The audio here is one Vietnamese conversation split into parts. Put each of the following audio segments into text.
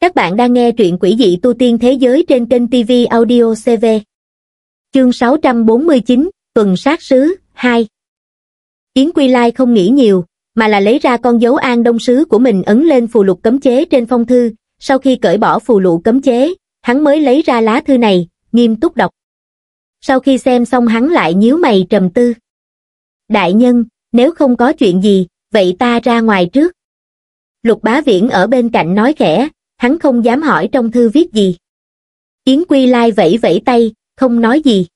Các bạn đang nghe truyện quỷ dị tu tiên thế giới trên kênh TV Audio CV. Chương 649, Tuần Sát Sứ, 2 Yến Quy Lai không nghĩ nhiều, mà là lấy ra con dấu an đông sứ của mình ấn lên phù lục cấm chế trên phong thư. Sau khi cởi bỏ phù lục cấm chế, hắn mới lấy ra lá thư này, nghiêm túc đọc. Sau khi xem xong hắn lại nhíu mày trầm tư. Đại nhân, nếu không có chuyện gì, vậy ta ra ngoài trước. Lục bá viễn ở bên cạnh nói khẽ, hắn không dám hỏi trong thư viết gì. Yến Quy Lai vẫy vẫy tay, không nói gì.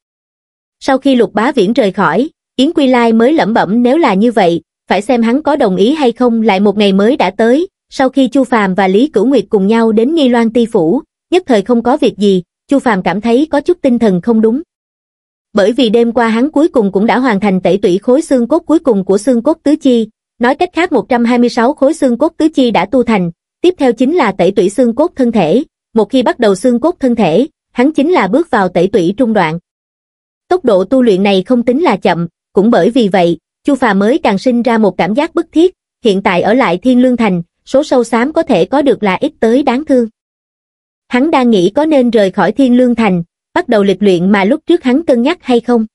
Sau khi lục bá viễn rời khỏi, Yến Quy Lai mới lẩm bẩm nếu là như vậy, phải xem hắn có đồng ý hay không lại một ngày mới đã tới, sau khi Chu Phàm và Lý Cửu Nguyệt cùng nhau đến Nghi Loan Ti Phủ, nhất thời không có việc gì, Chu Phàm cảm thấy có chút tinh thần không đúng. Bởi vì đêm qua hắn cuối cùng cũng đã hoàn thành tẩy tủy khối xương cốt cuối cùng của xương cốt tứ chi, nói cách khác 126 khối xương cốt tứ chi đã tu thành, tiếp theo chính là tẩy tủy xương cốt thân thể, một khi bắt đầu xương cốt thân thể, hắn chính là bước vào tẩy tủy trung đoạn. Tốc độ tu luyện này không tính là chậm, cũng bởi vì vậy, Chu Phà mới càng sinh ra một cảm giác bức thiết, hiện tại ở lại Thiên Lương Thành, số sâu xám có thể có được là ít tới đáng thương. Hắn đang nghĩ có nên rời khỏi Thiên Lương Thành, bắt đầu lịch luyện mà lúc trước hắn cân nhắc hay không.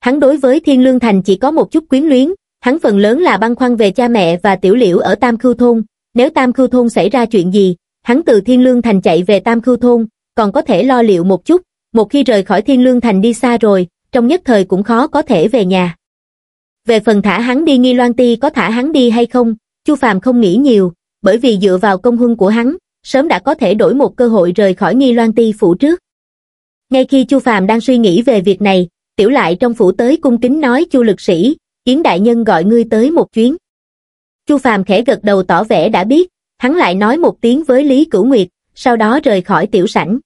Hắn đối với Thiên Lương Thành chỉ có một chút quyến luyến, hắn phần lớn là băng khoăn về cha mẹ và tiểu liễu ở Tam Khưu Thôn, nếu Tam Khư Thôn xảy ra chuyện gì, hắn từ Thiên Lương Thành chạy về Tam Khư Thôn, còn có thể lo liệu một chút, một khi rời khỏi Thiên Lương Thành đi xa rồi, trong nhất thời cũng khó có thể về nhà. Về phần thả hắn đi Nghi Loan Ti có thả hắn đi hay không, Chu Phàm không nghĩ nhiều, bởi vì dựa vào công huân của hắn, sớm đã có thể đổi một cơ hội rời khỏi Nghi Loan Ti phủ trước. Ngay khi Chu Phàm đang suy nghĩ về việc này, tiểu lại trong phủ tới cung kính nói Chu lực sĩ, Yến đại nhân gọi ngươi tới một chuyến. Chu Phàm khẽ gật đầu tỏ vẻ đã biết, hắn lại nói một tiếng với Lý Cửu Nguyệt, sau đó rời khỏi tiểu sảnh.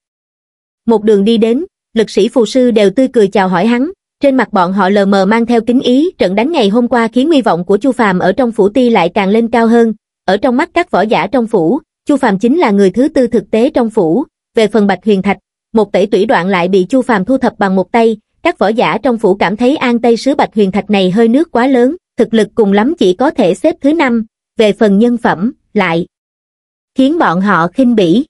Một đường đi đến, lực sĩ phù sư đều tươi cười chào hỏi hắn, trên mặt bọn họ lờ mờ mang theo kính ý, trận đánh ngày hôm qua khiến nguy vọng của Chu Phàm ở trong phủ ti lại càng lên cao hơn, ở trong mắt các võ giả trong phủ, Chu Phàm chính là người thứ tư thực tế trong phủ, về phần Bạch Huyền Thạch, một tẩy tủy đoạn lại bị Chu Phàm thu thập bằng một tay, các võ giả trong phủ cảm thấy an tây sứ Bạch Huyền Thạch này hơi nước quá lớn, thực lực cùng lắm chỉ có thể xếp thứ năm về phần nhân phẩm lại khiến bọn họ khinh bỉ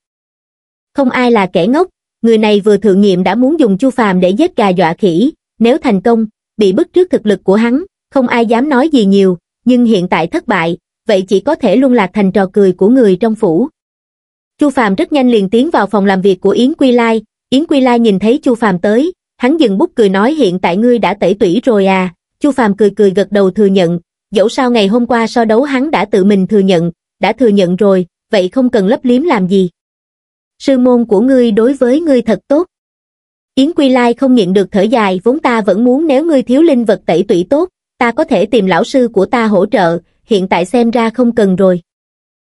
không ai là kẻ ngốc người này vừa thử nghiệm đã muốn dùng chu phàm để giết gà dọa khỉ nếu thành công bị bức trước thực lực của hắn không ai dám nói gì nhiều nhưng hiện tại thất bại vậy chỉ có thể luôn lạc thành trò cười của người trong phủ chu phàm rất nhanh liền tiến vào phòng làm việc của yến quy lai yến quy lai nhìn thấy chu phàm tới hắn dừng bút cười nói hiện tại ngươi đã tẩy tủy rồi à Chu Phàm cười cười gật đầu thừa nhận, dẫu sao ngày hôm qua so đấu hắn đã tự mình thừa nhận, đã thừa nhận rồi, vậy không cần lấp liếm làm gì. Sư môn của ngươi đối với ngươi thật tốt. Yến Quy Lai không nhịn được thở dài, vốn ta vẫn muốn nếu ngươi thiếu linh vật tẩy tủy tốt, ta có thể tìm lão sư của ta hỗ trợ, hiện tại xem ra không cần rồi.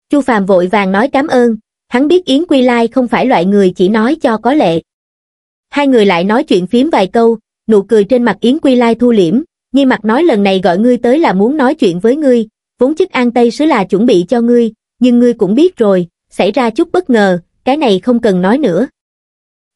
Chu Phàm vội vàng nói cảm ơn, hắn biết Yến Quy Lai không phải loại người chỉ nói cho có lệ. Hai người lại nói chuyện phím vài câu, nụ cười trên mặt Yến Quy Lai thu liễm, nghi mặt nói lần này gọi ngươi tới là muốn nói chuyện với ngươi vốn chức an tây sứ là chuẩn bị cho ngươi nhưng ngươi cũng biết rồi xảy ra chút bất ngờ cái này không cần nói nữa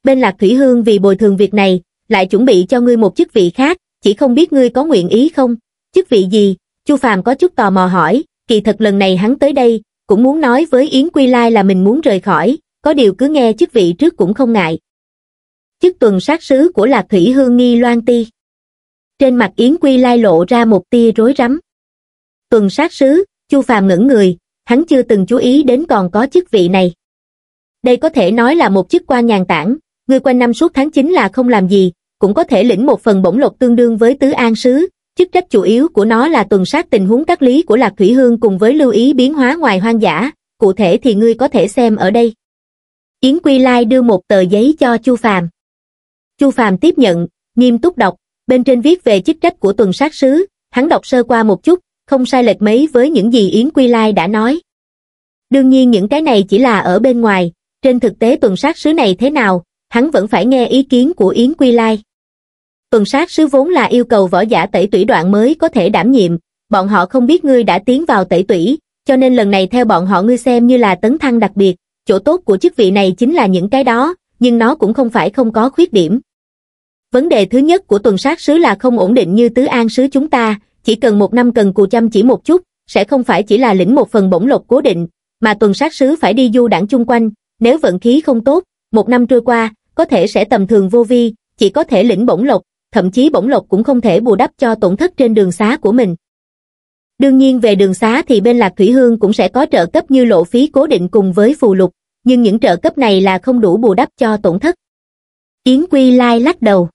bên lạc thủy hương vì bồi thường việc này lại chuẩn bị cho ngươi một chức vị khác chỉ không biết ngươi có nguyện ý không chức vị gì chu phàm có chút tò mò hỏi kỳ thật lần này hắn tới đây cũng muốn nói với yến quy lai là mình muốn rời khỏi có điều cứ nghe chức vị trước cũng không ngại chức tuần sát sứ của lạc thủy hương nghi loan ti trên mặt yến quy lai lộ ra một tia rối rắm tuần sát sứ chu phàm ngẩng người hắn chưa từng chú ý đến còn có chức vị này đây có thể nói là một chức quan nhàn tản người quanh năm suốt tháng chín là không làm gì cũng có thể lĩnh một phần bổng lộc tương đương với tứ an sứ chức trách chủ yếu của nó là tuần sát tình huống các lý của lạc thủy hương cùng với lưu ý biến hóa ngoài hoang dã cụ thể thì ngươi có thể xem ở đây yến quy lai đưa một tờ giấy cho chu phàm chu phàm tiếp nhận nghiêm túc đọc bên trên viết về chức trách của tuần sát sứ, hắn đọc sơ qua một chút, không sai lệch mấy với những gì Yến Quy Lai đã nói. Đương nhiên những cái này chỉ là ở bên ngoài, trên thực tế tuần sát sứ này thế nào, hắn vẫn phải nghe ý kiến của Yến Quy Lai. Tuần sát sứ vốn là yêu cầu võ giả tẩy tủy đoạn mới có thể đảm nhiệm, bọn họ không biết ngươi đã tiến vào tẩy tủy, cho nên lần này theo bọn họ ngươi xem như là tấn thăng đặc biệt, chỗ tốt của chức vị này chính là những cái đó, nhưng nó cũng không phải không có khuyết điểm. Vấn đề thứ nhất của tuần sát sứ là không ổn định như tứ an sứ chúng ta, chỉ cần một năm cần cù chăm chỉ một chút, sẽ không phải chỉ là lĩnh một phần bổng lộc cố định, mà tuần sát sứ phải đi du đảng chung quanh, nếu vận khí không tốt, một năm trôi qua, có thể sẽ tầm thường vô vi, chỉ có thể lĩnh bổng lộc, thậm chí bổng lộc cũng không thể bù đắp cho tổn thất trên đường xá của mình. Đương nhiên về đường xá thì bên Lạc Thủy Hương cũng sẽ có trợ cấp như lộ phí cố định cùng với phù lục, nhưng những trợ cấp này là không đủ bù đắp cho tổn thất. Yến Quy Lai lắc đầu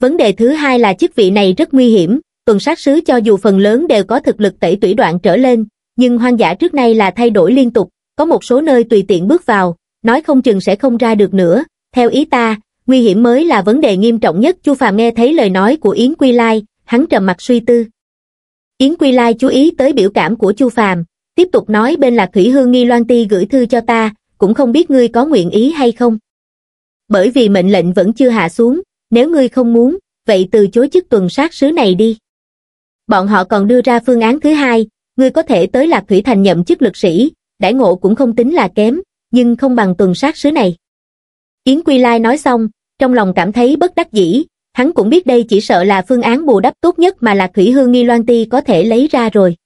vấn đề thứ hai là chức vị này rất nguy hiểm tuần sát sứ cho dù phần lớn đều có thực lực tẩy tủy đoạn trở lên nhưng hoang dã trước nay là thay đổi liên tục có một số nơi tùy tiện bước vào nói không chừng sẽ không ra được nữa theo ý ta nguy hiểm mới là vấn đề nghiêm trọng nhất chu Phạm nghe thấy lời nói của yến quy lai hắn trầm mặt suy tư yến quy lai chú ý tới biểu cảm của chu Phạm, tiếp tục nói bên là thủy hương nghi loan ti gửi thư cho ta cũng không biết ngươi có nguyện ý hay không bởi vì mệnh lệnh vẫn chưa hạ xuống nếu ngươi không muốn, vậy từ chối chức tuần sát sứ này đi. Bọn họ còn đưa ra phương án thứ hai, ngươi có thể tới Lạc Thủy Thành nhậm chức lực sĩ, đãi ngộ cũng không tính là kém, nhưng không bằng tuần sát sứ này. Yến Quy Lai nói xong, trong lòng cảm thấy bất đắc dĩ, hắn cũng biết đây chỉ sợ là phương án bù đắp tốt nhất mà Lạc Thủy Hương Nghi Loan Ti có thể lấy ra rồi.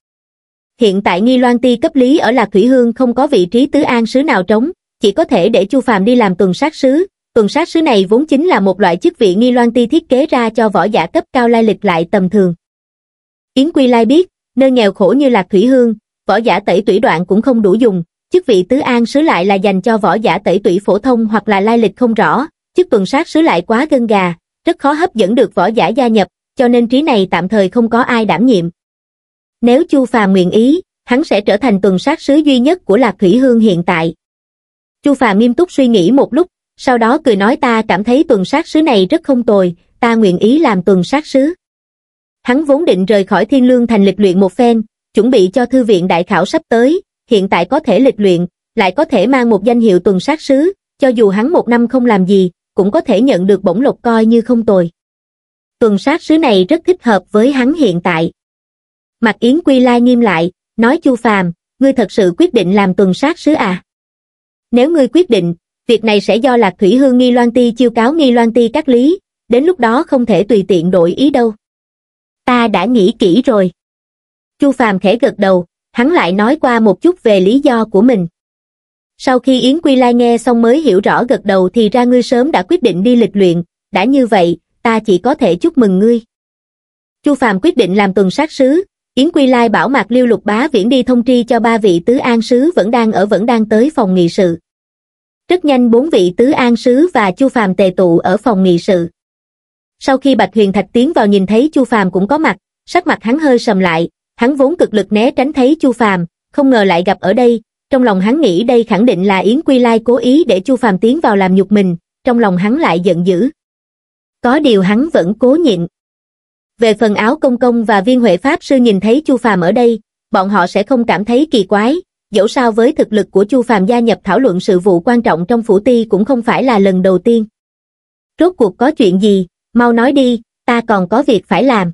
Hiện tại Nghi Loan Ti cấp lý ở Lạc Thủy Hương không có vị trí tứ an sứ nào trống, chỉ có thể để Chu Phàm đi làm tuần sát sứ, tuần sát sứ này vốn chính là một loại chức vị nghi loan ti thiết kế ra cho võ giả cấp cao lai lịch lại tầm thường. Yến Quy Lai biết, nơi nghèo khổ như lạc thủy hương, võ giả tẩy tủy đoạn cũng không đủ dùng, chức vị tứ an sứ lại là dành cho võ giả tẩy tủy phổ thông hoặc là lai lịch không rõ, chức tuần sát sứ lại quá gân gà, rất khó hấp dẫn được võ giả gia nhập, cho nên trí này tạm thời không có ai đảm nhiệm. Nếu Chu Phàm nguyện ý, hắn sẽ trở thành tuần sát sứ duy nhất của Lạc Thủy Hương hiện tại. Chu Phàm nghiêm túc suy nghĩ một lúc sau đó cười nói ta cảm thấy tuần sát sứ này rất không tồi, ta nguyện ý làm tuần sát sứ. Hắn vốn định rời khỏi thiên lương thành lịch luyện một phen, chuẩn bị cho thư viện đại khảo sắp tới, hiện tại có thể lịch luyện, lại có thể mang một danh hiệu tuần sát sứ, cho dù hắn một năm không làm gì, cũng có thể nhận được bổng lộc coi như không tồi. Tuần sát sứ này rất thích hợp với hắn hiện tại. Mặt Yến Quy Lai nghiêm lại, nói Chu Phàm, ngươi thật sự quyết định làm tuần sát sứ à? Nếu ngươi quyết định, việc này sẽ do lạc thủy hương nghi loan ti chiêu cáo nghi loan ti các lý đến lúc đó không thể tùy tiện đổi ý đâu ta đã nghĩ kỹ rồi chu phàm khẽ gật đầu hắn lại nói qua một chút về lý do của mình sau khi yến quy lai nghe xong mới hiểu rõ gật đầu thì ra ngươi sớm đã quyết định đi lịch luyện đã như vậy ta chỉ có thể chúc mừng ngươi chu phàm quyết định làm tuần sát sứ Yến Quy Lai bảo Mạc Liêu Lục Bá Viễn đi thông tri cho ba vị tứ an sứ vẫn đang ở vẫn đang tới phòng nghị sự rất nhanh bốn vị tứ an sứ và chu phàm tề tụ ở phòng nghị sự sau khi bạch huyền thạch tiến vào nhìn thấy chu phàm cũng có mặt sắc mặt hắn hơi sầm lại hắn vốn cực lực né tránh thấy chu phàm không ngờ lại gặp ở đây trong lòng hắn nghĩ đây khẳng định là yến quy lai cố ý để chu phàm tiến vào làm nhục mình trong lòng hắn lại giận dữ có điều hắn vẫn cố nhịn về phần áo công công và viên huệ pháp sư nhìn thấy chu phàm ở đây bọn họ sẽ không cảm thấy kỳ quái dẫu sao với thực lực của Chu Phạm gia nhập thảo luận sự vụ quan trọng trong phủ ti cũng không phải là lần đầu tiên. Rốt cuộc có chuyện gì, mau nói đi, ta còn có việc phải làm.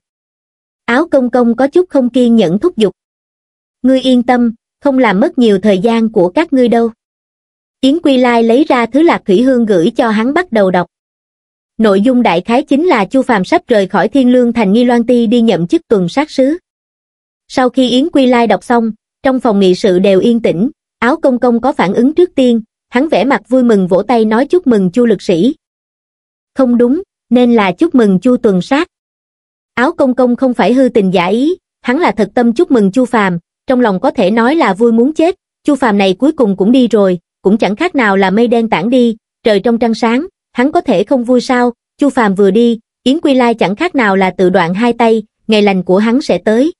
Áo công công có chút không kiên nhẫn thúc giục. Ngươi yên tâm, không làm mất nhiều thời gian của các ngươi đâu. Yến Quy Lai lấy ra thứ lạc thủy hương gửi cho hắn bắt đầu đọc. Nội dung đại khái chính là Chu Phạm sắp rời khỏi Thiên Lương thành Nghi Loan Ti đi nhậm chức tuần sát sứ. Sau khi Yến Quy Lai đọc xong, trong phòng nghị sự đều yên tĩnh áo công công có phản ứng trước tiên hắn vẻ mặt vui mừng vỗ tay nói chúc mừng chu lực sĩ không đúng nên là chúc mừng chu tuần sát áo công công không phải hư tình giả ý hắn là thật tâm chúc mừng chu phàm trong lòng có thể nói là vui muốn chết chu phàm này cuối cùng cũng đi rồi cũng chẳng khác nào là mây đen tản đi trời trong trăng sáng hắn có thể không vui sao chu phàm vừa đi yến quy lai chẳng khác nào là tự đoạn hai tay ngày lành của hắn sẽ tới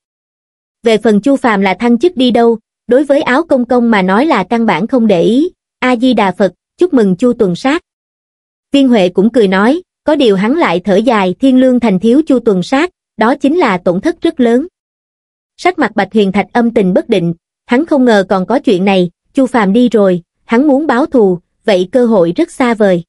về phần chu phàm là thăng chức đi đâu đối với áo công công mà nói là căn bản không để ý a di đà phật chúc mừng chu tuần sát viên huệ cũng cười nói có điều hắn lại thở dài thiên lương thành thiếu chu tuần sát đó chính là tổn thất rất lớn sắc mặt bạch huyền thạch âm tình bất định hắn không ngờ còn có chuyện này chu phàm đi rồi hắn muốn báo thù vậy cơ hội rất xa vời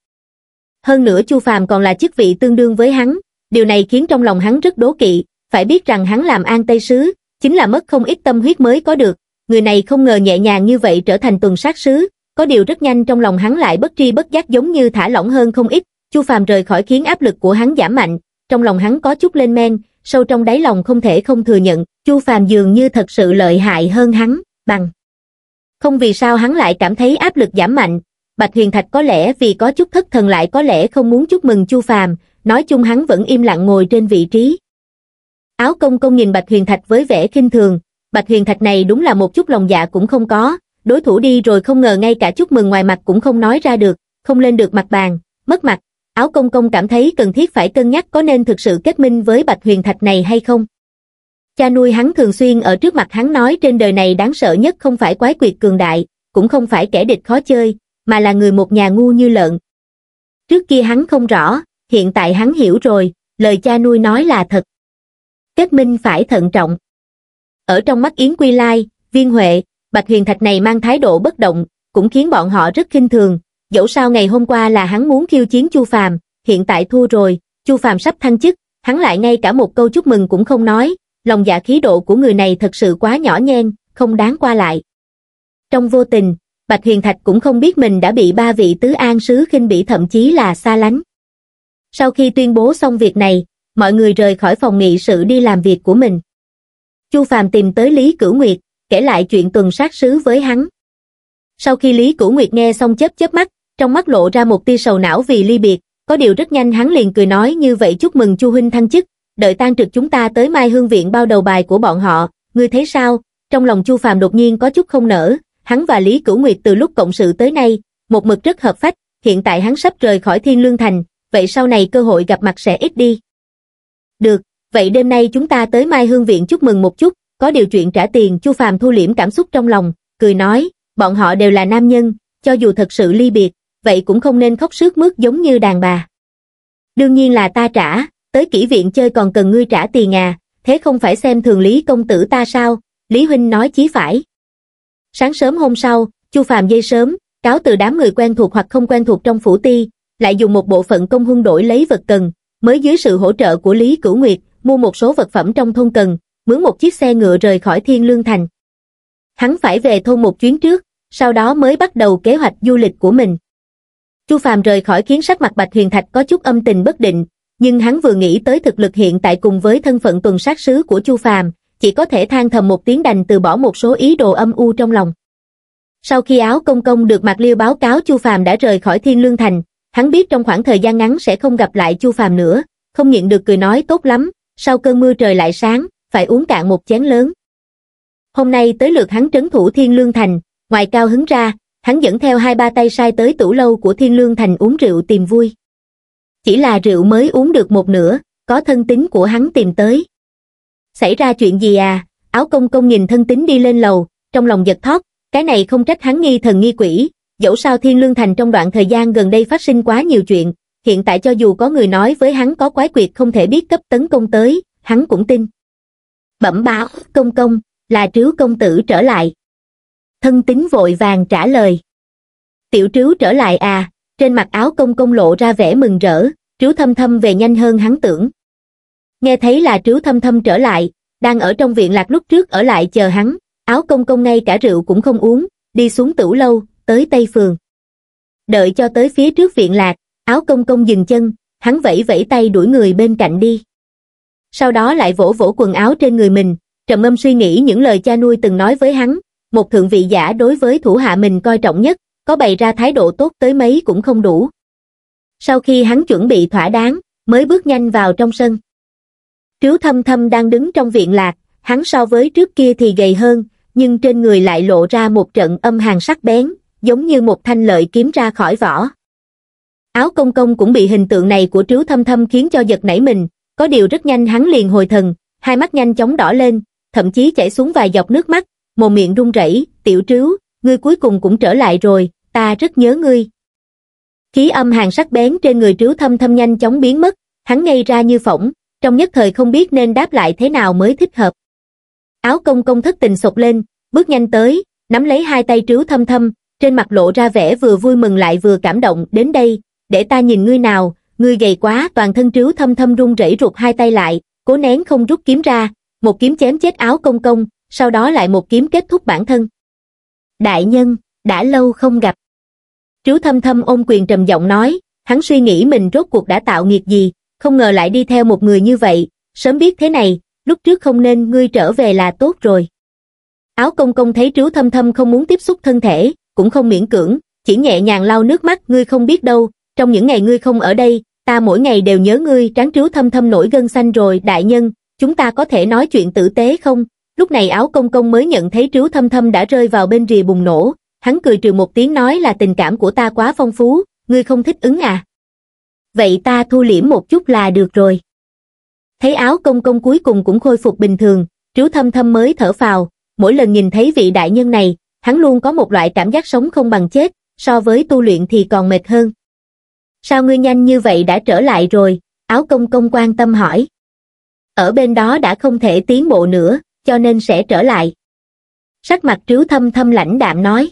hơn nữa chu phàm còn là chức vị tương đương với hắn điều này khiến trong lòng hắn rất đố kỵ phải biết rằng hắn làm an tây sứ chính là mất không ít tâm huyết mới có được, người này không ngờ nhẹ nhàng như vậy trở thành tuần sát sứ, có điều rất nhanh trong lòng hắn lại bất tri bất giác giống như thả lỏng hơn không ít, Chu Phàm rời khỏi khiến áp lực của hắn giảm mạnh, trong lòng hắn có chút lên men, sâu trong đáy lòng không thể không thừa nhận, Chu Phàm dường như thật sự lợi hại hơn hắn, bằng. Không vì sao hắn lại cảm thấy áp lực giảm mạnh, Bạch Huyền Thạch có lẽ vì có chút thất thần lại có lẽ không muốn chúc mừng Chu Phàm, nói chung hắn vẫn im lặng ngồi trên vị trí, Áo công công nhìn Bạch Huyền Thạch với vẻ kinh thường, Bạch Huyền Thạch này đúng là một chút lòng dạ cũng không có, đối thủ đi rồi không ngờ ngay cả chúc mừng ngoài mặt cũng không nói ra được, không lên được mặt bàn, mất mặt. Áo công công cảm thấy cần thiết phải cân nhắc có nên thực sự kết minh với Bạch Huyền Thạch này hay không. Cha nuôi hắn thường xuyên ở trước mặt hắn nói trên đời này đáng sợ nhất không phải quái quyệt cường đại, cũng không phải kẻ địch khó chơi, mà là người một nhà ngu như lợn. Trước kia hắn không rõ, hiện tại hắn hiểu rồi, lời cha nuôi nói là thật kết minh phải thận trọng. Ở trong mắt Yến Quy Lai, Viên Huệ, Bạch Huyền Thạch này mang thái độ bất động, cũng khiến bọn họ rất kinh thường, dẫu sao ngày hôm qua là hắn muốn khiêu chiến Chu Phàm, hiện tại thua rồi, Chu Phàm sắp thăng chức, hắn lại ngay cả một câu chúc mừng cũng không nói, lòng dạ khí độ của người này thật sự quá nhỏ nhen, không đáng qua lại. Trong vô tình, Bạch Huyền Thạch cũng không biết mình đã bị ba vị tứ an sứ khinh bị thậm chí là xa lánh. Sau khi tuyên bố xong việc này, mọi người rời khỏi phòng nghị sự đi làm việc của mình. Chu Phàm tìm tới Lý Cửu Nguyệt, kể lại chuyện tuần sát sứ với hắn. Sau khi Lý Cửu Nguyệt nghe xong chớp chớp mắt, trong mắt lộ ra một tia sầu não vì ly biệt, có điều rất nhanh hắn liền cười nói như vậy chúc mừng Chu huynh thăng chức, đợi tan trực chúng ta tới Mai Hương viện bao đầu bài của bọn họ, ngươi thấy sao? Trong lòng Chu Phàm đột nhiên có chút không nở, hắn và Lý Cửu Nguyệt từ lúc cộng sự tới nay, một mực rất hợp phách, hiện tại hắn sắp rời khỏi Thiên Lương thành, vậy sau này cơ hội gặp mặt sẽ ít đi. Được, vậy đêm nay chúng ta tới Mai Hương Viện chúc mừng một chút, có điều chuyện trả tiền Chu Phàm thu liễm cảm xúc trong lòng, cười nói, bọn họ đều là nam nhân, cho dù thật sự ly biệt, vậy cũng không nên khóc sướt mướt giống như đàn bà. Đương nhiên là ta trả, tới kỹ viện chơi còn cần ngươi trả tiền à, thế không phải xem thường Lý công tử ta sao, Lý Huynh nói chí phải. Sáng sớm hôm sau, Chu Phàm dây sớm, cáo từ đám người quen thuộc hoặc không quen thuộc trong phủ ti, lại dùng một bộ phận công hung đổi lấy vật cần, mới dưới sự hỗ trợ của Lý Cửu Nguyệt, mua một số vật phẩm trong thôn cần, mướn một chiếc xe ngựa rời khỏi Thiên Lương Thành. Hắn phải về thôn một chuyến trước, sau đó mới bắt đầu kế hoạch du lịch của mình. Chu Phàm rời khỏi khiến sắc mặt Bạch Huyền Thạch có chút âm tình bất định, nhưng hắn vừa nghĩ tới thực lực hiện tại cùng với thân phận tuần sát sứ của Chu Phàm, chỉ có thể than thầm một tiếng đành từ bỏ một số ý đồ âm u trong lòng. Sau khi áo công công được Mạc Liêu báo cáo Chu Phàm đã rời khỏi Thiên Lương Thành, Hắn biết trong khoảng thời gian ngắn sẽ không gặp lại Chu Phàm nữa, không nhịn được cười nói tốt lắm, sau cơn mưa trời lại sáng, phải uống cạn một chén lớn. Hôm nay tới lượt hắn trấn thủ Thiên Lương Thành, ngoài cao hứng ra, hắn dẫn theo hai ba tay sai tới tủ lâu của Thiên Lương Thành uống rượu tìm vui. Chỉ là rượu mới uống được một nửa, có thân tính của hắn tìm tới. Xảy ra chuyện gì à? Áo công công nhìn thân tính đi lên lầu, trong lòng giật thót, cái này không trách hắn nghi thần nghi quỷ, dẫu sao Thiên Lương Thành trong đoạn thời gian gần đây phát sinh quá nhiều chuyện, hiện tại cho dù có người nói với hắn có quái quyệt không thể biết cấp tấn công tới, hắn cũng tin. Bẩm báo, công công, là trứ công tử trở lại. Thân tính vội vàng trả lời. Tiểu trứ trở lại à, trên mặt áo công công lộ ra vẻ mừng rỡ, trứ thâm thâm về nhanh hơn hắn tưởng. Nghe thấy là trứ thâm thâm trở lại, đang ở trong viện lạc lúc trước ở lại chờ hắn, áo công công ngay cả rượu cũng không uống, đi xuống tửu lâu, tới Tây Phường. Đợi cho tới phía trước viện lạc, áo công công dừng chân, hắn vẫy vẫy tay đuổi người bên cạnh đi. Sau đó lại vỗ vỗ quần áo trên người mình, trầm âm suy nghĩ những lời cha nuôi từng nói với hắn, một thượng vị giả đối với thủ hạ mình coi trọng nhất, có bày ra thái độ tốt tới mấy cũng không đủ. Sau khi hắn chuẩn bị thỏa đáng, mới bước nhanh vào trong sân. Triếu thâm thâm đang đứng trong viện lạc, hắn so với trước kia thì gầy hơn, nhưng trên người lại lộ ra một trận âm hàng sắc bén, giống như một thanh lợi kiếm ra khỏi vỏ áo công công cũng bị hình tượng này của trứ thâm thâm khiến cho giật nảy mình có điều rất nhanh hắn liền hồi thần hai mắt nhanh chóng đỏ lên thậm chí chảy xuống vài giọt nước mắt mồm miệng run rẩy tiểu trứ ngươi cuối cùng cũng trở lại rồi ta rất nhớ ngươi khí âm hàng sắc bén trên người trứ thâm thâm nhanh chóng biến mất hắn ngay ra như phỏng trong nhất thời không biết nên đáp lại thế nào mới thích hợp áo công công thất tình sụp lên bước nhanh tới nắm lấy hai tay trứ thâm thâm trên mặt lộ ra vẻ vừa vui mừng lại vừa cảm động đến đây để ta nhìn ngươi nào ngươi gầy quá toàn thân trứu thâm thâm run rẩy rụt hai tay lại cố nén không rút kiếm ra một kiếm chém chết áo công công sau đó lại một kiếm kết thúc bản thân đại nhân đã lâu không gặp trứu thâm thâm ôm quyền trầm giọng nói hắn suy nghĩ mình rốt cuộc đã tạo nghiệp gì không ngờ lại đi theo một người như vậy sớm biết thế này lúc trước không nên ngươi trở về là tốt rồi áo công công thấy trứu thâm thâm không muốn tiếp xúc thân thể cũng không miễn cưỡng, chỉ nhẹ nhàng lau nước mắt ngươi không biết đâu, trong những ngày ngươi không ở đây, ta mỗi ngày đều nhớ ngươi tráng trú thâm thâm nổi gân xanh rồi đại nhân, chúng ta có thể nói chuyện tử tế không? Lúc này áo công công mới nhận thấy trứ thâm thâm đã rơi vào bên rìa bùng nổ, hắn cười trừ một tiếng nói là tình cảm của ta quá phong phú, ngươi không thích ứng à? Vậy ta thu liễm một chút là được rồi. Thấy áo công công cuối cùng cũng khôi phục bình thường, trứ thâm thâm mới thở phào, mỗi lần nhìn thấy vị đại nhân này, hắn luôn có một loại cảm giác sống không bằng chết, so với tu luyện thì còn mệt hơn. Sao ngươi nhanh như vậy đã trở lại rồi, áo công công quan tâm hỏi. Ở bên đó đã không thể tiến bộ nữa, cho nên sẽ trở lại. Sắc mặt trứ thâm thâm lãnh đạm nói.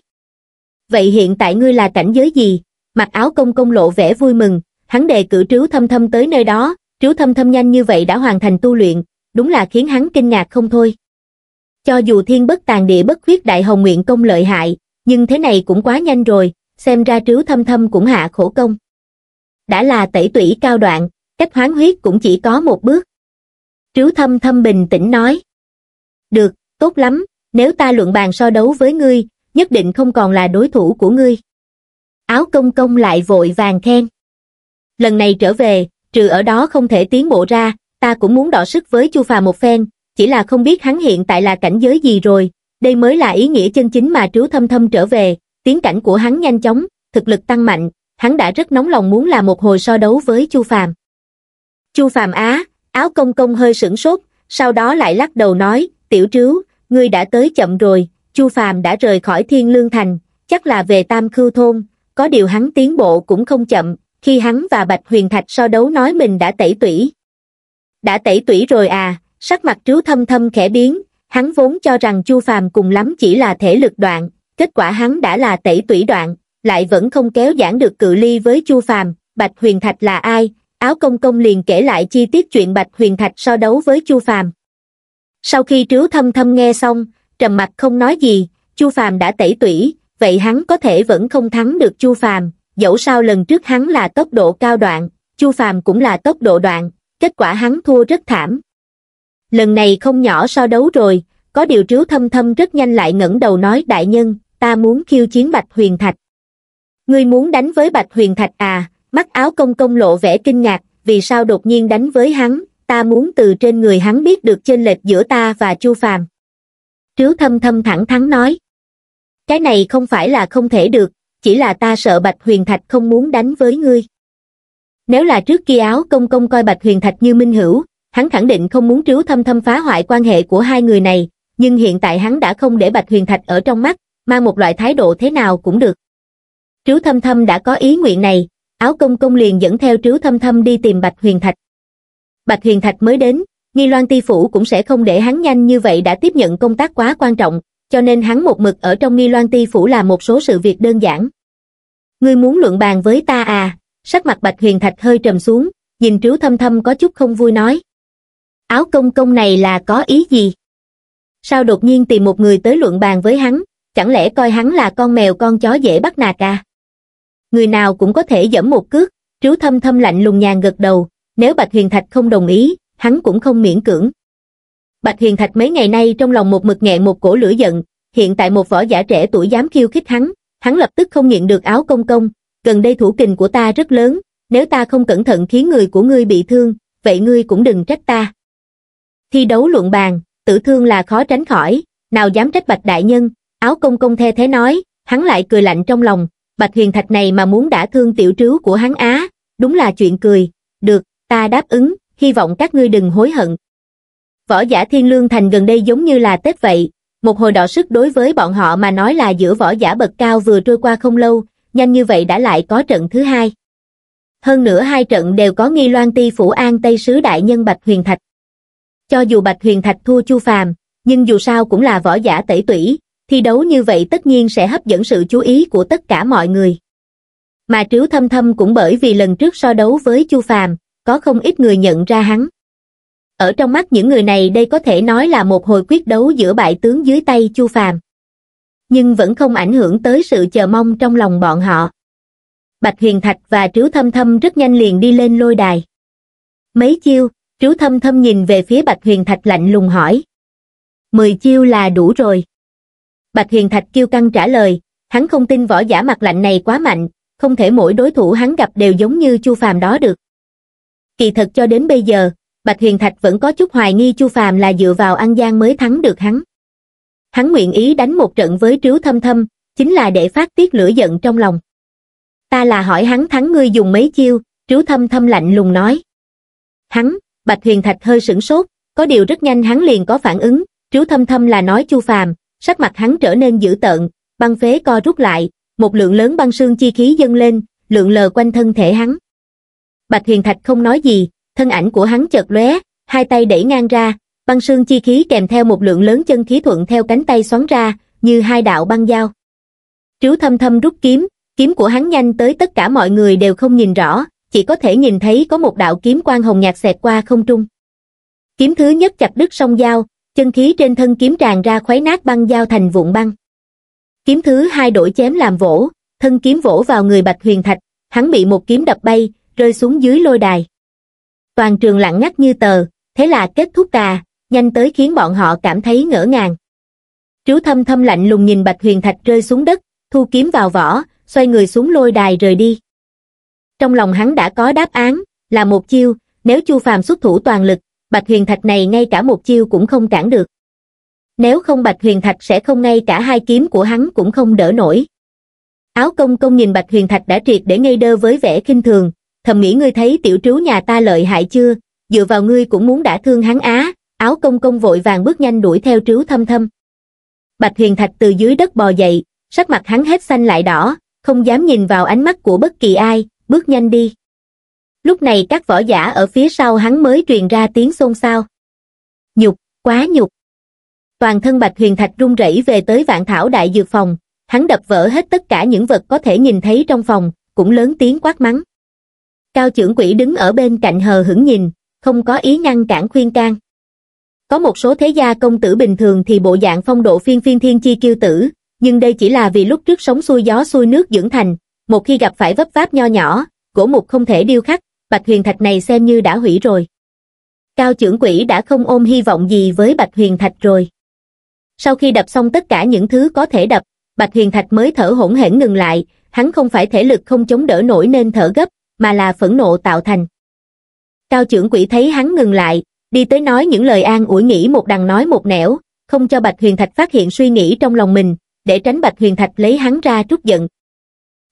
Vậy hiện tại ngươi là cảnh giới gì? Mặc áo công công lộ vẻ vui mừng, hắn đề cử trứ thâm thâm tới nơi đó, trứ thâm thâm nhanh như vậy đã hoàn thành tu luyện, đúng là khiến hắn kinh ngạc không thôi. Cho dù thiên bất tàn địa bất khuyết đại hồng nguyện công lợi hại, nhưng thế này cũng quá nhanh rồi, xem ra trứ thâm thâm cũng hạ khổ công. Đã là tẩy tủy cao đoạn, cách hoán huyết cũng chỉ có một bước. Trứ thâm thâm bình tĩnh nói. Được, tốt lắm, nếu ta luận bàn so đấu với ngươi, nhất định không còn là đối thủ của ngươi. Áo công công lại vội vàng khen. Lần này trở về, trừ ở đó không thể tiến bộ ra, ta cũng muốn đọ sức với chu phà một phen, chỉ là không biết hắn hiện tại là cảnh giới gì rồi, đây mới là ý nghĩa chân chính mà trú thâm thâm trở về, tiến cảnh của hắn nhanh chóng, thực lực tăng mạnh, hắn đã rất nóng lòng muốn là một hồi so đấu với Chu Phàm. Chu Phàm á, áo công công hơi sửng sốt, sau đó lại lắc đầu nói, tiểu trứ, ngươi đã tới chậm rồi, Chu Phàm đã rời khỏi Thiên Lương Thành, chắc là về Tam Khư Thôn, có điều hắn tiến bộ cũng không chậm, khi hắn và Bạch Huyền Thạch so đấu nói mình đã tẩy tủy. Đã tẩy tủy rồi à, sắc mặt trú thâm thâm khẽ biến hắn vốn cho rằng chu phàm cùng lắm chỉ là thể lực đoạn kết quả hắn đã là tẩy tủy đoạn lại vẫn không kéo giãn được cự ly với chu phàm bạch huyền thạch là ai áo công công liền kể lại chi tiết chuyện bạch huyền thạch so đấu với chu phàm sau khi trú thâm thâm nghe xong trầm mặt không nói gì chu phàm đã tẩy tủy vậy hắn có thể vẫn không thắng được chu phàm dẫu sao lần trước hắn là tốc độ cao đoạn chu phàm cũng là tốc độ đoạn kết quả hắn thua rất thảm lần này không nhỏ so đấu rồi, có điều triếu thâm thâm rất nhanh lại ngẩng đầu nói đại nhân, ta muốn khiêu chiến Bạch Huyền Thạch. Ngươi muốn đánh với Bạch Huyền Thạch à, mắt áo công công lộ vẻ kinh ngạc, vì sao đột nhiên đánh với hắn, ta muốn từ trên người hắn biết được chênh lệch giữa ta và Chu Phàm. Triếu thâm thâm thẳng thắn nói. Cái này không phải là không thể được, chỉ là ta sợ Bạch Huyền Thạch không muốn đánh với ngươi. Nếu là trước kia áo công công coi Bạch Huyền Thạch như minh hữu, hắn khẳng định không muốn Triếu Thâm Thâm phá hoại quan hệ của hai người này, nhưng hiện tại hắn đã không để Bạch Huyền Thạch ở trong mắt, mang một loại thái độ thế nào cũng được. Triếu Thâm Thâm đã có ý nguyện này, áo công công liền dẫn theo Triếu Thâm Thâm đi tìm Bạch Huyền Thạch. Bạch Huyền Thạch mới đến, Nghi Loan Ti Phủ cũng sẽ không để hắn nhanh như vậy đã tiếp nhận công tác quá quan trọng, cho nên hắn một mực ở trong Nghi Loan Ti Phủ là một số sự việc đơn giản. Ngươi muốn luận bàn với ta à? Sắc mặt Bạch Huyền Thạch hơi trầm xuống, nhìn Triếu Thâm Thâm có chút không vui nói áo công công này là có ý gì? Sao đột nhiên tìm một người tới luận bàn với hắn, chẳng lẽ coi hắn là con mèo con chó dễ bắt nạt à? Người nào cũng có thể dẫm một cước, trú thâm thâm lạnh lùng nhàn gật đầu, nếu Bạch Huyền Thạch không đồng ý, hắn cũng không miễn cưỡng. Bạch Huyền Thạch mấy ngày nay trong lòng một mực nghẹn một cổ lửa giận, hiện tại một võ giả trẻ tuổi dám khiêu khích hắn, hắn lập tức không nhịn được áo công công, gần đây thủ kình của ta rất lớn, nếu ta không cẩn thận khiến người của ngươi bị thương, vậy ngươi cũng đừng trách ta. Thi đấu luận bàn, tử thương là khó tránh khỏi, nào dám trách Bạch Đại Nhân, áo công công the thế nói, hắn lại cười lạnh trong lòng, Bạch Huyền Thạch này mà muốn đã thương tiểu trứ của hắn á, đúng là chuyện cười, được, ta đáp ứng, hy vọng các ngươi đừng hối hận. Võ giả thiên lương thành gần đây giống như là Tết vậy, một hồi đỏ sức đối với bọn họ mà nói là giữa võ giả bậc cao vừa trôi qua không lâu, nhanh như vậy đã lại có trận thứ hai. Hơn nữa hai trận đều có nghi loan ti phủ an Tây Sứ Đại Nhân Bạch Huyền Thạch. Cho dù Bạch Huyền Thạch thua Chu Phàm, nhưng dù sao cũng là võ giả tẩy tủy, thi đấu như vậy tất nhiên sẽ hấp dẫn sự chú ý của tất cả mọi người. Mà Triếu Thâm Thâm cũng bởi vì lần trước so đấu với Chu Phàm, có không ít người nhận ra hắn. Ở trong mắt những người này đây có thể nói là một hồi quyết đấu giữa bại tướng dưới tay Chu Phàm. Nhưng vẫn không ảnh hưởng tới sự chờ mong trong lòng bọn họ. Bạch Huyền Thạch và Triếu Thâm Thâm rất nhanh liền đi lên lôi đài. Mấy chiêu, Trú thâm thâm nhìn về phía Bạch Huyền Thạch lạnh lùng hỏi. Mười chiêu là đủ rồi. Bạch Huyền Thạch kêu căng trả lời, hắn không tin võ giả mặt lạnh này quá mạnh, không thể mỗi đối thủ hắn gặp đều giống như Chu Phàm đó được. Kỳ thật cho đến bây giờ, Bạch Huyền Thạch vẫn có chút hoài nghi Chu Phàm là dựa vào An Giang mới thắng được hắn. Hắn nguyện ý đánh một trận với Trú Thâm Thâm, chính là để phát tiết lửa giận trong lòng. Ta là hỏi hắn thắng ngươi dùng mấy chiêu, Trú Thâm Thâm lạnh lùng nói. Hắn, Bạch Huyền Thạch hơi sửng sốt, có điều rất nhanh hắn liền có phản ứng, Trú Thâm Thâm là nói Chu Phàm, sắc mặt hắn trở nên dữ tợn, băng phế co rút lại, một lượng lớn băng sương chi khí dâng lên, lượn lờ quanh thân thể hắn. Bạch Huyền Thạch không nói gì, thân ảnh của hắn chợt lóe, hai tay đẩy ngang ra, băng sương chi khí kèm theo một lượng lớn chân khí thuận theo cánh tay xoắn ra, như hai đạo băng dao. Trú Thâm Thâm rút kiếm, kiếm của hắn nhanh tới tất cả mọi người đều không nhìn rõ, chỉ có thể nhìn thấy có một đạo kiếm quang hồng nhạt xẹt qua không trung. Kiếm thứ nhất chặt đứt song dao, chân khí trên thân kiếm tràn ra khuấy nát băng dao thành vụn băng. Kiếm thứ hai đổi chém làm vỗ, thân kiếm vỗ vào người Bạch Huyền Thạch, hắn bị một kiếm đập bay, rơi xuống dưới lôi đài. Toàn trường lặng ngắt như tờ, thế là kết thúc tà, nhanh tới khiến bọn họ cảm thấy ngỡ ngàng. Trú thâm thâm lạnh lùng nhìn Bạch Huyền Thạch rơi xuống đất, thu kiếm vào vỏ, xoay người xuống lôi đài rời đi trong lòng hắn đã có đáp án, là một chiêu, nếu Chu Phàm xuất thủ toàn lực, Bạch Huyền Thạch này ngay cả một chiêu cũng không cản được. Nếu không Bạch Huyền Thạch sẽ không ngay cả hai kiếm của hắn cũng không đỡ nổi. Áo công công nhìn Bạch Huyền Thạch đã triệt để ngây đơ với vẻ kinh thường, thầm nghĩ ngươi thấy tiểu trú nhà ta lợi hại chưa, dựa vào ngươi cũng muốn đã thương hắn á, áo công công vội vàng bước nhanh đuổi theo trú thâm thâm. Bạch Huyền Thạch từ dưới đất bò dậy, sắc mặt hắn hết xanh lại đỏ, không dám nhìn vào ánh mắt của bất kỳ ai, bước nhanh đi lúc này các võ giả ở phía sau hắn mới truyền ra tiếng xôn xao nhục quá nhục toàn thân bạch huyền thạch run rẩy về tới vạn thảo đại dược phòng hắn đập vỡ hết tất cả những vật có thể nhìn thấy trong phòng cũng lớn tiếng quát mắng cao trưởng quỷ đứng ở bên cạnh hờ hững nhìn không có ý ngăn cản khuyên can có một số thế gia công tử bình thường thì bộ dạng phong độ phiên phiên thiên chi kiêu tử nhưng đây chỉ là vì lúc trước sống xuôi gió xuôi nước dưỡng thành một khi gặp phải vấp váp nho nhỏ, gỗ mục không thể điêu khắc, bạch huyền thạch này xem như đã hủy rồi. Cao trưởng quỷ đã không ôm hy vọng gì với bạch huyền thạch rồi. Sau khi đập xong tất cả những thứ có thể đập, bạch huyền thạch mới thở hỗn hển ngừng lại, hắn không phải thể lực không chống đỡ nổi nên thở gấp, mà là phẫn nộ tạo thành. Cao trưởng quỷ thấy hắn ngừng lại, đi tới nói những lời an ủi nghĩ một đằng nói một nẻo, không cho Bạch Huyền Thạch phát hiện suy nghĩ trong lòng mình, để tránh Bạch Huyền Thạch lấy hắn ra trút giận,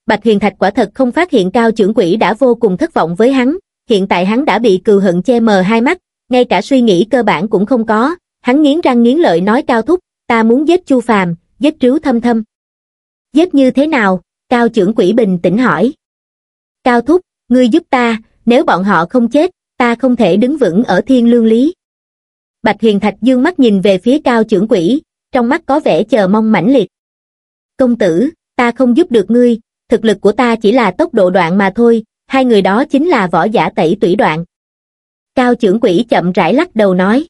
bạch hiền thạch quả thật không phát hiện cao trưởng Quỷ đã vô cùng thất vọng với hắn hiện tại hắn đã bị cừu hận che mờ hai mắt ngay cả suy nghĩ cơ bản cũng không có hắn nghiến răng nghiến lợi nói cao thúc ta muốn giết chu phàm giết trứ thâm thâm giết như thế nào cao trưởng Quỷ bình tĩnh hỏi cao thúc ngươi giúp ta nếu bọn họ không chết ta không thể đứng vững ở thiên lương lý bạch hiền thạch dương mắt nhìn về phía cao trưởng Quỷ, trong mắt có vẻ chờ mong mãnh liệt công tử ta không giúp được ngươi thực lực của ta chỉ là tốc độ đoạn mà thôi hai người đó chính là võ giả tẩy tủy đoạn cao trưởng quỷ chậm rãi lắc đầu nói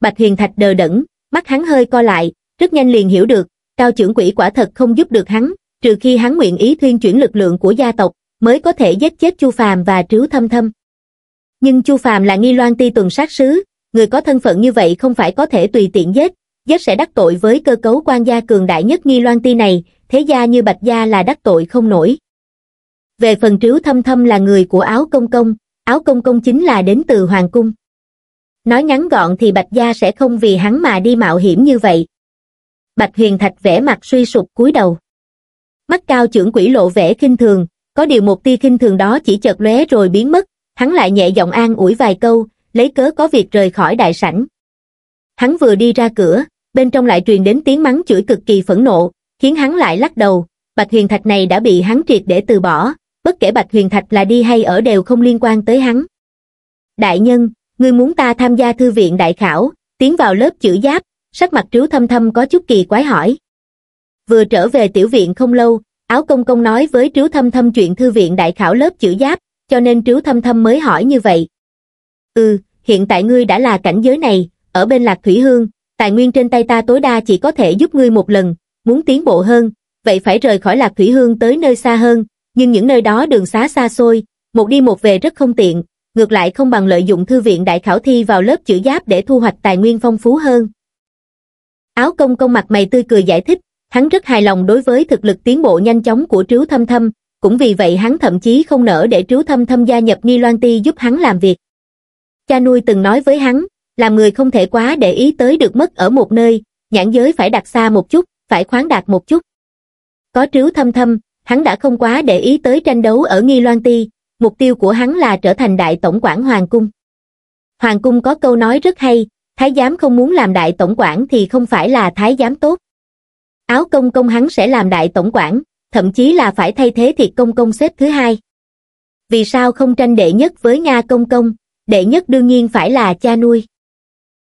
bạch huyền thạch đờ đẫn mắt hắn hơi co lại rất nhanh liền hiểu được cao trưởng quỷ quả thật không giúp được hắn trừ khi hắn nguyện ý thuyên chuyển lực lượng của gia tộc mới có thể giết chết chu phàm và trứ thâm thâm nhưng chu phàm là nghi loan ti tuần sát sứ người có thân phận như vậy không phải có thể tùy tiện giết giết sẽ đắc tội với cơ cấu quan gia cường đại nhất nghi loan ti này, thế gia như bạch gia là đắc tội không nổi. Về phần Triếu Thâm Thâm là người của áo công công, áo công công chính là đến từ Hoàng Cung. Nói ngắn gọn thì Bạch Gia sẽ không vì hắn mà đi mạo hiểm như vậy. Bạch Huyền Thạch vẽ mặt suy sụp cúi đầu. Mắt cao trưởng quỷ lộ vẻ kinh thường, có điều một tia kinh thường đó chỉ chợt lóe rồi biến mất, hắn lại nhẹ giọng an ủi vài câu, lấy cớ có việc rời khỏi đại sảnh hắn vừa đi ra cửa bên trong lại truyền đến tiếng mắng chửi cực kỳ phẫn nộ khiến hắn lại lắc đầu bạch huyền thạch này đã bị hắn triệt để từ bỏ bất kể bạch huyền thạch là đi hay ở đều không liên quan tới hắn đại nhân ngươi muốn ta tham gia thư viện đại khảo tiến vào lớp chữ giáp sắc mặt trú thâm thâm có chút kỳ quái hỏi vừa trở về tiểu viện không lâu áo công công nói với trú thâm thâm chuyện thư viện đại khảo lớp chữ giáp cho nên trú thâm thâm mới hỏi như vậy ừ hiện tại ngươi đã là cảnh giới này ở bên Lạc Thủy Hương, tài nguyên trên tay ta tối đa chỉ có thể giúp ngươi một lần, muốn tiến bộ hơn, vậy phải rời khỏi Lạc Thủy Hương tới nơi xa hơn, nhưng những nơi đó đường xá xa xôi, một đi một về rất không tiện, ngược lại không bằng lợi dụng thư viện đại khảo thi vào lớp chữ giáp để thu hoạch tài nguyên phong phú hơn. Áo công công mặt mày tươi cười giải thích, hắn rất hài lòng đối với thực lực tiến bộ nhanh chóng của Trếu Thâm Thâm, cũng vì vậy hắn thậm chí không nỡ để Trếu Thâm Thâm gia nhập Nghi Loan Ti giúp hắn làm việc. Cha nuôi từng nói với hắn, làm người không thể quá để ý tới được mất ở một nơi, nhãn giới phải đặt xa một chút, phải khoáng đạt một chút. Có trứ thâm thâm, hắn đã không quá để ý tới tranh đấu ở Nghi Loan Ti, mục tiêu của hắn là trở thành đại tổng quản Hoàng Cung. Hoàng Cung có câu nói rất hay, thái giám không muốn làm đại tổng quản thì không phải là thái giám tốt. Áo công công hắn sẽ làm đại tổng quản, thậm chí là phải thay thế thiệt công công xếp thứ hai. Vì sao không tranh đệ nhất với Nga công công, đệ nhất đương nhiên phải là cha nuôi.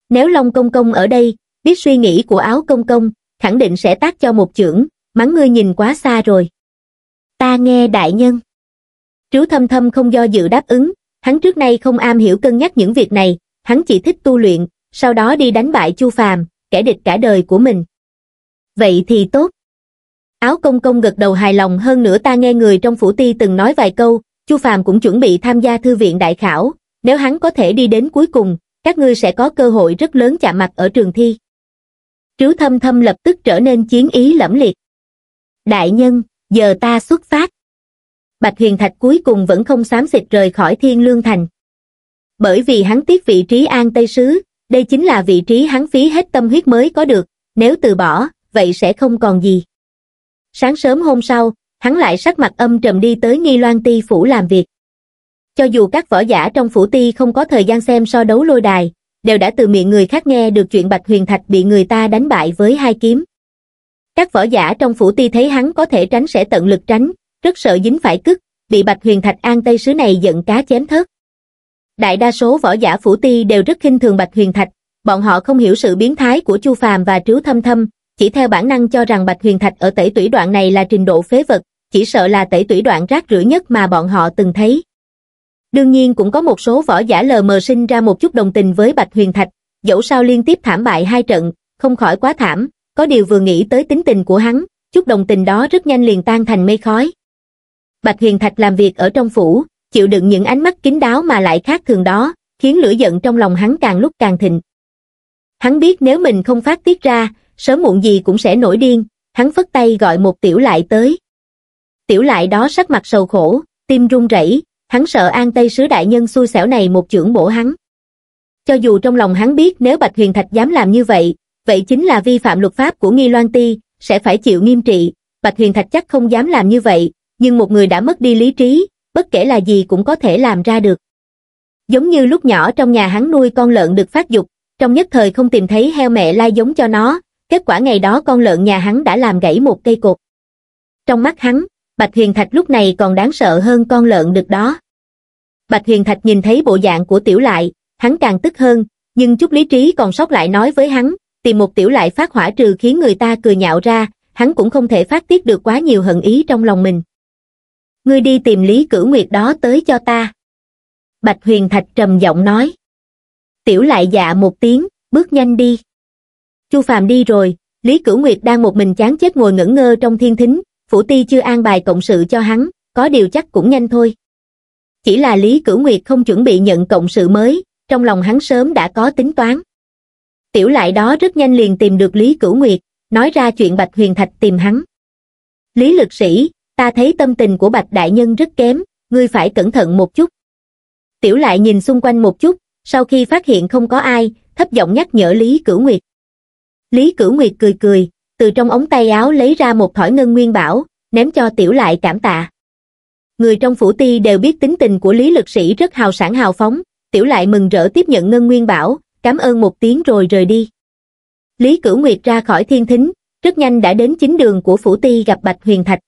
Nếu Long Công Công ở đây, biết suy nghĩ của áo Công Công, khẳng định sẽ tác cho một chưởng, mắng ngươi nhìn quá xa rồi. Ta nghe đại nhân. Trú thâm thâm không do dự đáp ứng, hắn trước nay không am hiểu cân nhắc những việc này, hắn chỉ thích tu luyện, sau đó đi đánh bại Chu Phàm, kẻ địch cả đời của mình. Vậy thì tốt. Áo công công gật đầu hài lòng hơn nữa ta nghe người trong phủ ti từng nói vài câu, Chu Phàm cũng chuẩn bị tham gia thư viện đại khảo, nếu hắn có thể đi đến cuối cùng, các ngươi sẽ có cơ hội rất lớn chạm mặt ở trường thi. Trứ thâm thâm lập tức trở nên chiến ý lẫm liệt. Đại nhân, giờ ta xuất phát. Bạch Huyền Thạch cuối cùng vẫn không xám xịt rời khỏi Thiên Lương Thành. Bởi vì hắn tiếc vị trí an Tây Sứ, đây chính là vị trí hắn phí hết tâm huyết mới có được, nếu từ bỏ, vậy sẽ không còn gì. Sáng sớm hôm sau, hắn lại sắc mặt âm trầm đi tới Nghi Loan Ti Phủ làm việc. Cho dù các võ giả trong phủ ti không có thời gian xem so đấu lôi đài, đều đã từ miệng người khác nghe được chuyện Bạch Huyền Thạch bị người ta đánh bại với hai kiếm. Các võ giả trong phủ ti thấy hắn có thể tránh sẽ tận lực tránh, rất sợ dính phải cức, bị Bạch Huyền Thạch an tây sứ này giận cá chém thớt. Đại đa số võ giả phủ ti đều rất khinh thường Bạch Huyền Thạch, bọn họ không hiểu sự biến thái của Chu Phàm và trứ Thâm Thâm, chỉ theo bản năng cho rằng Bạch Huyền Thạch ở tẩy tủy đoạn này là trình độ phế vật, chỉ sợ là tẩy tủy đoạn rác rưởi nhất mà bọn họ từng thấy. Đương nhiên cũng có một số võ giả lờ mờ sinh ra một chút đồng tình với Bạch Huyền Thạch, dẫu sao liên tiếp thảm bại hai trận, không khỏi quá thảm, có điều vừa nghĩ tới tính tình của hắn, chút đồng tình đó rất nhanh liền tan thành mây khói. Bạch Huyền Thạch làm việc ở trong phủ, chịu đựng những ánh mắt kín đáo mà lại khác thường đó, khiến lửa giận trong lòng hắn càng lúc càng thịnh. Hắn biết nếu mình không phát tiết ra, sớm muộn gì cũng sẽ nổi điên, hắn phất tay gọi một tiểu lại tới. Tiểu lại đó sắc mặt sầu khổ, tim run rẩy, hắn sợ an tây sứ đại nhân xui xẻo này một chưởng bổ hắn. Cho dù trong lòng hắn biết nếu Bạch Huyền Thạch dám làm như vậy, vậy chính là vi phạm luật pháp của Nghi Loan Ti, sẽ phải chịu nghiêm trị, Bạch Huyền Thạch chắc không dám làm như vậy, nhưng một người đã mất đi lý trí, bất kể là gì cũng có thể làm ra được. Giống như lúc nhỏ trong nhà hắn nuôi con lợn được phát dục, trong nhất thời không tìm thấy heo mẹ lai giống cho nó, kết quả ngày đó con lợn nhà hắn đã làm gãy một cây cột. Trong mắt hắn, bạch huyền thạch lúc này còn đáng sợ hơn con lợn được đó bạch huyền thạch nhìn thấy bộ dạng của tiểu lại hắn càng tức hơn nhưng chút lý trí còn sót lại nói với hắn tìm một tiểu lại phát hỏa trừ khiến người ta cười nhạo ra hắn cũng không thể phát tiết được quá nhiều hận ý trong lòng mình ngươi đi tìm lý cửu nguyệt đó tới cho ta bạch huyền thạch trầm giọng nói tiểu lại dạ một tiếng bước nhanh đi chu Phạm đi rồi lý cửu nguyệt đang một mình chán chết ngồi ngẩn ngơ trong thiên thính phủ ti chưa an bài cộng sự cho hắn, có điều chắc cũng nhanh thôi. Chỉ là Lý Cửu Nguyệt không chuẩn bị nhận cộng sự mới, trong lòng hắn sớm đã có tính toán. Tiểu lại đó rất nhanh liền tìm được Lý Cửu Nguyệt, nói ra chuyện Bạch Huyền Thạch tìm hắn. Lý lực sĩ, ta thấy tâm tình của Bạch Đại Nhân rất kém, ngươi phải cẩn thận một chút. Tiểu lại nhìn xung quanh một chút, sau khi phát hiện không có ai, thấp giọng nhắc nhở Lý Cửu Nguyệt. Lý Cửu Nguyệt cười cười, từ trong ống tay áo lấy ra một thỏi ngân nguyên bảo, ném cho tiểu lại cảm tạ. Người trong phủ ti đều biết tính tình của Lý Lực Sĩ rất hào sản hào phóng, tiểu lại mừng rỡ tiếp nhận ngân nguyên bảo, cảm ơn một tiếng rồi rời đi. Lý Cửu Nguyệt ra khỏi thiên thính, rất nhanh đã đến chính đường của phủ ti gặp Bạch Huyền Thạch.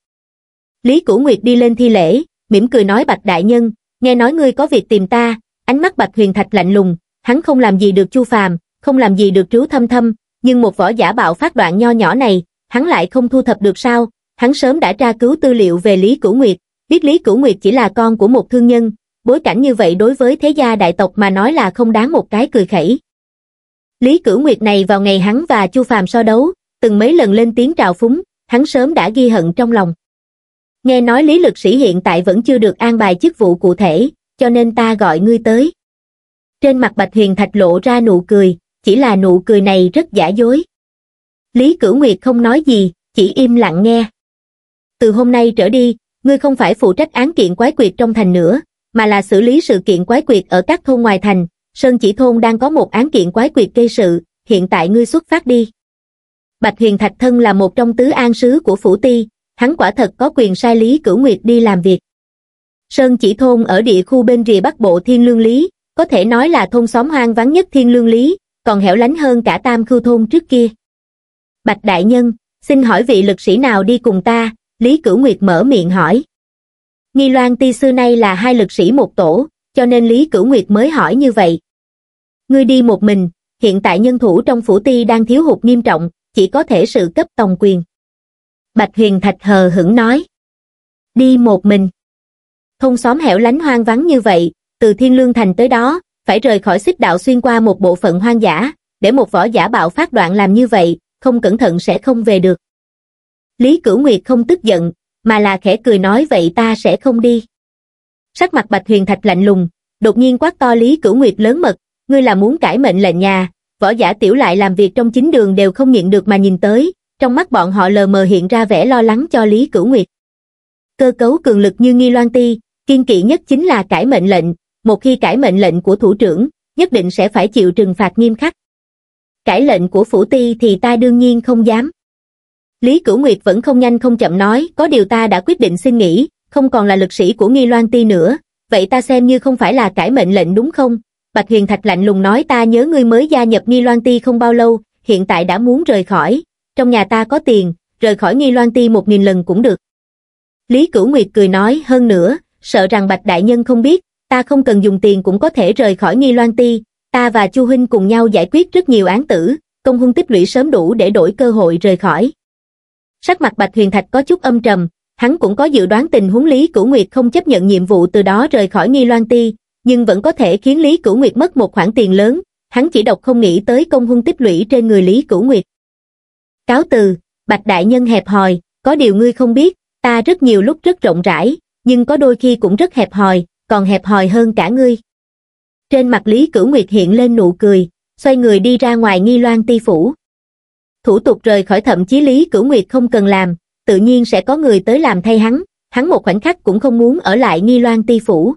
Lý Cửu Nguyệt đi lên thi lễ, mỉm cười nói Bạch Đại Nhân, nghe nói ngươi có việc tìm ta, ánh mắt Bạch Huyền Thạch lạnh lùng, hắn không làm gì được Chu Phàm, không làm gì được Trú Thâm Thâm, nhưng một võ giả bạo phát đoạn nho nhỏ này, hắn lại không thu thập được sao, hắn sớm đã tra cứu tư liệu về Lý Cửu Nguyệt, biết Lý Cửu Nguyệt chỉ là con của một thương nhân, bối cảnh như vậy đối với thế gia đại tộc mà nói là không đáng một cái cười khẩy. Lý Cửu Nguyệt này vào ngày hắn và Chu Phàm so đấu, từng mấy lần lên tiếng trào phúng, hắn sớm đã ghi hận trong lòng. Nghe nói Lý Lực Sĩ hiện tại vẫn chưa được an bài chức vụ cụ thể, cho nên ta gọi ngươi tới. Trên mặt Bạch Huyền Thạch lộ ra nụ cười, chỉ là nụ cười này rất giả dối. Lý Cửu Nguyệt không nói gì, chỉ im lặng nghe. Từ hôm nay trở đi, ngươi không phải phụ trách án kiện quái quyệt trong thành nữa, mà là xử lý sự kiện quái quyệt ở các thôn ngoài thành. Sơn Chỉ Thôn đang có một án kiện quái quyệt gây sự, hiện tại ngươi xuất phát đi. Bạch huyền Thạch Thân là một trong tứ an sứ của Phủ Ti, hắn quả thật có quyền sai Lý Cửu Nguyệt đi làm việc. Sơn Chỉ Thôn ở địa khu bên rìa Bắc Bộ Thiên Lương Lý, có thể nói là thôn xóm hoang vắng nhất Thiên Lương Lý, còn hẻo lánh hơn cả tam khu thôn trước kia. Bạch Đại Nhân, xin hỏi vị lực sĩ nào đi cùng ta, Lý Cửu Nguyệt mở miệng hỏi. Nghi Loan Ti Sư nay là hai lực sĩ một tổ, cho nên Lý Cửu Nguyệt mới hỏi như vậy. Ngươi đi một mình, hiện tại nhân thủ trong phủ ti đang thiếu hụt nghiêm trọng, chỉ có thể sự cấp tòng quyền. Bạch Huyền Thạch hờ hững nói. Đi một mình. Thôn xóm hẻo lánh hoang vắng như vậy, từ Thiên Lương Thành tới đó, phải rời khỏi xích đạo xuyên qua một bộ phận hoang dã, để một võ giả bạo phát đoạn làm như vậy, không cẩn thận sẽ không về được. Lý Cửu Nguyệt không tức giận, mà là khẽ cười nói vậy ta sẽ không đi. Sắc mặt Bạch Huyền Thạch lạnh lùng, đột nhiên quát to Lý Cửu Nguyệt lớn mật, ngươi là muốn cải mệnh lệnh nhà, võ giả tiểu lại làm việc trong chính đường đều không nhịn được mà nhìn tới, trong mắt bọn họ lờ mờ hiện ra vẻ lo lắng cho Lý Cửu Nguyệt. Cơ cấu cường lực như nghi loan ti, kiên kỵ nhất chính là cải mệnh lệnh, một khi cải mệnh lệnh của thủ trưởng, nhất định sẽ phải chịu trừng phạt nghiêm khắc. cải lệnh của phủ ti thì ta đương nhiên không dám. Lý Cửu Nguyệt vẫn không nhanh không chậm nói, có điều ta đã quyết định xin nghỉ, không còn là lực sĩ của nghi loan ti nữa, vậy ta xem như không phải là cải mệnh lệnh đúng không? Bạch Huyền Thạch lạnh lùng nói ta nhớ ngươi mới gia nhập nghi loan ti không bao lâu, hiện tại đã muốn rời khỏi, trong nhà ta có tiền, rời khỏi nghi loan ti một nghìn lần cũng được. Lý Cửu Nguyệt cười nói hơn nữa, sợ rằng Bạch Đại Nhân không biết, ta không cần dùng tiền cũng có thể rời khỏi nghi loan ti, ta và Chu Huynh cùng nhau giải quyết rất nhiều án tử, công hung tích lũy sớm đủ để đổi cơ hội rời khỏi. Sắc mặt Bạch Huyền Thạch có chút âm trầm, hắn cũng có dự đoán tình huống Lý Cửu Nguyệt không chấp nhận nhiệm vụ từ đó rời khỏi nghi loan ti, nhưng vẫn có thể khiến Lý Cửu Nguyệt mất một khoản tiền lớn, hắn chỉ độc không nghĩ tới công hung tích lũy trên người Lý Cửu Nguyệt. Cáo từ, Bạch Đại Nhân hẹp hòi, có điều ngươi không biết, ta rất nhiều lúc rất rộng rãi, nhưng có đôi khi cũng rất hẹp hòi, còn hẹp hòi hơn cả ngươi. Trên mặt Lý Cửu Nguyệt hiện lên nụ cười, xoay người đi ra ngoài nghi loan ti phủ. Thủ tục rời khỏi thậm chí Lý Cửu Nguyệt không cần làm, tự nhiên sẽ có người tới làm thay hắn, hắn một khoảnh khắc cũng không muốn ở lại nghi loan ti phủ.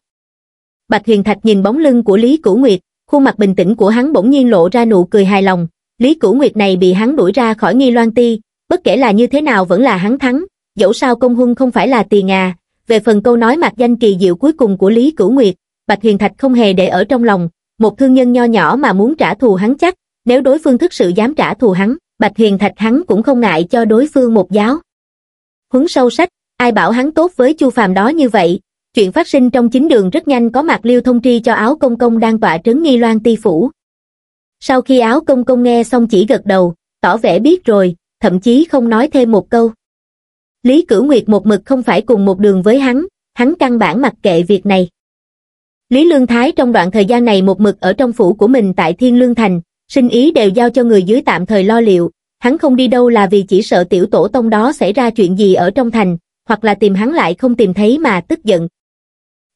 Bạch Huyền Thạch nhìn bóng lưng của Lý Cửu Nguyệt, khuôn mặt bình tĩnh của hắn bỗng nhiên lộ ra nụ cười hài lòng, Lý Cửu Nguyệt này bị hắn đuổi ra khỏi nghi loan ti, bất kể là như thế nào vẫn là hắn thắng, dẫu sao công huân không phải là tì ngà, về phần câu nói mặt danh kỳ diệu cuối cùng của Lý Cửu Nguyệt, Bạch Hiền Thạch không hề để ở trong lòng, một thương nhân nho nhỏ mà muốn trả thù hắn chắc, nếu đối phương thức sự dám trả thù hắn, Bạch Hiền Thạch hắn cũng không ngại cho đối phương một giáo. Huấn sâu sách, ai bảo hắn tốt với Chu Phàm đó như vậy, chuyện phát sinh trong chính đường rất nhanh có mặt liêu thông tri cho áo công công đang tọa trấn nghi loan ti phủ. Sau khi áo công công nghe xong chỉ gật đầu, tỏ vẻ biết rồi, thậm chí không nói thêm một câu. Lý Cửu Nguyệt một mực không phải cùng một đường với hắn, hắn căn bản mặc kệ việc này. Lý Lương Thái trong đoạn thời gian này một mực ở trong phủ của mình tại Thiên Lương Thành, sinh ý đều giao cho người dưới tạm thời lo liệu, hắn không đi đâu là vì chỉ sợ tiểu tổ tông đó xảy ra chuyện gì ở trong thành, hoặc là tìm hắn lại không tìm thấy mà tức giận.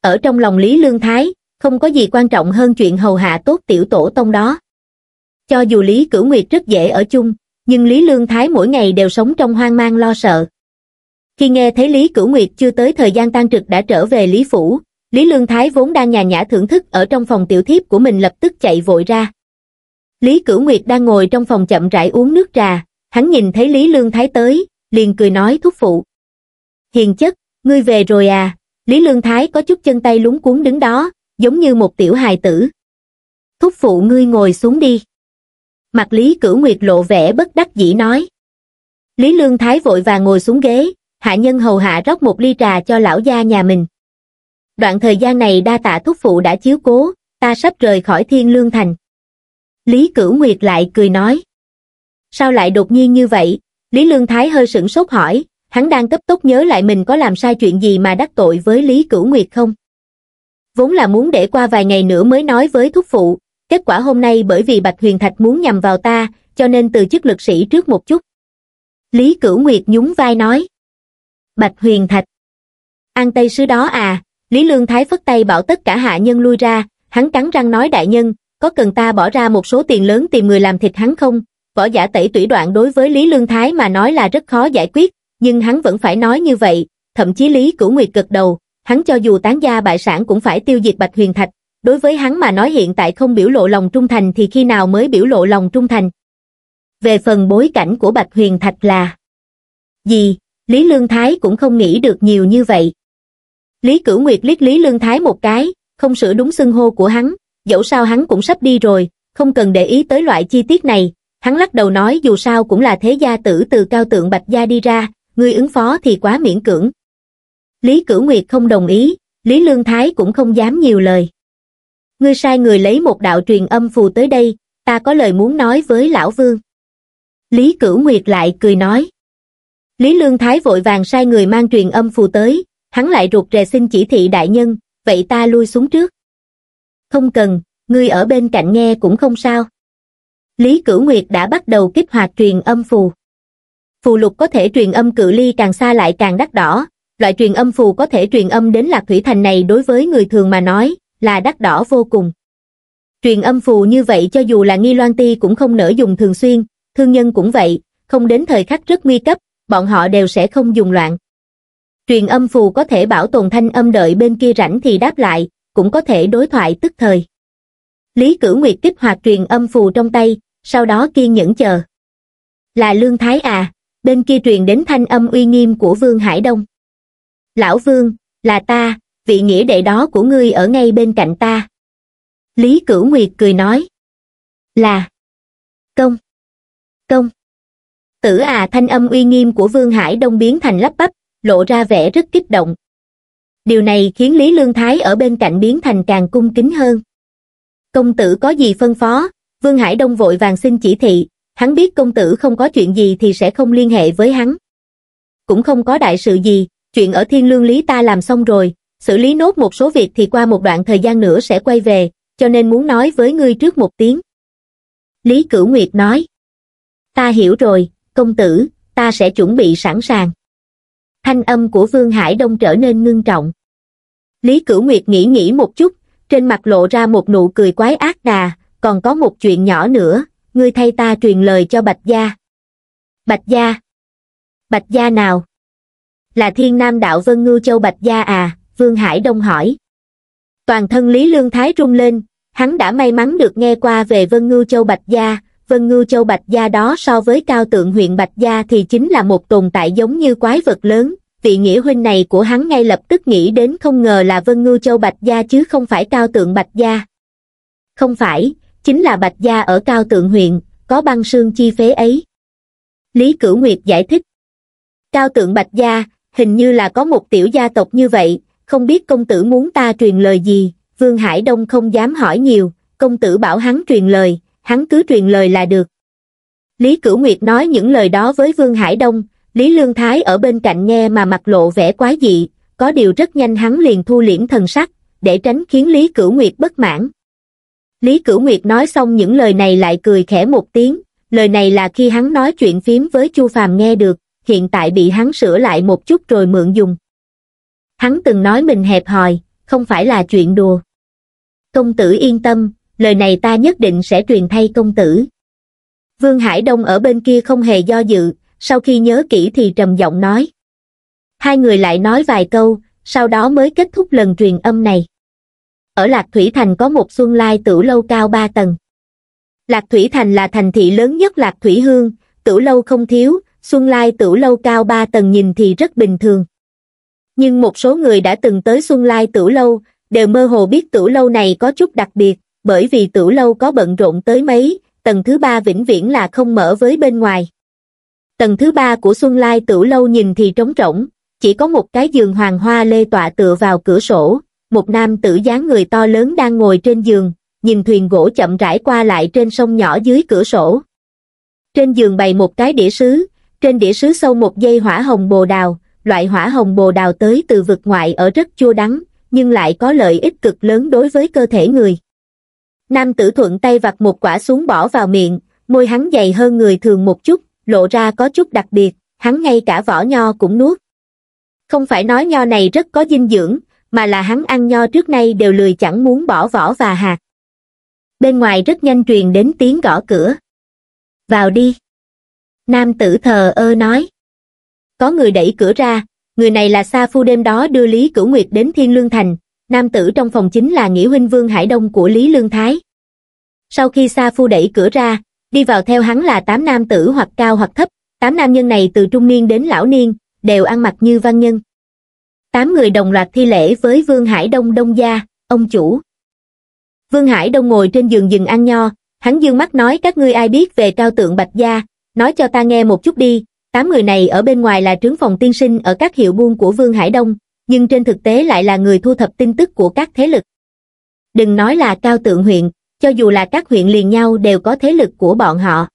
Ở trong lòng Lý Lương Thái, không có gì quan trọng hơn chuyện hầu hạ tốt tiểu tổ tông đó. Cho dù Lý Cửu Nguyệt rất dễ ở chung, nhưng Lý Lương Thái mỗi ngày đều sống trong hoang mang lo sợ khi nghe thấy lý cửu nguyệt chưa tới thời gian tan trực đã trở về lý phủ lý lương thái vốn đang nhà nhã thưởng thức ở trong phòng tiểu thiếp của mình lập tức chạy vội ra lý cửu nguyệt đang ngồi trong phòng chậm rãi uống nước trà hắn nhìn thấy lý lương thái tới liền cười nói thúc phụ hiền chất ngươi về rồi à lý lương thái có chút chân tay lúng cuốn đứng đó giống như một tiểu hài tử thúc phụ ngươi ngồi xuống đi mặt lý cửu nguyệt lộ vẻ bất đắc dĩ nói lý lương thái vội và ngồi xuống ghế hạ nhân hầu hạ rót một ly trà cho lão gia nhà mình. Đoạn thời gian này đa tạ thúc phụ đã chiếu cố, ta sắp rời khỏi thiên lương thành. Lý Cửu Nguyệt lại cười nói. Sao lại đột nhiên như vậy? Lý Lương Thái hơi sửng sốt hỏi, hắn đang cấp tốc nhớ lại mình có làm sai chuyện gì mà đắc tội với Lý Cửu Nguyệt không? Vốn là muốn để qua vài ngày nữa mới nói với thúc phụ, kết quả hôm nay bởi vì Bạch Huyền Thạch muốn nhằm vào ta, cho nên từ chức lực sĩ trước một chút. Lý Cửu Nguyệt nhún vai nói. Bạch Huyền Thạch. An Tây sứ đó à, Lý Lương Thái phất tay bảo tất cả hạ nhân lui ra, hắn cắn răng nói đại nhân, có cần ta bỏ ra một số tiền lớn tìm người làm thịt hắn không? Võ giả tẩy tủy đoạn đối với Lý Lương Thái mà nói là rất khó giải quyết, nhưng hắn vẫn phải nói như vậy, thậm chí Lý Cửu Nguyệt cực đầu, hắn cho dù tán gia bại sản cũng phải tiêu diệt Bạch Huyền Thạch, đối với hắn mà nói hiện tại không biểu lộ lòng trung thành thì khi nào mới biểu lộ lòng trung thành. Về phần bối cảnh của Bạch Huyền Thạch là gì? Lý Lương Thái cũng không nghĩ được nhiều như vậy. Lý Cửu Nguyệt liếc Lý Lương Thái một cái, không sửa đúng xưng hô của hắn, dẫu sao hắn cũng sắp đi rồi, không cần để ý tới loại chi tiết này. Hắn lắc đầu nói dù sao cũng là thế gia tử từ cao tượng Bạch Gia đi ra, người ứng phó thì quá miễn cưỡng. Lý Cửu Nguyệt không đồng ý, Lý Lương Thái cũng không dám nhiều lời. Ngươi sai người lấy một đạo truyền âm phù tới đây, ta có lời muốn nói với Lão Vương. Lý Cửu Nguyệt lại cười nói. Lý Lương Thái vội vàng sai người mang truyền âm phù tới, hắn lại ruột rè xin chỉ thị đại nhân, vậy ta lui xuống trước. Không cần, ngươi ở bên cạnh nghe cũng không sao. Lý Cửu Nguyệt đã bắt đầu kích hoạt truyền âm phù. Phù lục có thể truyền âm cự ly càng xa lại càng đắt đỏ, loại truyền âm phù có thể truyền âm đến Lạc Thủy Thành này đối với người thường mà nói, là đắt đỏ vô cùng. Truyền âm phù như vậy cho dù là nghi loan ti cũng không nỡ dùng thường xuyên, thương nhân cũng vậy, không đến thời khắc rất nguy cấp, bọn họ đều sẽ không dùng loạn. Truyền âm phù có thể bảo tồn thanh âm đợi bên kia rảnh thì đáp lại, cũng có thể đối thoại tức thời. Lý Cửu Nguyệt kích hoạt truyền âm phù trong tay, sau đó kiên nhẫn chờ. Là Lương Thái à, bên kia truyền đến thanh âm uy nghiêm của Vương Hải Đông. Lão Vương, là ta, vị nghĩa đệ đó của ngươi ở ngay bên cạnh ta. Lý Cửu Nguyệt cười nói. Là. Công. Công tử à thanh âm uy nghiêm của vương hải đông biến thành lấp bắp lộ ra vẻ rất kích động điều này khiến lý lương thái ở bên cạnh biến thành càng cung kính hơn công tử có gì phân phó vương hải đông vội vàng xin chỉ thị hắn biết công tử không có chuyện gì thì sẽ không liên hệ với hắn cũng không có đại sự gì chuyện ở thiên lương lý ta làm xong rồi xử lý nốt một số việc thì qua một đoạn thời gian nữa sẽ quay về cho nên muốn nói với ngươi trước một tiếng lý cửu nguyệt nói ta hiểu rồi công tử ta sẽ chuẩn bị sẵn sàng thanh âm của vương hải đông trở nên ngưng trọng lý cửu nguyệt nghĩ nghĩ một chút trên mặt lộ ra một nụ cười quái ác đà còn có một chuyện nhỏ nữa ngươi thay ta truyền lời cho bạch gia bạch gia bạch gia nào là thiên nam đạo vân ngư châu bạch gia à vương hải đông hỏi toàn thân lý lương thái rung lên hắn đã may mắn được nghe qua về vân ngư châu bạch gia vân ngưu châu bạch gia đó so với cao tượng huyện bạch gia thì chính là một tồn tại giống như quái vật lớn vị nghĩa huynh này của hắn ngay lập tức nghĩ đến không ngờ là vân ngưu châu bạch gia chứ không phải cao tượng bạch gia không phải chính là bạch gia ở cao tượng huyện có băng sương chi phế ấy lý cửu nguyệt giải thích cao tượng bạch gia hình như là có một tiểu gia tộc như vậy không biết công tử muốn ta truyền lời gì vương hải đông không dám hỏi nhiều công tử bảo hắn truyền lời hắn cứ truyền lời là được. Lý Cửu Nguyệt nói những lời đó với Vương Hải Đông, Lý Lương Thái ở bên cạnh nghe mà mặt lộ vẻ quái dị, có điều rất nhanh hắn liền thu liễm thần sắc, để tránh khiến Lý Cửu Nguyệt bất mãn. Lý Cửu Nguyệt nói xong những lời này lại cười khẽ một tiếng, lời này là khi hắn nói chuyện phím với Chu Phàm nghe được, hiện tại bị hắn sửa lại một chút rồi mượn dùng. Hắn từng nói mình hẹp hòi, không phải là chuyện đùa. Công tử yên tâm, lời này ta nhất định sẽ truyền thay công tử. Vương Hải Đông ở bên kia không hề do dự, sau khi nhớ kỹ thì trầm giọng nói. Hai người lại nói vài câu, sau đó mới kết thúc lần truyền âm này. Ở Lạc Thủy Thành có một xuân lai tử lâu cao ba tầng. Lạc Thủy Thành là thành thị lớn nhất Lạc Thủy Hương, tử lâu không thiếu, xuân lai tử lâu cao ba tầng nhìn thì rất bình thường. Nhưng một số người đã từng tới xuân lai tử lâu, đều mơ hồ biết tử lâu này có chút đặc biệt, bởi vì tửu lâu có bận rộn tới mấy tầng thứ ba vĩnh viễn là không mở với bên ngoài tầng thứ ba của xuân lai tửu lâu nhìn thì trống rỗng chỉ có một cái giường hoàng hoa lê tọa tựa vào cửa sổ một nam tử dáng người to lớn đang ngồi trên giường nhìn thuyền gỗ chậm rãi qua lại trên sông nhỏ dưới cửa sổ trên giường bày một cái đĩa sứ trên đĩa sứ sâu một dây hỏa hồng bồ đào loại hỏa hồng bồ đào tới từ vực ngoại ở rất chua đắng nhưng lại có lợi ích cực lớn đối với cơ thể người nam tử thuận tay vặt một quả xuống bỏ vào miệng, môi hắn dày hơn người thường một chút, lộ ra có chút đặc biệt, hắn ngay cả vỏ nho cũng nuốt. Không phải nói nho này rất có dinh dưỡng, mà là hắn ăn nho trước nay đều lười chẳng muốn bỏ vỏ và hạt. Bên ngoài rất nhanh truyền đến tiếng gõ cửa. Vào đi. Nam tử thờ ơ nói. Có người đẩy cửa ra, người này là Sa Phu đêm đó đưa Lý Cửu Nguyệt đến Thiên Lương Thành, nam tử trong phòng chính là nghĩa huynh Vương Hải Đông của Lý Lương Thái. Sau khi Sa Phu đẩy cửa ra, đi vào theo hắn là tám nam tử hoặc cao hoặc thấp, tám nam nhân này từ trung niên đến lão niên, đều ăn mặc như văn nhân. Tám người đồng loạt thi lễ với Vương Hải Đông Đông Gia, ông chủ. Vương Hải Đông ngồi trên giường dừng ăn nho, hắn dương mắt nói các ngươi ai biết về cao tượng Bạch Gia, nói cho ta nghe một chút đi, tám người này ở bên ngoài là trướng phòng tiên sinh ở các hiệu buôn của Vương Hải Đông, nhưng trên thực tế lại là người thu thập tin tức của các thế lực. Đừng nói là cao tượng huyện, cho dù là các huyện liền nhau đều có thế lực của bọn họ.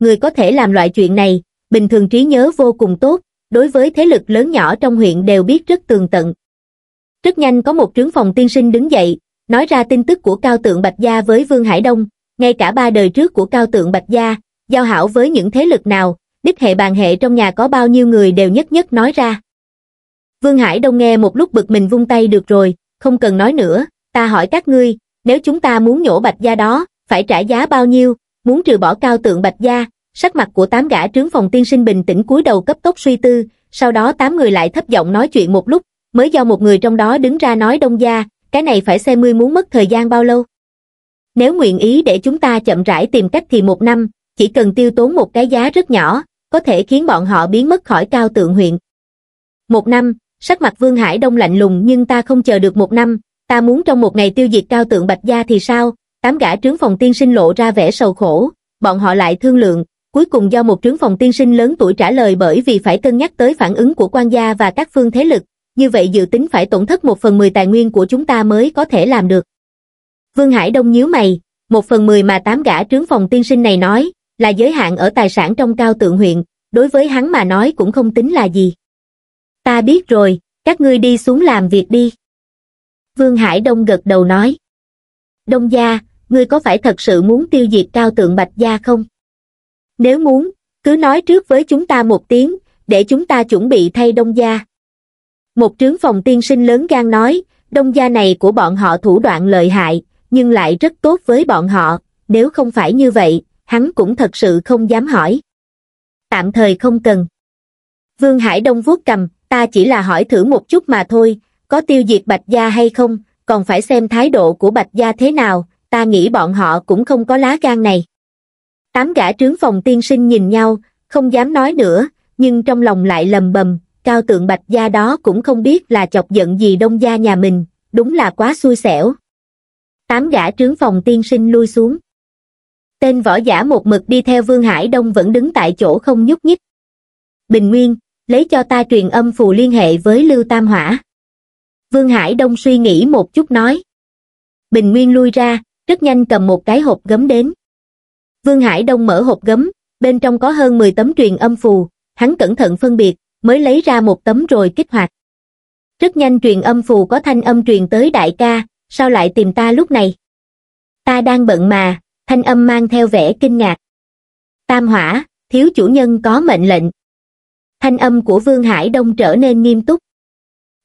Người có thể làm loại chuyện này, bình thường trí nhớ vô cùng tốt, đối với thế lực lớn nhỏ trong huyện đều biết rất tường tận. Rất nhanh có một trướng phòng tiên sinh đứng dậy, nói ra tin tức của cao tượng Bạch Gia với Vương Hải Đông, ngay cả ba đời trước của cao tượng Bạch Gia, giao hảo với những thế lực nào, đích hệ bàn hệ trong nhà có bao nhiêu người đều nhất nhất nói ra. Vương Hải Đông nghe một lúc bực mình vung tay được rồi, không cần nói nữa, ta hỏi các ngươi, nếu chúng ta muốn nhổ bạch gia đó, phải trả giá bao nhiêu, muốn trừ bỏ cao tượng bạch gia, sắc mặt của tám gã trướng phòng tiên sinh bình tĩnh cúi đầu cấp tốc suy tư, sau đó tám người lại thấp giọng nói chuyện một lúc, mới do một người trong đó đứng ra nói đông gia, cái này phải xem mươi muốn mất thời gian bao lâu. Nếu nguyện ý để chúng ta chậm rãi tìm cách thì một năm, chỉ cần tiêu tốn một cái giá rất nhỏ, có thể khiến bọn họ biến mất khỏi cao tượng huyện. Một năm, sắc mặt Vương Hải Đông lạnh lùng nhưng ta không chờ được một năm, ta muốn trong một ngày tiêu diệt cao tượng Bạch Gia thì sao, tám gã trướng phòng tiên sinh lộ ra vẻ sầu khổ, bọn họ lại thương lượng, cuối cùng do một trướng phòng tiên sinh lớn tuổi trả lời bởi vì phải cân nhắc tới phản ứng của quan gia và các phương thế lực, như vậy dự tính phải tổn thất một phần mười tài nguyên của chúng ta mới có thể làm được. Vương Hải Đông nhíu mày, một phần mười mà tám gã trướng phòng tiên sinh này nói, là giới hạn ở tài sản trong cao tượng huyện, đối với hắn mà nói cũng không tính là gì ta biết rồi, các ngươi đi xuống làm việc đi. Vương Hải Đông gật đầu nói. Đông gia, ngươi có phải thật sự muốn tiêu diệt cao tượng bạch gia không? Nếu muốn, cứ nói trước với chúng ta một tiếng, để chúng ta chuẩn bị thay đông gia. Một trướng phòng tiên sinh lớn gan nói, đông gia này của bọn họ thủ đoạn lợi hại, nhưng lại rất tốt với bọn họ, nếu không phải như vậy, hắn cũng thật sự không dám hỏi. Tạm thời không cần. Vương Hải Đông vuốt cầm, ta chỉ là hỏi thử một chút mà thôi có tiêu diệt bạch gia hay không còn phải xem thái độ của bạch gia thế nào ta nghĩ bọn họ cũng không có lá gan này tám gã trướng phòng tiên sinh nhìn nhau không dám nói nữa nhưng trong lòng lại lầm bầm cao tượng bạch gia đó cũng không biết là chọc giận gì đông gia nhà mình đúng là quá xui xẻo tám gã trướng phòng tiên sinh lui xuống tên võ giả một mực đi theo vương hải đông vẫn đứng tại chỗ không nhúc nhích bình nguyên lấy cho ta truyền âm phù liên hệ với Lưu Tam Hỏa. Vương Hải Đông suy nghĩ một chút nói. Bình Nguyên lui ra, rất nhanh cầm một cái hộp gấm đến. Vương Hải Đông mở hộp gấm, bên trong có hơn 10 tấm truyền âm phù, hắn cẩn thận phân biệt, mới lấy ra một tấm rồi kích hoạt. Rất nhanh truyền âm phù có thanh âm truyền tới đại ca, sao lại tìm ta lúc này? Ta đang bận mà, thanh âm mang theo vẻ kinh ngạc. Tam hỏa, thiếu chủ nhân có mệnh lệnh thanh âm của vương hải đông trở nên nghiêm túc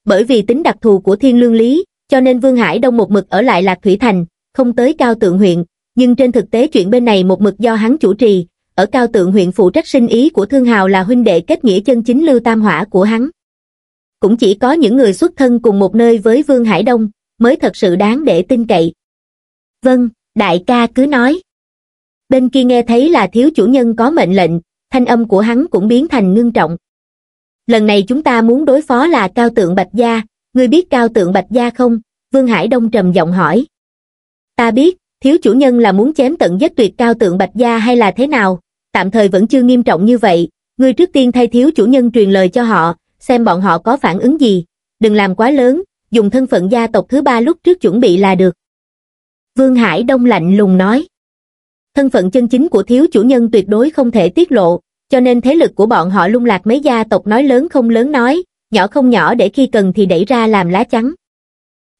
bởi vì tính đặc thù của thiên lương lý cho nên vương hải đông một mực ở lại lạc thủy thành không tới cao tượng huyện nhưng trên thực tế chuyện bên này một mực do hắn chủ trì ở cao tượng huyện phụ trách sinh ý của thương hào là huynh đệ kết nghĩa chân chính lưu tam hỏa của hắn cũng chỉ có những người xuất thân cùng một nơi với vương hải đông mới thật sự đáng để tin cậy vâng đại ca cứ nói bên kia nghe thấy là thiếu chủ nhân có mệnh lệnh thanh âm của hắn cũng biến thành ngưng trọng lần này chúng ta muốn đối phó là cao tượng bạch gia ngươi biết cao tượng bạch gia không vương hải đông trầm giọng hỏi ta biết thiếu chủ nhân là muốn chém tận giết tuyệt cao tượng bạch gia hay là thế nào tạm thời vẫn chưa nghiêm trọng như vậy ngươi trước tiên thay thiếu chủ nhân truyền lời cho họ xem bọn họ có phản ứng gì đừng làm quá lớn dùng thân phận gia tộc thứ ba lúc trước chuẩn bị là được vương hải đông lạnh lùng nói thân phận chân chính của thiếu chủ nhân tuyệt đối không thể tiết lộ cho nên thế lực của bọn họ lung lạc mấy gia tộc nói lớn không lớn nói, nhỏ không nhỏ để khi cần thì đẩy ra làm lá chắn.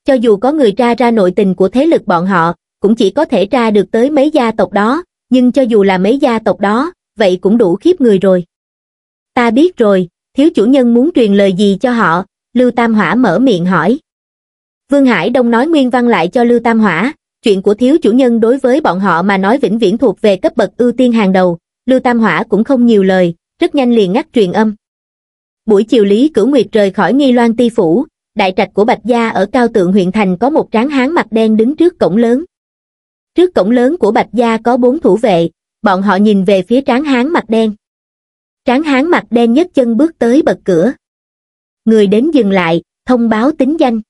Cho dù có người tra ra nội tình của thế lực bọn họ, cũng chỉ có thể tra được tới mấy gia tộc đó, nhưng cho dù là mấy gia tộc đó, vậy cũng đủ khiếp người rồi. Ta biết rồi, thiếu chủ nhân muốn truyền lời gì cho họ, Lưu Tam Hỏa mở miệng hỏi. Vương Hải Đông nói nguyên văn lại cho Lưu Tam Hỏa, chuyện của thiếu chủ nhân đối với bọn họ mà nói vĩnh viễn thuộc về cấp bậc ưu tiên hàng đầu, Lưu Tam Hỏa cũng không nhiều lời, rất nhanh liền ngắt truyền âm. Buổi chiều Lý Cửu Nguyệt rời khỏi nghi loan ti phủ, đại trạch của Bạch Gia ở Cao Tượng huyện thành có một tráng hán mặt đen đứng trước cổng lớn. Trước cổng lớn của Bạch Gia có bốn thủ vệ, bọn họ nhìn về phía tráng hán mặt đen. Tráng hán mặt đen nhấc chân bước tới bật cửa. Người đến dừng lại, thông báo tính danh.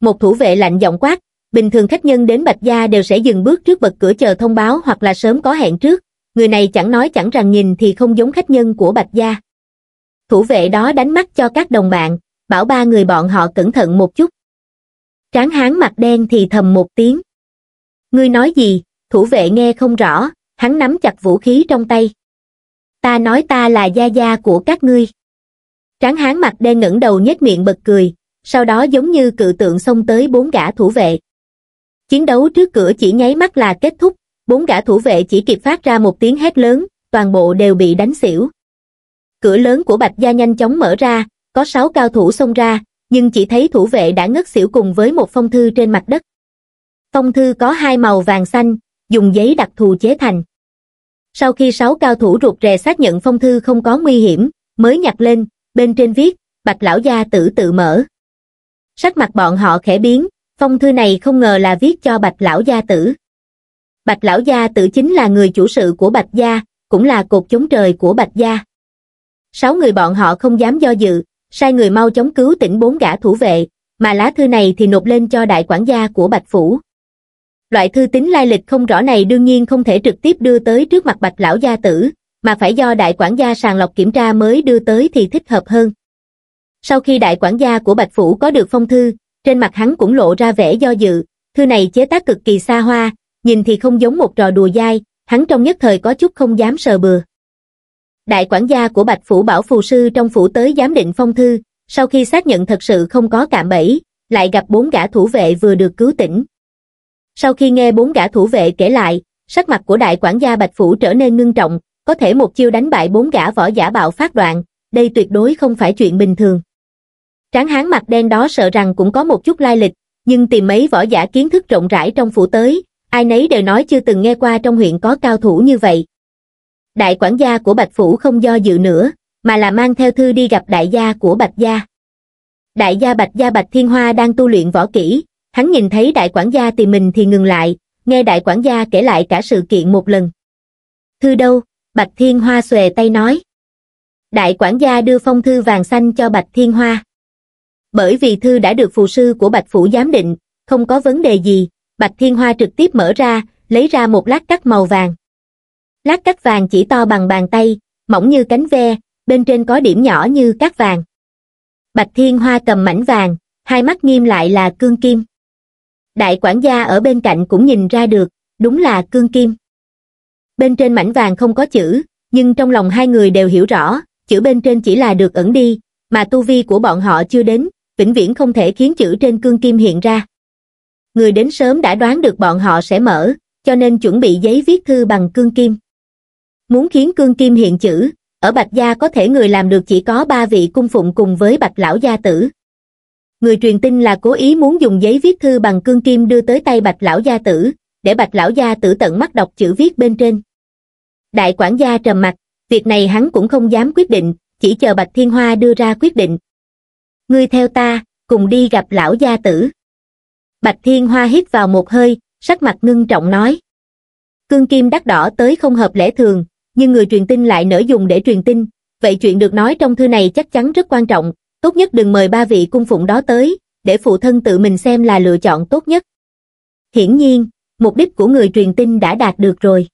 Một thủ vệ lạnh giọng quát, bình thường khách nhân đến Bạch Gia đều sẽ dừng bước trước bật cửa chờ thông báo hoặc là sớm có hẹn trước, người này chẳng nói chẳng rằng nhìn thì không giống khách nhân của Bạch Gia. Thủ vệ đó đánh mắt cho các đồng bạn, bảo ba người bọn họ cẩn thận một chút. Tráng hán mặt đen thì thầm một tiếng. Ngươi nói gì, thủ vệ nghe không rõ, hắn nắm chặt vũ khí trong tay. Ta nói ta là gia gia của các ngươi. Tráng hán mặt đen ngẩng đầu nhếch miệng bật cười, sau đó giống như cự tượng xông tới bốn gã thủ vệ. Chiến đấu trước cửa chỉ nháy mắt là kết thúc, bốn gã thủ vệ chỉ kịp phát ra một tiếng hét lớn, toàn bộ đều bị đánh xỉu. Cửa lớn của Bạch Gia nhanh chóng mở ra, có sáu cao thủ xông ra, nhưng chỉ thấy thủ vệ đã ngất xỉu cùng với một phong thư trên mặt đất. Phong thư có hai màu vàng xanh, dùng giấy đặc thù chế thành. Sau khi sáu cao thủ rụt rè xác nhận phong thư không có nguy hiểm, mới nhặt lên, bên trên viết, Bạch Lão Gia tự tự mở. Sắc mặt bọn họ khẽ biến, phong thư này không ngờ là viết cho Bạch Lão Gia tử bạch lão gia tự chính là người chủ sự của bạch gia cũng là cột chống trời của bạch gia sáu người bọn họ không dám do dự sai người mau chống cứu tỉnh bốn gã thủ vệ mà lá thư này thì nộp lên cho đại quản gia của bạch phủ loại thư tính lai lịch không rõ này đương nhiên không thể trực tiếp đưa tới trước mặt bạch lão gia tử mà phải do đại quản gia sàng lọc kiểm tra mới đưa tới thì thích hợp hơn sau khi đại quản gia của bạch phủ có được phong thư trên mặt hắn cũng lộ ra vẻ do dự thư này chế tác cực kỳ xa hoa nhìn thì không giống một trò đùa dai, hắn trong nhất thời có chút không dám sờ bừa. Đại quản gia của Bạch Phủ bảo phù sư trong phủ tới giám định phong thư, sau khi xác nhận thật sự không có cạm bẫy, lại gặp bốn gã thủ vệ vừa được cứu tỉnh. Sau khi nghe bốn gã thủ vệ kể lại, sắc mặt của đại quản gia Bạch Phủ trở nên ngưng trọng, có thể một chiêu đánh bại bốn gã võ giả bạo phát đoạn, đây tuyệt đối không phải chuyện bình thường. Tráng hán mặt đen đó sợ rằng cũng có một chút lai lịch, nhưng tìm mấy võ giả kiến thức rộng rãi trong phủ tới, ai nấy đều nói chưa từng nghe qua trong huyện có cao thủ như vậy. Đại quản gia của Bạch Phủ không do dự nữa, mà là mang theo thư đi gặp đại gia của Bạch Gia. Đại gia Bạch Gia Bạch Thiên Hoa đang tu luyện võ kỹ, hắn nhìn thấy đại quản gia tìm mình thì ngừng lại, nghe đại quản gia kể lại cả sự kiện một lần. Thư đâu? Bạch Thiên Hoa xòe tay nói. Đại quản gia đưa phong thư vàng xanh cho Bạch Thiên Hoa. Bởi vì thư đã được phù sư của Bạch Phủ giám định, không có vấn đề gì, bạch thiên hoa trực tiếp mở ra lấy ra một lát cắt màu vàng lát cắt vàng chỉ to bằng bàn tay mỏng như cánh ve bên trên có điểm nhỏ như cát vàng bạch thiên hoa cầm mảnh vàng hai mắt nghiêm lại là cương kim đại quản gia ở bên cạnh cũng nhìn ra được đúng là cương kim bên trên mảnh vàng không có chữ nhưng trong lòng hai người đều hiểu rõ chữ bên trên chỉ là được ẩn đi mà tu vi của bọn họ chưa đến vĩnh viễn không thể khiến chữ trên cương kim hiện ra người đến sớm đã đoán được bọn họ sẽ mở, cho nên chuẩn bị giấy viết thư bằng cương kim. Muốn khiến cương kim hiện chữ, ở Bạch Gia có thể người làm được chỉ có ba vị cung phụng cùng với Bạch Lão Gia Tử. Người truyền tin là cố ý muốn dùng giấy viết thư bằng cương kim đưa tới tay Bạch Lão Gia Tử, để Bạch Lão Gia Tử tận mắt đọc chữ viết bên trên. Đại quản gia trầm mặt, việc này hắn cũng không dám quyết định, chỉ chờ Bạch Thiên Hoa đưa ra quyết định. Ngươi theo ta, cùng đi gặp Lão Gia Tử. Bạch Thiên Hoa hít vào một hơi, sắc mặt ngưng trọng nói. Cương kim đắt đỏ tới không hợp lẽ thường, nhưng người truyền tin lại nỡ dùng để truyền tin, vậy chuyện được nói trong thư này chắc chắn rất quan trọng, tốt nhất đừng mời ba vị cung phụng đó tới, để phụ thân tự mình xem là lựa chọn tốt nhất. Hiển nhiên, mục đích của người truyền tin đã đạt được rồi.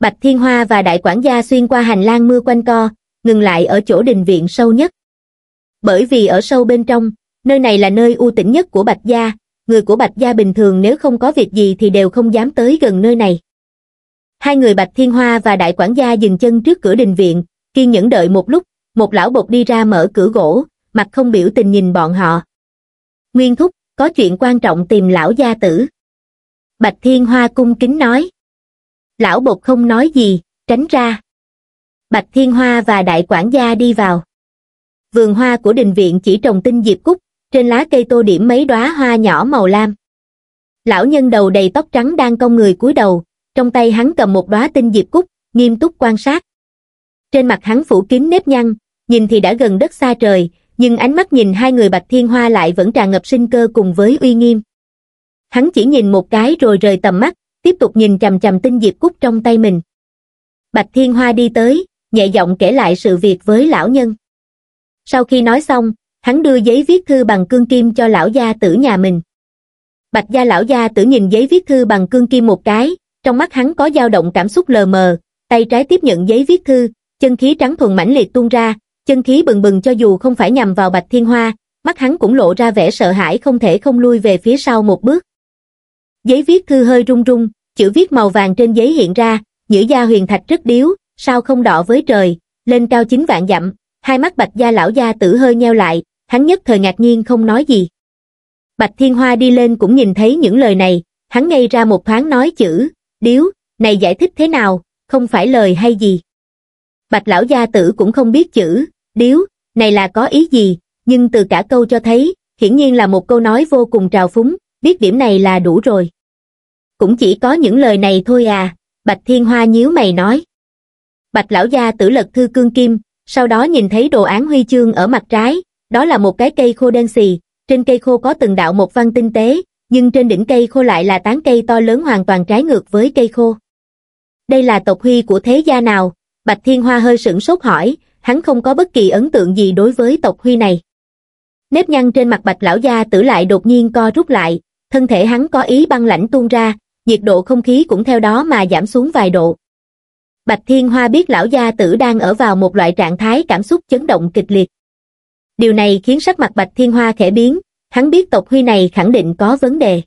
Bạch Thiên Hoa và đại quản gia xuyên qua hành lang mưa quanh co, ngừng lại ở chỗ đình viện sâu nhất. Bởi vì ở sâu bên trong, nơi này là nơi u tĩnh nhất của Bạch Gia, người của Bạch Gia bình thường nếu không có việc gì thì đều không dám tới gần nơi này. Hai người Bạch Thiên Hoa và Đại quản gia dừng chân trước cửa đình viện, kiên nhẫn đợi một lúc, một lão bột đi ra mở cửa gỗ, mặt không biểu tình nhìn bọn họ. Nguyên Thúc, có chuyện quan trọng tìm lão gia tử. Bạch Thiên Hoa cung kính nói. Lão bột không nói gì, tránh ra. Bạch Thiên Hoa và đại quản gia đi vào. Vườn hoa của đình viện chỉ trồng tinh diệp cúc, trên lá cây tô điểm mấy đóa hoa nhỏ màu lam lão nhân đầu đầy tóc trắng đang cong người cúi đầu trong tay hắn cầm một đóa tinh diệp cúc nghiêm túc quan sát trên mặt hắn phủ kín nếp nhăn nhìn thì đã gần đất xa trời nhưng ánh mắt nhìn hai người bạch thiên hoa lại vẫn tràn ngập sinh cơ cùng với uy nghiêm hắn chỉ nhìn một cái rồi rời tầm mắt tiếp tục nhìn chằm chằm tinh diệp cúc trong tay mình bạch thiên hoa đi tới nhẹ giọng kể lại sự việc với lão nhân sau khi nói xong hắn đưa giấy viết thư bằng cương kim cho lão gia tử nhà mình bạch gia lão gia tử nhìn giấy viết thư bằng cương kim một cái trong mắt hắn có dao động cảm xúc lờ mờ tay trái tiếp nhận giấy viết thư chân khí trắng thuần mãnh liệt tuôn ra chân khí bừng bừng cho dù không phải nhằm vào bạch thiên hoa mắt hắn cũng lộ ra vẻ sợ hãi không thể không lui về phía sau một bước giấy viết thư hơi rung rung chữ viết màu vàng trên giấy hiện ra nhữ gia huyền thạch rất điếu sao không đỏ với trời lên cao chính vạn dặm hai mắt bạch gia lão gia tử hơi nheo lại hắn nhất thời ngạc nhiên không nói gì. Bạch Thiên Hoa đi lên cũng nhìn thấy những lời này, hắn ngay ra một thoáng nói chữ, điếu, này giải thích thế nào, không phải lời hay gì. Bạch lão gia tử cũng không biết chữ, điếu, này là có ý gì, nhưng từ cả câu cho thấy, hiển nhiên là một câu nói vô cùng trào phúng, biết điểm này là đủ rồi. Cũng chỉ có những lời này thôi à, Bạch Thiên Hoa nhíu mày nói. Bạch lão gia tử lật thư cương kim, sau đó nhìn thấy đồ án huy chương ở mặt trái, đó là một cái cây khô đen xì, trên cây khô có từng đạo một văn tinh tế, nhưng trên đỉnh cây khô lại là tán cây to lớn hoàn toàn trái ngược với cây khô. Đây là tộc huy của thế gia nào? Bạch Thiên Hoa hơi sửng sốt hỏi, hắn không có bất kỳ ấn tượng gì đối với tộc huy này. Nếp nhăn trên mặt bạch lão gia tử lại đột nhiên co rút lại, thân thể hắn có ý băng lãnh tuôn ra, nhiệt độ không khí cũng theo đó mà giảm xuống vài độ. Bạch Thiên Hoa biết lão gia tử đang ở vào một loại trạng thái cảm xúc chấn động kịch liệt điều này khiến sắc mặt Bạch Thiên Hoa khẽ biến, hắn biết tộc Huy này khẳng định có vấn đề.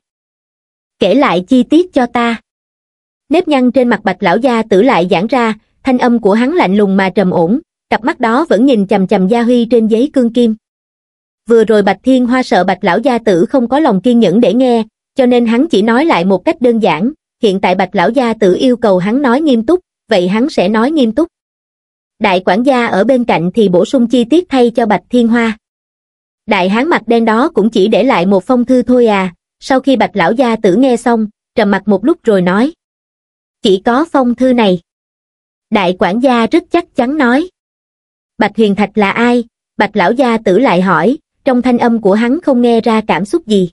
Kể lại chi tiết cho ta. Nếp nhăn trên mặt Bạch Lão Gia tử lại giãn ra, thanh âm của hắn lạnh lùng mà trầm ổn, cặp mắt đó vẫn nhìn chầm chầm Gia Huy trên giấy cương kim. Vừa rồi Bạch Thiên Hoa sợ Bạch Lão Gia tử không có lòng kiên nhẫn để nghe, cho nên hắn chỉ nói lại một cách đơn giản, hiện tại Bạch Lão Gia tử yêu cầu hắn nói nghiêm túc, vậy hắn sẽ nói nghiêm túc đại quản gia ở bên cạnh thì bổ sung chi tiết thay cho Bạch Thiên Hoa. Đại hán mặt đen đó cũng chỉ để lại một phong thư thôi à, sau khi Bạch Lão Gia tử nghe xong, trầm mặt một lúc rồi nói. Chỉ có phong thư này. Đại quản gia rất chắc chắn nói. Bạch Huyền Thạch là ai? Bạch Lão Gia tử lại hỏi, trong thanh âm của hắn không nghe ra cảm xúc gì.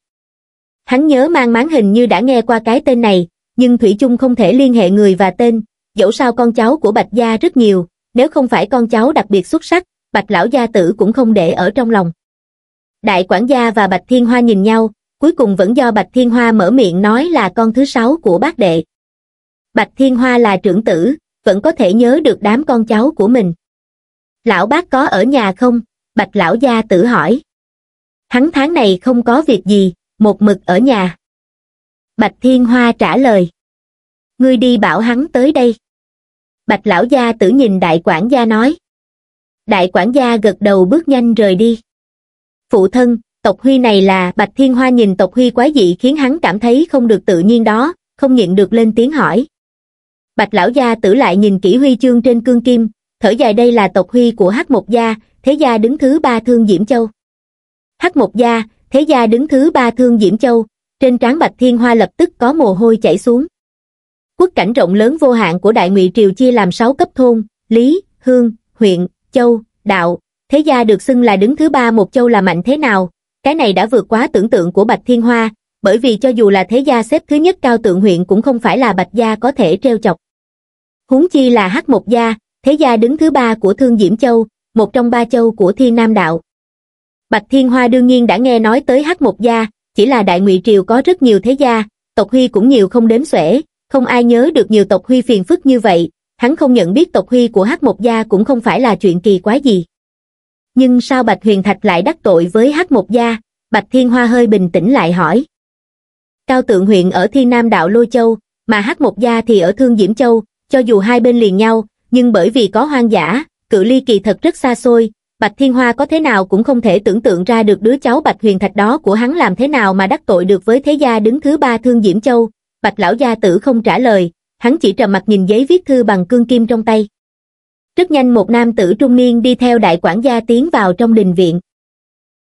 Hắn nhớ mang máng hình như đã nghe qua cái tên này, nhưng Thủy chung không thể liên hệ người và tên, dẫu sao con cháu của Bạch Gia rất nhiều, nếu không phải con cháu đặc biệt xuất sắc, Bạch lão gia tử cũng không để ở trong lòng. Đại quản gia và Bạch Thiên Hoa nhìn nhau, cuối cùng vẫn do Bạch Thiên Hoa mở miệng nói là con thứ sáu của bác đệ. Bạch Thiên Hoa là trưởng tử, vẫn có thể nhớ được đám con cháu của mình. Lão bác có ở nhà không? Bạch lão gia tử hỏi. Hắn tháng này không có việc gì, một mực ở nhà. Bạch Thiên Hoa trả lời. Ngươi đi bảo hắn tới đây bạch lão gia tử nhìn đại quản gia nói đại quản gia gật đầu bước nhanh rời đi phụ thân tộc huy này là bạch thiên hoa nhìn tộc huy quá dị khiến hắn cảm thấy không được tự nhiên đó không nhịn được lên tiếng hỏi bạch lão gia tử lại nhìn kỹ huy chương trên cương kim thở dài đây là tộc huy của hắc một gia thế gia đứng thứ ba thương diễm châu hắc một gia thế gia đứng thứ ba thương diễm châu trên trán bạch thiên hoa lập tức có mồ hôi chảy xuống quốc cảnh rộng lớn vô hạn của đại ngụy triều chia làm sáu cấp thôn lý hương huyện châu đạo thế gia được xưng là đứng thứ ba một châu là mạnh thế nào cái này đã vượt quá tưởng tượng của bạch thiên hoa bởi vì cho dù là thế gia xếp thứ nhất cao tượng huyện cũng không phải là bạch gia có thể treo chọc huống chi là hắc một gia thế gia đứng thứ ba của thương diễm châu một trong ba châu của thiên nam đạo bạch thiên hoa đương nhiên đã nghe nói tới hắc một gia chỉ là đại ngụy triều có rất nhiều thế gia tộc huy cũng nhiều không đếm xuể không ai nhớ được nhiều tộc huy phiền phức như vậy, hắn không nhận biết tộc huy của Hắc Một Gia cũng không phải là chuyện kỳ quái gì. Nhưng sao Bạch Huyền Thạch lại đắc tội với Hắc Một Gia? Bạch Thiên Hoa hơi bình tĩnh lại hỏi. Cao Tượng huyện ở Thiên Nam đạo Lôi Châu, mà Hắc Một Gia thì ở Thương Diễm Châu, cho dù hai bên liền nhau, nhưng bởi vì có hoang dã, cự ly kỳ thật rất xa xôi, Bạch Thiên Hoa có thế nào cũng không thể tưởng tượng ra được đứa cháu Bạch Huyền Thạch đó của hắn làm thế nào mà đắc tội được với thế gia đứng thứ ba Thương Diễm Châu, bạch lão gia tử không trả lời, hắn chỉ trầm mặt nhìn giấy viết thư bằng cương kim trong tay. Rất nhanh một nam tử trung niên đi theo đại quản gia tiến vào trong đình viện.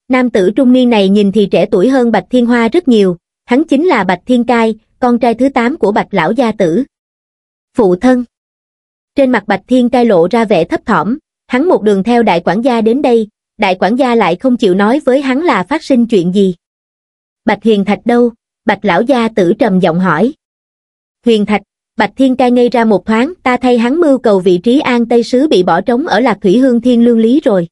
Nam tử trung niên này nhìn thì trẻ tuổi hơn Bạch Thiên Hoa rất nhiều, hắn chính là Bạch Thiên Cai, con trai thứ 8 của Bạch lão gia tử. Phụ thân Trên mặt Bạch Thiên Cai lộ ra vẻ thấp thỏm, hắn một đường theo đại quản gia đến đây, đại quản gia lại không chịu nói với hắn là phát sinh chuyện gì. Bạch Hiền Thạch đâu, bạch lão gia tử trầm giọng hỏi huyền thạch bạch thiên cai ngây ra một thoáng ta thay hắn mưu cầu vị trí an tây sứ bị bỏ trống ở lạc thủy hương thiên lương lý rồi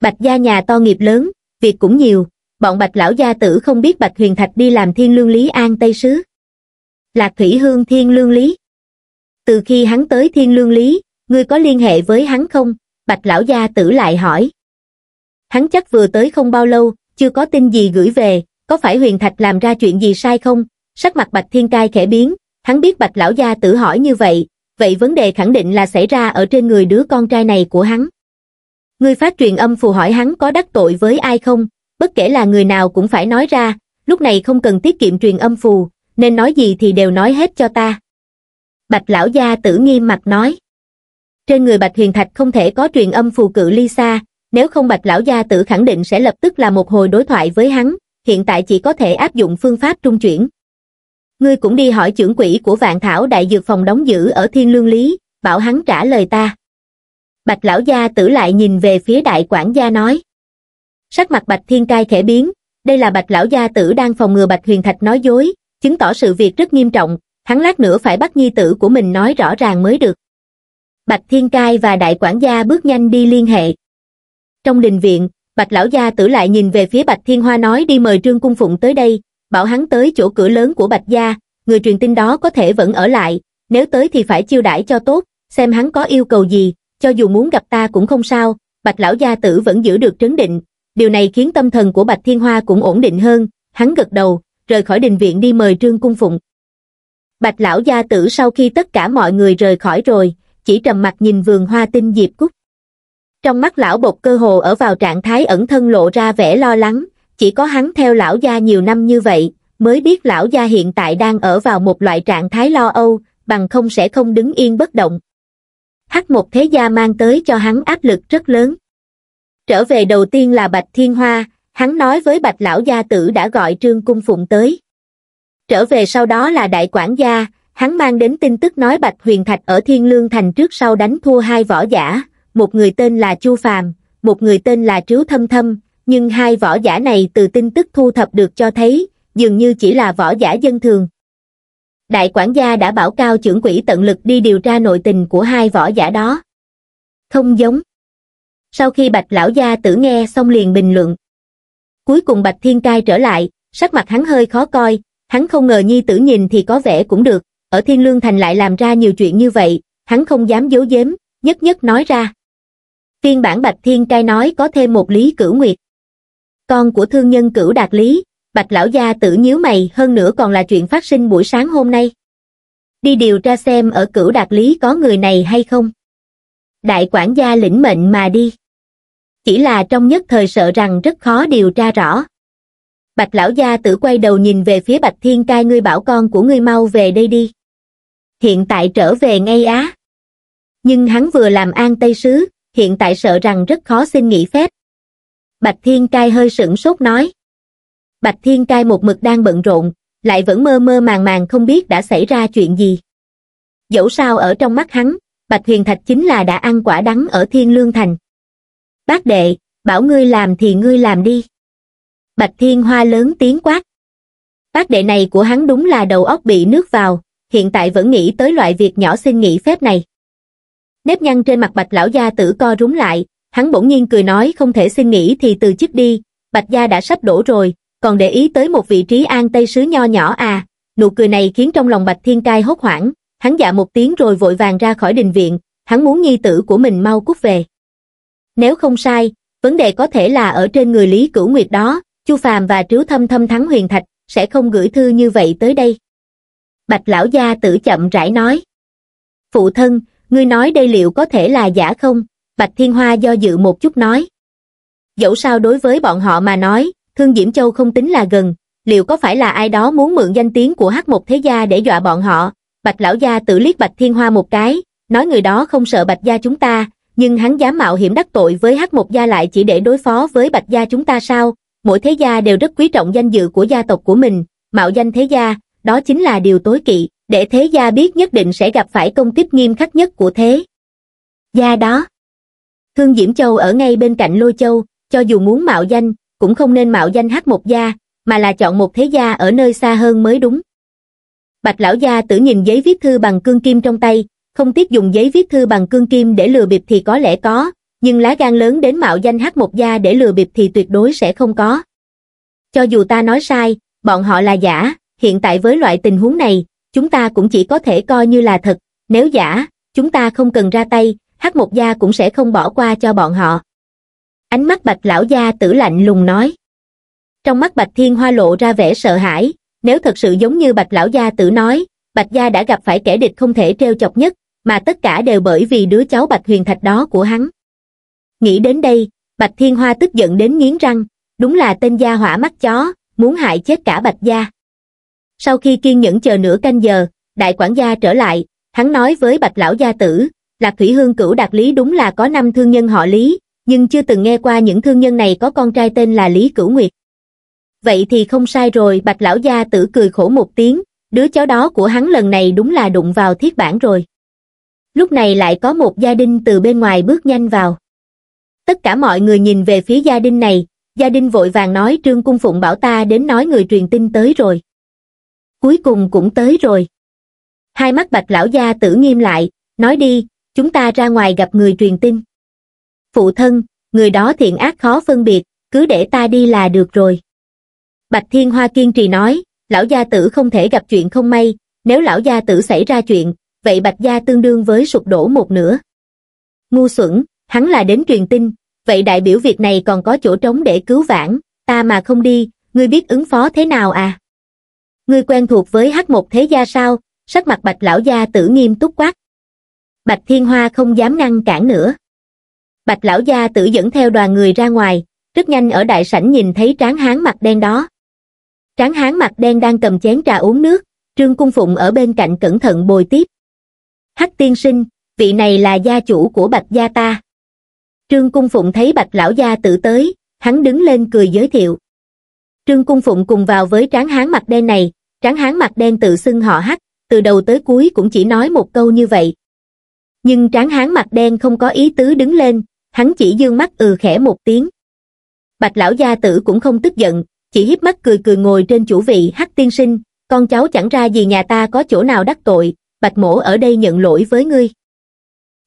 bạch gia nhà to nghiệp lớn việc cũng nhiều bọn bạch lão gia tử không biết bạch huyền thạch đi làm thiên lương lý an tây sứ lạc thủy hương thiên lương lý từ khi hắn tới thiên lương lý ngươi có liên hệ với hắn không bạch lão gia tử lại hỏi hắn chắc vừa tới không bao lâu chưa có tin gì gửi về có phải Huyền Thạch làm ra chuyện gì sai không? Sắc mặt Bạch Thiên Cai khẽ biến, hắn biết Bạch Lão Gia tự hỏi như vậy, vậy vấn đề khẳng định là xảy ra ở trên người đứa con trai này của hắn. Người phát truyền âm phù hỏi hắn có đắc tội với ai không, bất kể là người nào cũng phải nói ra, lúc này không cần tiết kiệm truyền âm phù, nên nói gì thì đều nói hết cho ta. Bạch Lão Gia tử nghiêm mặt nói. Trên người Bạch Huyền Thạch không thể có truyền âm phù cự ly xa, nếu không Bạch Lão Gia tử khẳng định sẽ lập tức là một hồi đối thoại với hắn, hiện tại chỉ có thể áp dụng phương pháp trung chuyển. Ngươi cũng đi hỏi trưởng quỹ của vạn thảo đại dược phòng đóng giữ ở thiên lương lý, bảo hắn trả lời ta. Bạch lão gia tử lại nhìn về phía đại quản gia nói. Sắc mặt bạch thiên cai khẽ biến, đây là bạch lão gia tử đang phòng ngừa bạch huyền thạch nói dối, chứng tỏ sự việc rất nghiêm trọng, hắn lát nữa phải bắt nhi tử của mình nói rõ ràng mới được. Bạch Thiên Cai và đại quản gia bước nhanh đi liên hệ. Trong đình viện, bạch lão gia tử lại nhìn về phía bạch thiên hoa nói đi mời trương cung phụng tới đây bảo hắn tới chỗ cửa lớn của bạch gia người truyền tin đó có thể vẫn ở lại nếu tới thì phải chiêu đãi cho tốt xem hắn có yêu cầu gì cho dù muốn gặp ta cũng không sao bạch lão gia tử vẫn giữ được trấn định điều này khiến tâm thần của bạch thiên hoa cũng ổn định hơn hắn gật đầu rời khỏi đình viện đi mời trương cung phụng bạch lão gia tử sau khi tất cả mọi người rời khỏi rồi chỉ trầm mặt nhìn vườn hoa tinh diệp cúc trong mắt lão bột cơ hồ ở vào trạng thái ẩn thân lộ ra vẻ lo lắng, chỉ có hắn theo lão gia nhiều năm như vậy, mới biết lão gia hiện tại đang ở vào một loại trạng thái lo âu, bằng không sẽ không đứng yên bất động. Hắc một thế gia mang tới cho hắn áp lực rất lớn. Trở về đầu tiên là Bạch Thiên Hoa, hắn nói với Bạch Lão Gia Tử đã gọi Trương Cung Phụng tới. Trở về sau đó là Đại quản gia, hắn mang đến tin tức nói Bạch Huyền Thạch ở Thiên Lương Thành trước sau đánh thua hai võ giả, một người tên là Chu Phàm, một người tên là Trứ Thâm Thâm, nhưng hai võ giả này từ tin tức thu thập được cho thấy, dường như chỉ là võ giả dân thường. Đại quản gia đã bảo cao trưởng quỹ tận lực đi điều tra nội tình của hai võ giả đó. Không giống. Sau khi Bạch Lão Gia tử nghe xong liền bình luận. Cuối cùng Bạch Thiên Cai trở lại, sắc mặt hắn hơi khó coi, hắn không ngờ nhi tử nhìn thì có vẻ cũng được, ở Thiên Lương Thành lại làm ra nhiều chuyện như vậy, hắn không dám giấu giếm, nhất nhất nói ra phiên bản Bạch Thiên Cai nói có thêm một Lý Cửu Nguyệt. Con của thương nhân Cửu Đạt Lý, Bạch Lão Gia tự nhíu mày hơn nữa còn là chuyện phát sinh buổi sáng hôm nay. Đi điều tra xem ở Cửu Đạt Lý có người này hay không. Đại quản gia lĩnh mệnh mà đi. Chỉ là trong nhất thời sợ rằng rất khó điều tra rõ. Bạch Lão Gia tự quay đầu nhìn về phía Bạch Thiên Cai ngươi bảo con của ngươi mau về đây đi. Hiện tại trở về ngay á. Nhưng hắn vừa làm an tây sứ, hiện tại sợ rằng rất khó xin nghỉ phép. Bạch Thiên Cai hơi sửng sốt nói. Bạch Thiên Cai một mực đang bận rộn, lại vẫn mơ mơ màng màng không biết đã xảy ra chuyện gì. Dẫu sao ở trong mắt hắn, Bạch Huyền Thạch chính là đã ăn quả đắng ở Thiên Lương Thành. Bác đệ, bảo ngươi làm thì ngươi làm đi. Bạch Thiên Hoa lớn tiếng quát. Bác đệ này của hắn đúng là đầu óc bị nước vào, hiện tại vẫn nghĩ tới loại việc nhỏ xin nghỉ phép này nếp nhăn trên mặt bạch lão gia tử co rúm lại, hắn bỗng nhiên cười nói không thể xin nghỉ thì từ chức đi, bạch gia đã sắp đổ rồi, còn để ý tới một vị trí an tây sứ nho nhỏ à, nụ cười này khiến trong lòng bạch thiên cai hốt hoảng, hắn dạ một tiếng rồi vội vàng ra khỏi đình viện, hắn muốn nhi tử của mình mau cút về. Nếu không sai, vấn đề có thể là ở trên người Lý Cửu Nguyệt đó, Chu Phàm và triếu Thâm Thâm Thắng Huyền Thạch sẽ không gửi thư như vậy tới đây. Bạch lão gia tử chậm rãi nói: "Phụ thân, ngươi nói đây liệu có thể là giả không bạch thiên hoa do dự một chút nói dẫu sao đối với bọn họ mà nói thương diễm châu không tính là gần liệu có phải là ai đó muốn mượn danh tiếng của hắc một thế gia để dọa bọn họ bạch lão gia tự liếc bạch thiên hoa một cái nói người đó không sợ bạch gia chúng ta nhưng hắn dám mạo hiểm đắc tội với hắc một gia lại chỉ để đối phó với bạch gia chúng ta sao mỗi thế gia đều rất quý trọng danh dự của gia tộc của mình mạo danh thế gia đó chính là điều tối kỵ để thế gia biết nhất định sẽ gặp phải công kích nghiêm khắc nhất của thế gia đó thương diễm châu ở ngay bên cạnh lôi châu cho dù muốn mạo danh cũng không nên mạo danh hát một gia mà là chọn một thế gia ở nơi xa hơn mới đúng bạch lão gia tử nhìn giấy viết thư bằng cương kim trong tay không tiếc dùng giấy viết thư bằng cương kim để lừa bịp thì có lẽ có nhưng lá gan lớn đến mạo danh hát một gia để lừa bịp thì tuyệt đối sẽ không có cho dù ta nói sai bọn họ là giả hiện tại với loại tình huống này chúng ta cũng chỉ có thể coi như là thật, nếu giả, chúng ta không cần ra tay, hắc một gia cũng sẽ không bỏ qua cho bọn họ. Ánh mắt bạch lão gia tử lạnh lùng nói. Trong mắt bạch thiên hoa lộ ra vẻ sợ hãi, nếu thật sự giống như bạch lão gia tử nói, bạch gia đã gặp phải kẻ địch không thể treo chọc nhất, mà tất cả đều bởi vì đứa cháu bạch huyền thạch đó của hắn. Nghĩ đến đây, bạch thiên hoa tức giận đến nghiến răng, đúng là tên gia hỏa mắt chó, muốn hại chết cả bạch gia sau khi kiên nhẫn chờ nửa canh giờ đại quản gia trở lại hắn nói với bạch lão gia tử lạc thủy hương cửu đạt lý đúng là có năm thương nhân họ lý nhưng chưa từng nghe qua những thương nhân này có con trai tên là lý cửu nguyệt vậy thì không sai rồi bạch lão gia tử cười khổ một tiếng đứa cháu đó của hắn lần này đúng là đụng vào thiết bản rồi lúc này lại có một gia đình từ bên ngoài bước nhanh vào tất cả mọi người nhìn về phía gia đình này gia đình vội vàng nói trương cung phụng bảo ta đến nói người truyền tin tới rồi cuối cùng cũng tới rồi. Hai mắt bạch lão gia tử nghiêm lại, nói đi, chúng ta ra ngoài gặp người truyền tin. Phụ thân, người đó thiện ác khó phân biệt, cứ để ta đi là được rồi. Bạch Thiên Hoa kiên trì nói, lão gia tử không thể gặp chuyện không may, nếu lão gia tử xảy ra chuyện, vậy Bạch gia tương đương với sụp đổ một nửa. Ngu xuẩn, hắn là đến truyền tin, vậy đại biểu việc này còn có chỗ trống để cứu vãn, ta mà không đi, ngươi biết ứng phó thế nào à? ngươi quen thuộc với hát một thế gia sao sắc mặt bạch lão gia tử nghiêm túc quát bạch thiên hoa không dám ngăn cản nữa bạch lão gia tử dẫn theo đoàn người ra ngoài rất nhanh ở đại sảnh nhìn thấy tráng hán mặt đen đó tráng hán mặt đen đang cầm chén trà uống nước trương cung phụng ở bên cạnh cẩn thận bồi tiếp hắc tiên sinh vị này là gia chủ của bạch gia ta trương cung phụng thấy bạch lão gia tử tới hắn đứng lên cười giới thiệu Trương Cung Phụng cùng vào với tráng hán mặt đen này, tráng hán mặt đen tự xưng họ hắc, từ đầu tới cuối cũng chỉ nói một câu như vậy. Nhưng tráng hán mặt đen không có ý tứ đứng lên, hắn chỉ dương mắt ừ khẽ một tiếng. Bạch lão gia tử cũng không tức giận, chỉ hiếp mắt cười cười ngồi trên chủ vị hắc tiên sinh, con cháu chẳng ra gì nhà ta có chỗ nào đắc tội, bạch mổ ở đây nhận lỗi với ngươi.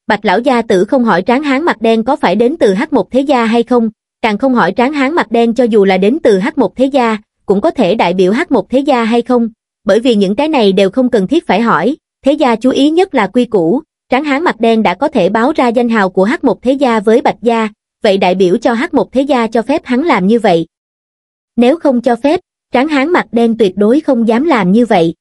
Bạch lão gia tử không hỏi tráng hán mặt đen có phải đến từ hắc một thế gia hay không, càng không hỏi tráng hán mặt đen cho dù là đến từ h một thế gia, cũng có thể đại biểu h một thế gia hay không, bởi vì những cái này đều không cần thiết phải hỏi, thế gia chú ý nhất là quy củ, tráng hán mặt đen đã có thể báo ra danh hào của h một thế gia với bạch gia, vậy đại biểu cho h một thế gia cho phép hắn làm như vậy. Nếu không cho phép, tráng hán mặt đen tuyệt đối không dám làm như vậy.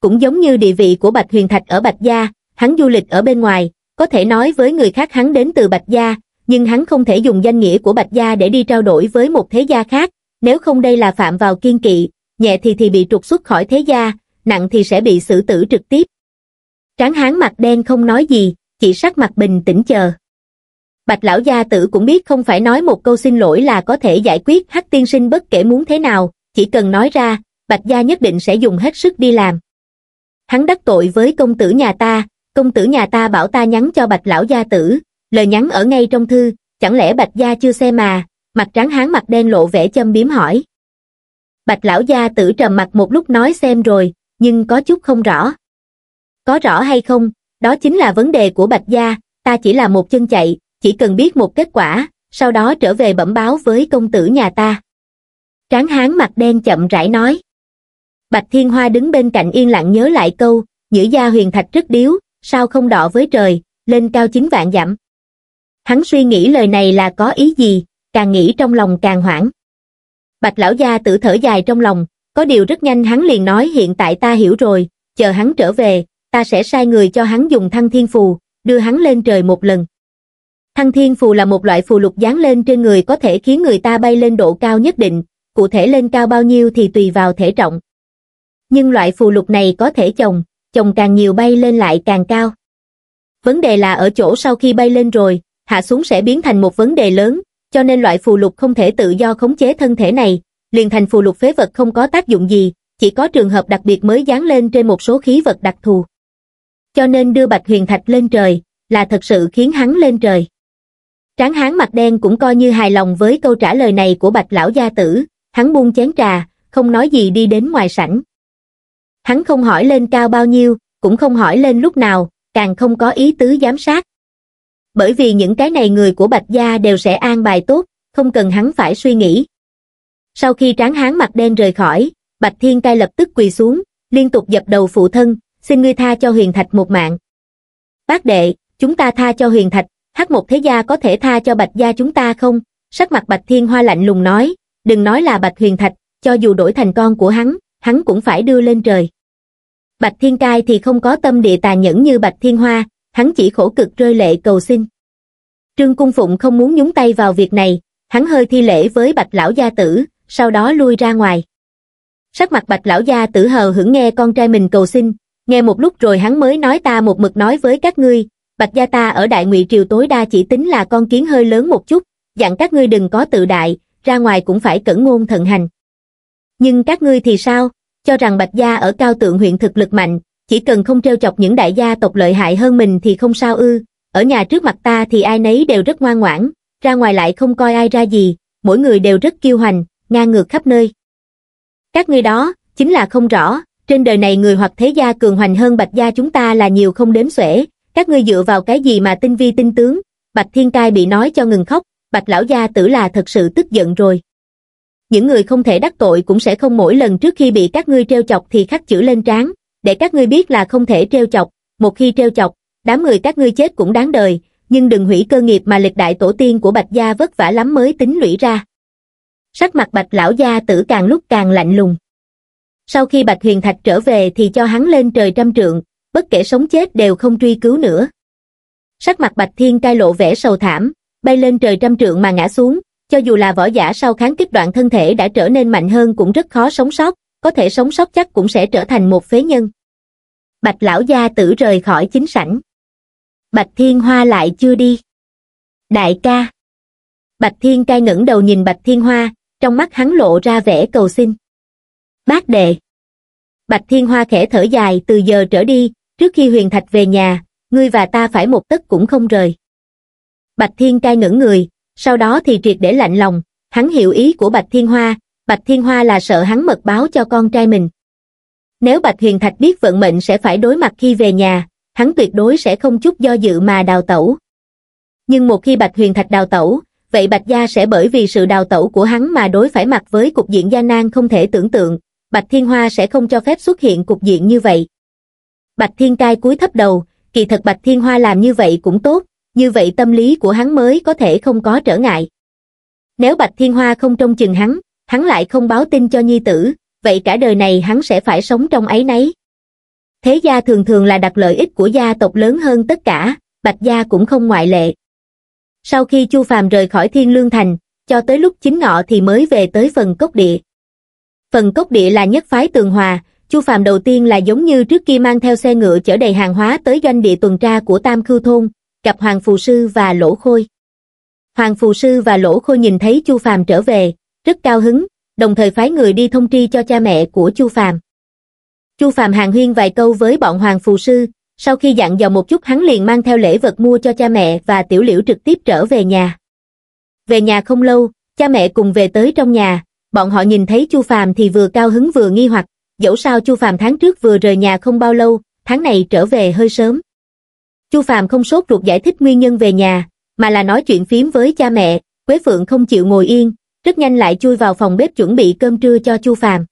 Cũng giống như địa vị của Bạch Huyền Thạch ở Bạch Gia, hắn du lịch ở bên ngoài, có thể nói với người khác hắn đến từ Bạch Gia, nhưng hắn không thể dùng danh nghĩa của Bạch Gia để đi trao đổi với một thế gia khác, nếu không đây là phạm vào kiên kỵ, nhẹ thì thì bị trục xuất khỏi thế gia, nặng thì sẽ bị xử tử trực tiếp. Tráng hán mặt đen không nói gì, chỉ sắc mặt bình tĩnh chờ. Bạch lão gia tử cũng biết không phải nói một câu xin lỗi là có thể giải quyết hắc tiên sinh bất kể muốn thế nào, chỉ cần nói ra, Bạch gia nhất định sẽ dùng hết sức đi làm. Hắn đắc tội với công tử nhà ta, công tử nhà ta bảo ta nhắn cho Bạch lão gia tử, lời nhắn ở ngay trong thư, chẳng lẽ Bạch Gia chưa xem mà, mặt trắng hán mặt đen lộ vẻ châm biếm hỏi. Bạch lão gia tử trầm mặt một lúc nói xem rồi, nhưng có chút không rõ. Có rõ hay không, đó chính là vấn đề của Bạch Gia, ta chỉ là một chân chạy, chỉ cần biết một kết quả, sau đó trở về bẩm báo với công tử nhà ta. Tráng hán mặt đen chậm rãi nói. Bạch Thiên Hoa đứng bên cạnh yên lặng nhớ lại câu, nhữ gia huyền thạch rất điếu, sao không đọ với trời, lên cao chính vạn dặm hắn suy nghĩ lời này là có ý gì, càng nghĩ trong lòng càng hoảng. Bạch lão gia tự thở dài trong lòng, có điều rất nhanh hắn liền nói hiện tại ta hiểu rồi, chờ hắn trở về, ta sẽ sai người cho hắn dùng thăng thiên phù, đưa hắn lên trời một lần. Thăng thiên phù là một loại phù lục dán lên trên người có thể khiến người ta bay lên độ cao nhất định, cụ thể lên cao bao nhiêu thì tùy vào thể trọng. Nhưng loại phù lục này có thể chồng, chồng càng nhiều bay lên lại càng cao. Vấn đề là ở chỗ sau khi bay lên rồi, hạ xuống sẽ biến thành một vấn đề lớn, cho nên loại phù lục không thể tự do khống chế thân thể này, liền thành phù lục phế vật không có tác dụng gì, chỉ có trường hợp đặc biệt mới dán lên trên một số khí vật đặc thù. Cho nên đưa Bạch Huyền Thạch lên trời, là thật sự khiến hắn lên trời. Tráng hán mặt đen cũng coi như hài lòng với câu trả lời này của Bạch Lão Gia Tử, hắn buông chén trà, không nói gì đi đến ngoài sảnh. Hắn không hỏi lên cao bao nhiêu, cũng không hỏi lên lúc nào, càng không có ý tứ giám sát, bởi vì những cái này người của Bạch Gia đều sẽ an bài tốt, không cần hắn phải suy nghĩ. Sau khi tráng hán mặt đen rời khỏi, Bạch Thiên Cai lập tức quỳ xuống, liên tục dập đầu phụ thân, xin ngươi tha cho Huyền Thạch một mạng. Bác đệ, chúng ta tha cho Huyền Thạch, hát một thế gia có thể tha cho Bạch Gia chúng ta không? Sắc mặt Bạch Thiên Hoa lạnh lùng nói, đừng nói là Bạch Huyền Thạch, cho dù đổi thành con của hắn, hắn cũng phải đưa lên trời. Bạch Thiên Cai thì không có tâm địa tà nhẫn như Bạch Thiên Hoa, hắn chỉ khổ cực rơi lệ cầu xin. Trương Cung Phụng không muốn nhúng tay vào việc này, hắn hơi thi lễ với bạch lão gia tử, sau đó lui ra ngoài. Sắc mặt bạch lão gia tử hờ hững nghe con trai mình cầu xin, nghe một lúc rồi hắn mới nói ta một mực nói với các ngươi, bạch gia ta ở đại ngụy triều tối đa chỉ tính là con kiến hơi lớn một chút, dặn các ngươi đừng có tự đại, ra ngoài cũng phải cẩn ngôn thận hành. Nhưng các ngươi thì sao, cho rằng bạch gia ở cao tượng huyện thực lực mạnh, chỉ cần không treo chọc những đại gia tộc lợi hại hơn mình thì không sao ư, ở nhà trước mặt ta thì ai nấy đều rất ngoan ngoãn, ra ngoài lại không coi ai ra gì, mỗi người đều rất kiêu hoành, ngang ngược khắp nơi. Các ngươi đó, chính là không rõ, trên đời này người hoặc thế gia cường hoành hơn bạch gia chúng ta là nhiều không đếm xuể, các ngươi dựa vào cái gì mà tinh vi tinh tướng, bạch thiên cai bị nói cho ngừng khóc, bạch lão gia tử là thật sự tức giận rồi. Những người không thể đắc tội cũng sẽ không mỗi lần trước khi bị các ngươi treo chọc thì khắc chữ lên trán, để các ngươi biết là không thể treo chọc, một khi treo chọc, đám người các ngươi chết cũng đáng đời, nhưng đừng hủy cơ nghiệp mà lịch đại tổ tiên của Bạch Gia vất vả lắm mới tính lũy ra. Sắc mặt Bạch lão gia tử càng lúc càng lạnh lùng. Sau khi Bạch Huyền Thạch trở về thì cho hắn lên trời trăm trượng, bất kể sống chết đều không truy cứu nữa. Sắc mặt Bạch Thiên cai lộ vẻ sầu thảm, bay lên trời trăm trượng mà ngã xuống, cho dù là võ giả sau kháng kích đoạn thân thể đã trở nên mạnh hơn cũng rất khó sống sót, có thể sống sót chắc cũng sẽ trở thành một phế nhân. Bạch lão gia tử rời khỏi chính sảnh. Bạch Thiên Hoa lại chưa đi. Đại ca. Bạch Thiên cai ngẩng đầu nhìn Bạch Thiên Hoa, trong mắt hắn lộ ra vẻ cầu xin. Bác đệ. Bạch Thiên Hoa khẽ thở dài từ giờ trở đi, trước khi Huyền Thạch về nhà, ngươi và ta phải một tấc cũng không rời. Bạch Thiên cai ngẩng người, sau đó thì triệt để lạnh lòng, hắn hiểu ý của Bạch Thiên Hoa, bạch thiên hoa là sợ hắn mật báo cho con trai mình nếu bạch huyền thạch biết vận mệnh sẽ phải đối mặt khi về nhà hắn tuyệt đối sẽ không chút do dự mà đào tẩu nhưng một khi bạch huyền thạch đào tẩu vậy bạch gia sẽ bởi vì sự đào tẩu của hắn mà đối phải mặt với cục diện gia nan không thể tưởng tượng bạch thiên hoa sẽ không cho phép xuất hiện cục diện như vậy bạch thiên cai cúi thấp đầu kỳ thật bạch thiên hoa làm như vậy cũng tốt như vậy tâm lý của hắn mới có thể không có trở ngại nếu bạch thiên hoa không trông chừng hắn hắn lại không báo tin cho nhi tử, vậy cả đời này hắn sẽ phải sống trong ấy nấy. Thế gia thường thường là đặt lợi ích của gia tộc lớn hơn tất cả, Bạch gia cũng không ngoại lệ. Sau khi Chu Phàm rời khỏi Thiên Lương Thành, cho tới lúc chính ngọ thì mới về tới phần cốc địa. Phần cốc địa là nhất phái tường hòa, Chu Phàm đầu tiên là giống như trước kia mang theo xe ngựa chở đầy hàng hóa tới doanh địa tuần tra của Tam Khưu thôn, gặp Hoàng Phù sư và Lỗ Khôi. Hoàng Phù sư và Lỗ Khôi nhìn thấy Chu Phàm trở về, rất cao hứng, đồng thời phái người đi thông tri cho cha mẹ của Chu Phàm. Chu Phàm hàng huyên vài câu với bọn hoàng phù sư, sau khi dặn dò một chút hắn liền mang theo lễ vật mua cho cha mẹ và tiểu liễu trực tiếp trở về nhà. Về nhà không lâu, cha mẹ cùng về tới trong nhà, bọn họ nhìn thấy Chu Phàm thì vừa cao hứng vừa nghi hoặc, dẫu sao Chu Phàm tháng trước vừa rời nhà không bao lâu, tháng này trở về hơi sớm. Chu Phàm không sốt ruột giải thích nguyên nhân về nhà, mà là nói chuyện phím với cha mẹ, Quế Phượng không chịu ngồi yên, rất nhanh lại chui vào phòng bếp chuẩn bị cơm trưa cho Chu Phàm.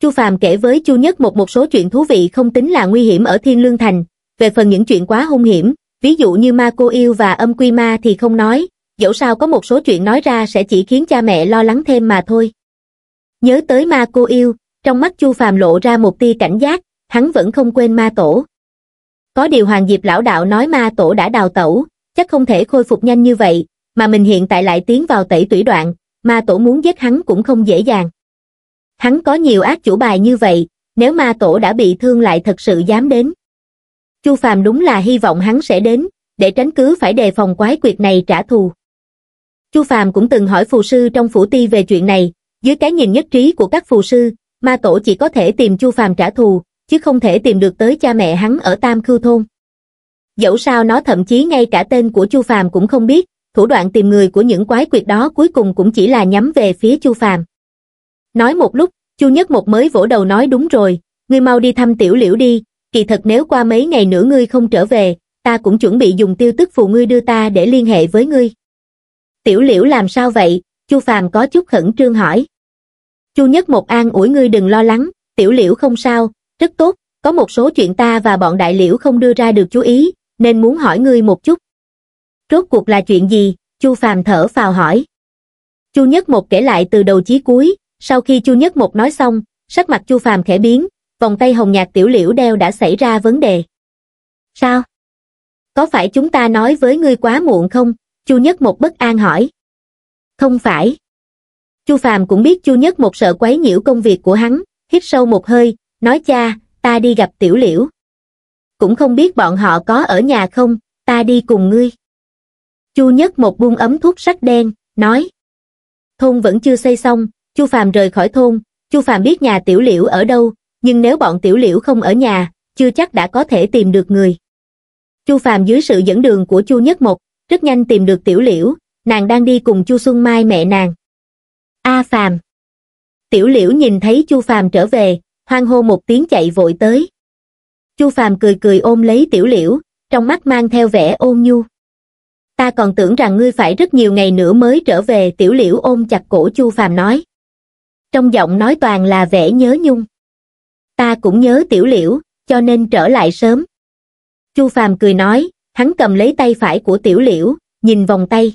Chu Phàm kể với Chu Nhất một một số chuyện thú vị không tính là nguy hiểm ở Thiên Lương Thành, về phần những chuyện quá hung hiểm, ví dụ như ma cô yêu và âm quy ma thì không nói, dẫu sao có một số chuyện nói ra sẽ chỉ khiến cha mẹ lo lắng thêm mà thôi. Nhớ tới ma cô yêu, trong mắt Chu Phàm lộ ra một tia cảnh giác, hắn vẫn không quên ma tổ. Có điều Hoàng Diệp lão đạo nói ma tổ đã đào tẩu, chắc không thể khôi phục nhanh như vậy, mà mình hiện tại lại tiến vào tẩy tủy đoạn, ma tổ muốn giết hắn cũng không dễ dàng. Hắn có nhiều ác chủ bài như vậy, nếu ma tổ đã bị thương lại thật sự dám đến. Chu Phàm đúng là hy vọng hắn sẽ đến, để tránh cứ phải đề phòng quái quyệt này trả thù. Chu Phàm cũng từng hỏi phù sư trong phủ ti về chuyện này, dưới cái nhìn nhất trí của các phù sư, ma tổ chỉ có thể tìm Chu Phàm trả thù, chứ không thể tìm được tới cha mẹ hắn ở Tam Khưu thôn. Dẫu sao nó thậm chí ngay cả tên của Chu Phàm cũng không biết, thủ đoạn tìm người của những quái quyệt đó cuối cùng cũng chỉ là nhắm về phía Chu Phàm. Nói một lúc, Chu Nhất Một mới vỗ đầu nói đúng rồi, ngươi mau đi thăm tiểu liễu đi, kỳ thật nếu qua mấy ngày nữa ngươi không trở về, ta cũng chuẩn bị dùng tiêu tức phù ngươi đưa ta để liên hệ với ngươi. Tiểu liễu làm sao vậy? Chu Phàm có chút khẩn trương hỏi. Chu Nhất Một an ủi ngươi đừng lo lắng, tiểu liễu không sao, rất tốt, có một số chuyện ta và bọn đại liễu không đưa ra được chú ý, nên muốn hỏi ngươi một chút, rốt cuộc là chuyện gì chu phàm thở phào hỏi chu nhất một kể lại từ đầu chí cuối sau khi chu nhất một nói xong sắc mặt chu phàm khẽ biến vòng tay hồng nhạt tiểu liễu đeo đã xảy ra vấn đề sao có phải chúng ta nói với ngươi quá muộn không chu nhất một bất an hỏi không phải chu phàm cũng biết chu nhất một sợ quấy nhiễu công việc của hắn hít sâu một hơi nói cha ta đi gặp tiểu liễu cũng không biết bọn họ có ở nhà không ta đi cùng ngươi chu nhất một buông ấm thuốc sắc đen nói thôn vẫn chưa xây xong chu Phạm rời khỏi thôn chu Phạm biết nhà tiểu liễu ở đâu nhưng nếu bọn tiểu liễu không ở nhà chưa chắc đã có thể tìm được người chu Phạm dưới sự dẫn đường của chu nhất một rất nhanh tìm được tiểu liễu nàng đang đi cùng chu xuân mai mẹ nàng a Phạm, tiểu liễu nhìn thấy chu Phạm trở về hoan hô một tiếng chạy vội tới chu Phạm cười cười ôm lấy tiểu liễu trong mắt mang theo vẻ ôn nhu ta còn tưởng rằng ngươi phải rất nhiều ngày nữa mới trở về tiểu liễu ôm chặt cổ chu phàm nói trong giọng nói toàn là vẻ nhớ nhung ta cũng nhớ tiểu liễu cho nên trở lại sớm chu phàm cười nói hắn cầm lấy tay phải của tiểu liễu nhìn vòng tay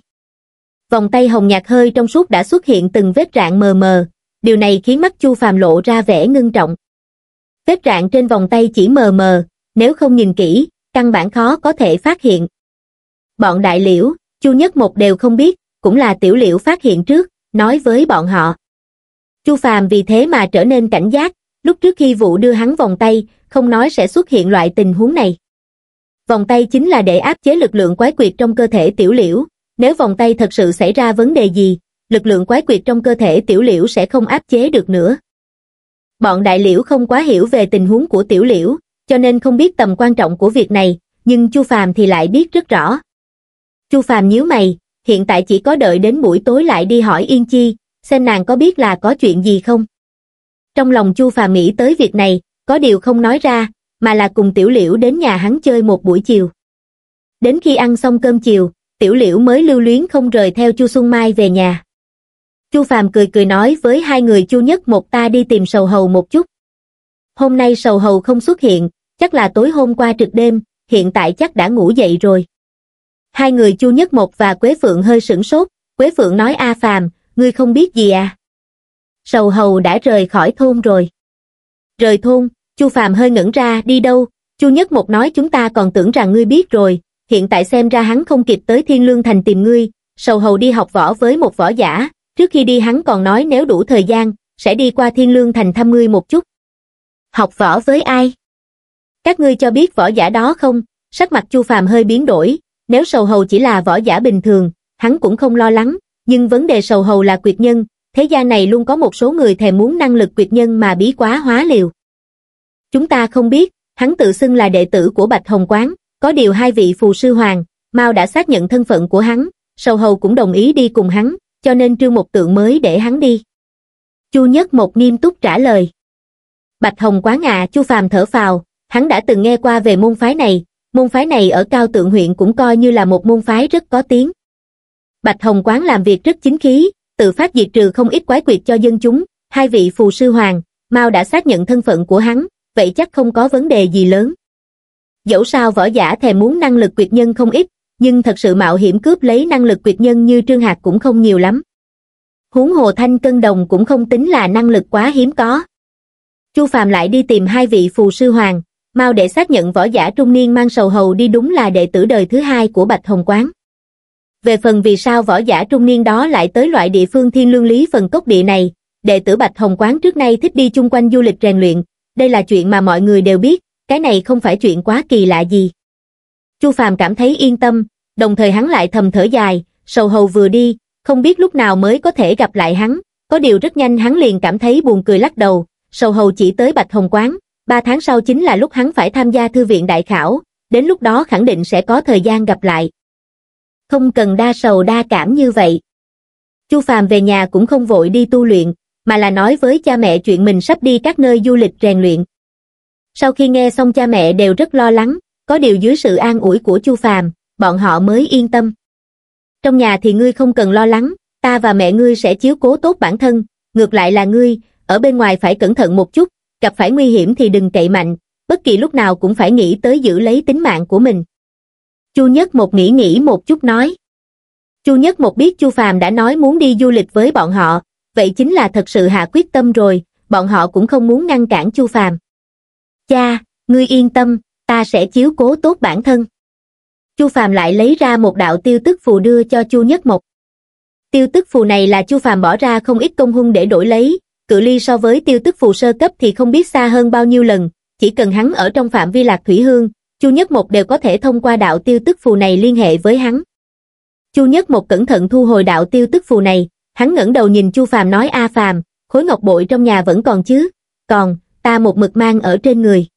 vòng tay hồng nhạt hơi trong suốt đã xuất hiện từng vết rạn mờ mờ điều này khiến mắt chu phàm lộ ra vẻ ngưng trọng vết rạn trên vòng tay chỉ mờ mờ nếu không nhìn kỹ căn bản khó có thể phát hiện Bọn đại liễu, Chu Nhất Một đều không biết, cũng là tiểu liễu phát hiện trước, nói với bọn họ. Chu Phàm vì thế mà trở nên cảnh giác, lúc trước khi vụ đưa hắn vòng tay, không nói sẽ xuất hiện loại tình huống này. Vòng tay chính là để áp chế lực lượng quái quyệt trong cơ thể tiểu liễu, nếu vòng tay thật sự xảy ra vấn đề gì, lực lượng quái quyệt trong cơ thể tiểu liễu sẽ không áp chế được nữa. Bọn đại liễu không quá hiểu về tình huống của tiểu liễu, cho nên không biết tầm quan trọng của việc này, nhưng Chu Phàm thì lại biết rất rõ. Chu Phàm nhíu mày, hiện tại chỉ có đợi đến buổi tối lại đi hỏi Yên Chi, xem nàng có biết là có chuyện gì không. Trong lòng Chu Phàm nghĩ tới việc này, có điều không nói ra, mà là cùng Tiểu Liễu đến nhà hắn chơi một buổi chiều. Đến khi ăn xong cơm chiều, Tiểu Liễu mới lưu luyến không rời theo Chu Xuân Mai về nhà. Chu Phàm cười cười nói với hai người Chu Nhất một ta đi tìm Sầu Hầu một chút. Hôm nay Sầu Hầu không xuất hiện, chắc là tối hôm qua trực đêm, hiện tại chắc đã ngủ dậy rồi. Hai người Chu Nhất Mộc và Quế Phượng hơi sửng sốt, Quế Phượng nói A Phàm, ngươi không biết gì à? Sầu hầu đã rời khỏi thôn rồi. Rời thôn, Chu Phàm hơi ngẩn ra đi đâu, Chu Nhất Mộc nói chúng ta còn tưởng rằng ngươi biết rồi, hiện tại xem ra hắn không kịp tới Thiên Lương Thành tìm ngươi, sầu hầu đi học võ với một võ giả, trước khi đi hắn còn nói nếu đủ thời gian, sẽ đi qua Thiên Lương Thành thăm ngươi một chút. Học võ với ai? Các ngươi cho biết võ giả đó không? Sắc mặt Chu Phàm hơi biến đổi, nếu sầu hầu chỉ là võ giả bình thường, hắn cũng không lo lắng, nhưng vấn đề sầu hầu là quyệt nhân, thế gian này luôn có một số người thèm muốn năng lực quyệt nhân mà bí quá hóa liều. Chúng ta không biết, hắn tự xưng là đệ tử của Bạch Hồng Quán, có điều hai vị phù sư hoàng, mau đã xác nhận thân phận của hắn, sầu hầu cũng đồng ý đi cùng hắn, cho nên trương một tượng mới để hắn đi. Chu Nhất Một nghiêm túc trả lời. Bạch Hồng Quán ạ à, Chu Phàm thở phào, hắn đã từng nghe qua về môn phái này, Môn phái này ở Cao Tượng huyện cũng coi như là một môn phái rất có tiếng. Bạch Hồng Quán làm việc rất chính khí, tự phát diệt trừ không ít quái quyệt cho dân chúng, hai vị phù sư hoàng, mau đã xác nhận thân phận của hắn, vậy chắc không có vấn đề gì lớn. Dẫu sao võ giả thèm muốn năng lực quyệt nhân không ít, nhưng thật sự mạo hiểm cướp lấy năng lực quyệt nhân như Trương Hạc cũng không nhiều lắm. Huống hồ thanh cân đồng cũng không tính là năng lực quá hiếm có. Chu Phạm lại đi tìm hai vị phù sư hoàng, mau để xác nhận võ giả trung niên mang sầu hầu đi đúng là đệ tử đời thứ hai của Bạch Hồng Quán. Về phần vì sao võ giả trung niên đó lại tới loại địa phương thiên lương lý phần cốc địa này, đệ tử Bạch Hồng Quán trước nay thích đi chung quanh du lịch rèn luyện, đây là chuyện mà mọi người đều biết, cái này không phải chuyện quá kỳ lạ gì. Chu Phàm cảm thấy yên tâm, đồng thời hắn lại thầm thở dài, sầu hầu vừa đi, không biết lúc nào mới có thể gặp lại hắn, có điều rất nhanh hắn liền cảm thấy buồn cười lắc đầu, sầu hầu chỉ tới Bạch Hồng Quán, ba tháng sau chính là lúc hắn phải tham gia thư viện đại khảo, đến lúc đó khẳng định sẽ có thời gian gặp lại. Không cần đa sầu đa cảm như vậy. Chu Phàm về nhà cũng không vội đi tu luyện, mà là nói với cha mẹ chuyện mình sắp đi các nơi du lịch rèn luyện. Sau khi nghe xong cha mẹ đều rất lo lắng, có điều dưới sự an ủi của Chu Phàm, bọn họ mới yên tâm. Trong nhà thì ngươi không cần lo lắng, ta và mẹ ngươi sẽ chiếu cố tốt bản thân, ngược lại là ngươi, ở bên ngoài phải cẩn thận một chút, gặp phải nguy hiểm thì đừng cậy mạnh, bất kỳ lúc nào cũng phải nghĩ tới giữ lấy tính mạng của mình. Chu Nhất Một nghĩ nghĩ một chút nói. Chu Nhất Một biết Chu Phàm đã nói muốn đi du lịch với bọn họ, vậy chính là thật sự hạ quyết tâm rồi, bọn họ cũng không muốn ngăn cản Chu Phàm. Cha, ngươi yên tâm, ta sẽ chiếu cố tốt bản thân. Chu Phàm lại lấy ra một đạo tiêu tức phù đưa cho Chu Nhất một Tiêu tức phù này là Chu Phàm bỏ ra không ít công hung để đổi lấy, cự ly so với tiêu tức phù sơ cấp thì không biết xa hơn bao nhiêu lần, chỉ cần hắn ở trong phạm vi lạc thủy hương, Chu Nhất Một đều có thể thông qua đạo tiêu tức phù này liên hệ với hắn. Chu Nhất Một cẩn thận thu hồi đạo tiêu tức phù này, hắn ngẩng đầu nhìn Chu Phàm nói a Phàm, khối ngọc bội trong nhà vẫn còn chứ? Còn, ta một mực mang ở trên người.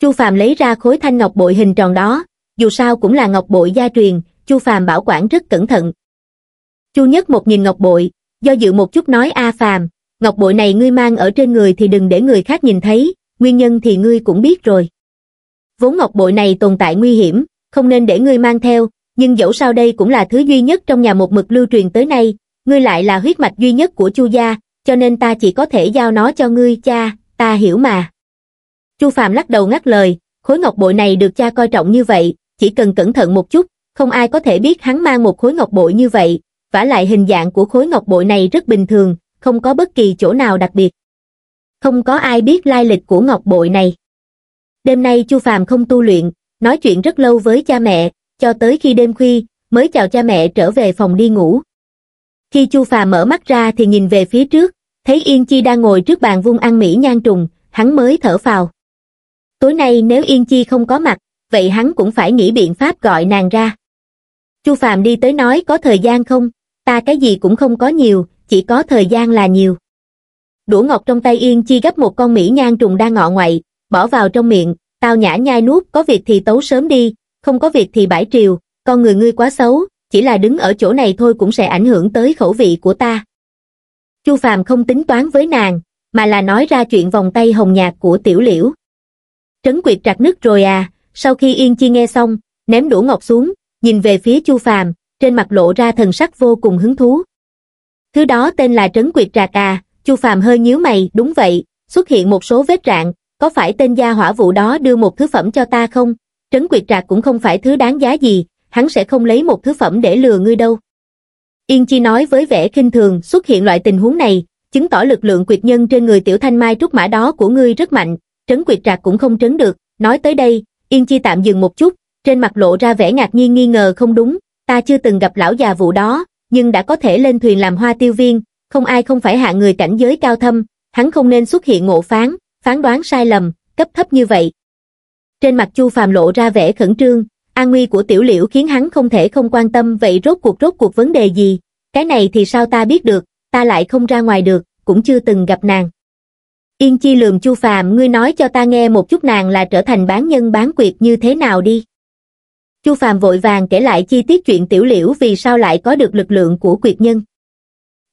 Chu Phàm lấy ra khối thanh ngọc bội hình tròn đó, dù sao cũng là ngọc bội gia truyền, Chu Phàm bảo quản rất cẩn thận. Chu Nhất Một nhìn ngọc bội, do dự một chút nói a Phàm, ngọc bội này ngươi mang ở trên người thì đừng để người khác nhìn thấy, nguyên nhân thì ngươi cũng biết rồi. Vốn ngọc bội này tồn tại nguy hiểm, không nên để ngươi mang theo, nhưng dẫu sao đây cũng là thứ duy nhất trong nhà một mực lưu truyền tới nay, ngươi lại là huyết mạch duy nhất của Chu gia, cho nên ta chỉ có thể giao nó cho ngươi cha, ta hiểu mà. Chu Phạm lắc đầu ngắt lời, khối ngọc bội này được cha coi trọng như vậy, chỉ cần cẩn thận một chút, không ai có thể biết hắn mang một khối ngọc bội như vậy, vả lại hình dạng của khối ngọc bội này rất bình thường, không có bất kỳ chỗ nào đặc biệt. Không có ai biết lai lịch của ngọc bội này. Đêm nay Chu Phàm không tu luyện, nói chuyện rất lâu với cha mẹ, cho tới khi đêm khuya, mới chào cha mẹ trở về phòng đi ngủ. Khi Chu Phàm mở mắt ra thì nhìn về phía trước, thấy Yên Chi đang ngồi trước bàn vuông ăn mỹ nhan trùng, hắn mới thở phào. Tối nay nếu Yên Chi không có mặt, vậy hắn cũng phải nghĩ biện pháp gọi nàng ra. Chu Phàm đi tới nói có thời gian không, ta cái gì cũng không có nhiều, chỉ có thời gian là nhiều đũa ngọc trong tay yên chi gấp một con mỹ nhan trùng đa ngọ ngoại bỏ vào trong miệng tao nhã nhai nuốt có việc thì tấu sớm đi không có việc thì bãi triều con người ngươi quá xấu chỉ là đứng ở chỗ này thôi cũng sẽ ảnh hưởng tới khẩu vị của ta chu phàm không tính toán với nàng mà là nói ra chuyện vòng tay hồng nhạt của tiểu liễu trấn quyệt trạc nứt rồi à sau khi yên chi nghe xong ném đũa ngọc xuống nhìn về phía chu phàm trên mặt lộ ra thần sắc vô cùng hứng thú Thứ đó tên là trấn quyệt Trà à, Chu Phàm hơi nhíu mày, đúng vậy, xuất hiện một số vết rạn, có phải tên gia hỏa vụ đó đưa một thứ phẩm cho ta không? Trấn quyệt Trà cũng không phải thứ đáng giá gì, hắn sẽ không lấy một thứ phẩm để lừa ngươi đâu. Yên Chi nói với vẻ kinh thường xuất hiện loại tình huống này, chứng tỏ lực lượng quyệt nhân trên người tiểu thanh mai trúc mã đó của ngươi rất mạnh, trấn quyệt trạc cũng không trấn được, nói tới đây, Yên Chi tạm dừng một chút, trên mặt lộ ra vẻ ngạc nhiên nghi ngờ không đúng, ta chưa từng gặp lão già vụ đó, nhưng đã có thể lên thuyền làm hoa tiêu viên, không ai không phải hạ người cảnh giới cao thâm, hắn không nên xuất hiện ngộ phán, phán đoán sai lầm, cấp thấp như vậy. Trên mặt Chu Phàm lộ ra vẻ khẩn trương, an nguy của tiểu liễu khiến hắn không thể không quan tâm vậy rốt cuộc rốt cuộc vấn đề gì, cái này thì sao ta biết được, ta lại không ra ngoài được, cũng chưa từng gặp nàng. Yên Chi lườm Chu Phàm, ngươi nói cho ta nghe một chút nàng là trở thành bán nhân bán quyệt như thế nào đi chu phàm vội vàng kể lại chi tiết chuyện tiểu liễu vì sao lại có được lực lượng của quyệt nhân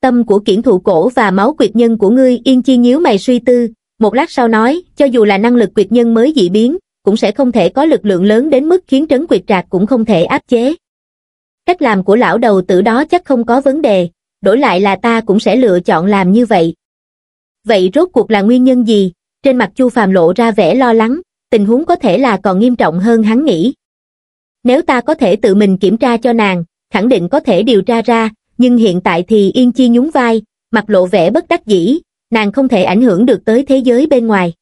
tâm của kiển thụ cổ và máu quyệt nhân của ngươi yên chi nhíu mày suy tư một lát sau nói cho dù là năng lực quyệt nhân mới dị biến cũng sẽ không thể có lực lượng lớn đến mức khiến trấn quyệt trạc cũng không thể áp chế cách làm của lão đầu tử đó chắc không có vấn đề đổi lại là ta cũng sẽ lựa chọn làm như vậy vậy rốt cuộc là nguyên nhân gì trên mặt chu phàm lộ ra vẻ lo lắng tình huống có thể là còn nghiêm trọng hơn hắn nghĩ nếu ta có thể tự mình kiểm tra cho nàng khẳng định có thể điều tra ra nhưng hiện tại thì yên chi nhún vai mặt lộ vẻ bất đắc dĩ nàng không thể ảnh hưởng được tới thế giới bên ngoài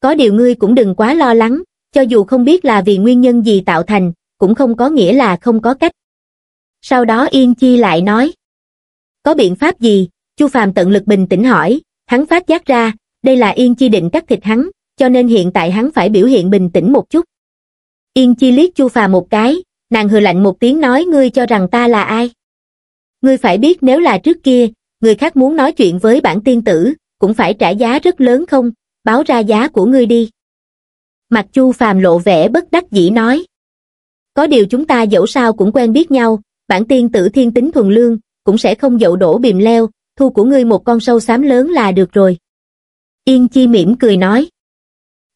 có điều ngươi cũng đừng quá lo lắng cho dù không biết là vì nguyên nhân gì tạo thành cũng không có nghĩa là không có cách sau đó yên chi lại nói có biện pháp gì chu phàm tận lực bình tĩnh hỏi hắn phát giác ra đây là yên chi định cắt thịt hắn cho nên hiện tại hắn phải biểu hiện bình tĩnh một chút yên chi liếc chu phà một cái nàng hừ lạnh một tiếng nói ngươi cho rằng ta là ai ngươi phải biết nếu là trước kia người khác muốn nói chuyện với bản tiên tử cũng phải trả giá rất lớn không báo ra giá của ngươi đi mặt chu phàm lộ vẻ bất đắc dĩ nói có điều chúng ta dẫu sao cũng quen biết nhau bản tiên tử thiên tính thuần lương cũng sẽ không dậu đổ bìm leo thu của ngươi một con sâu xám lớn là được rồi yên chi mỉm cười nói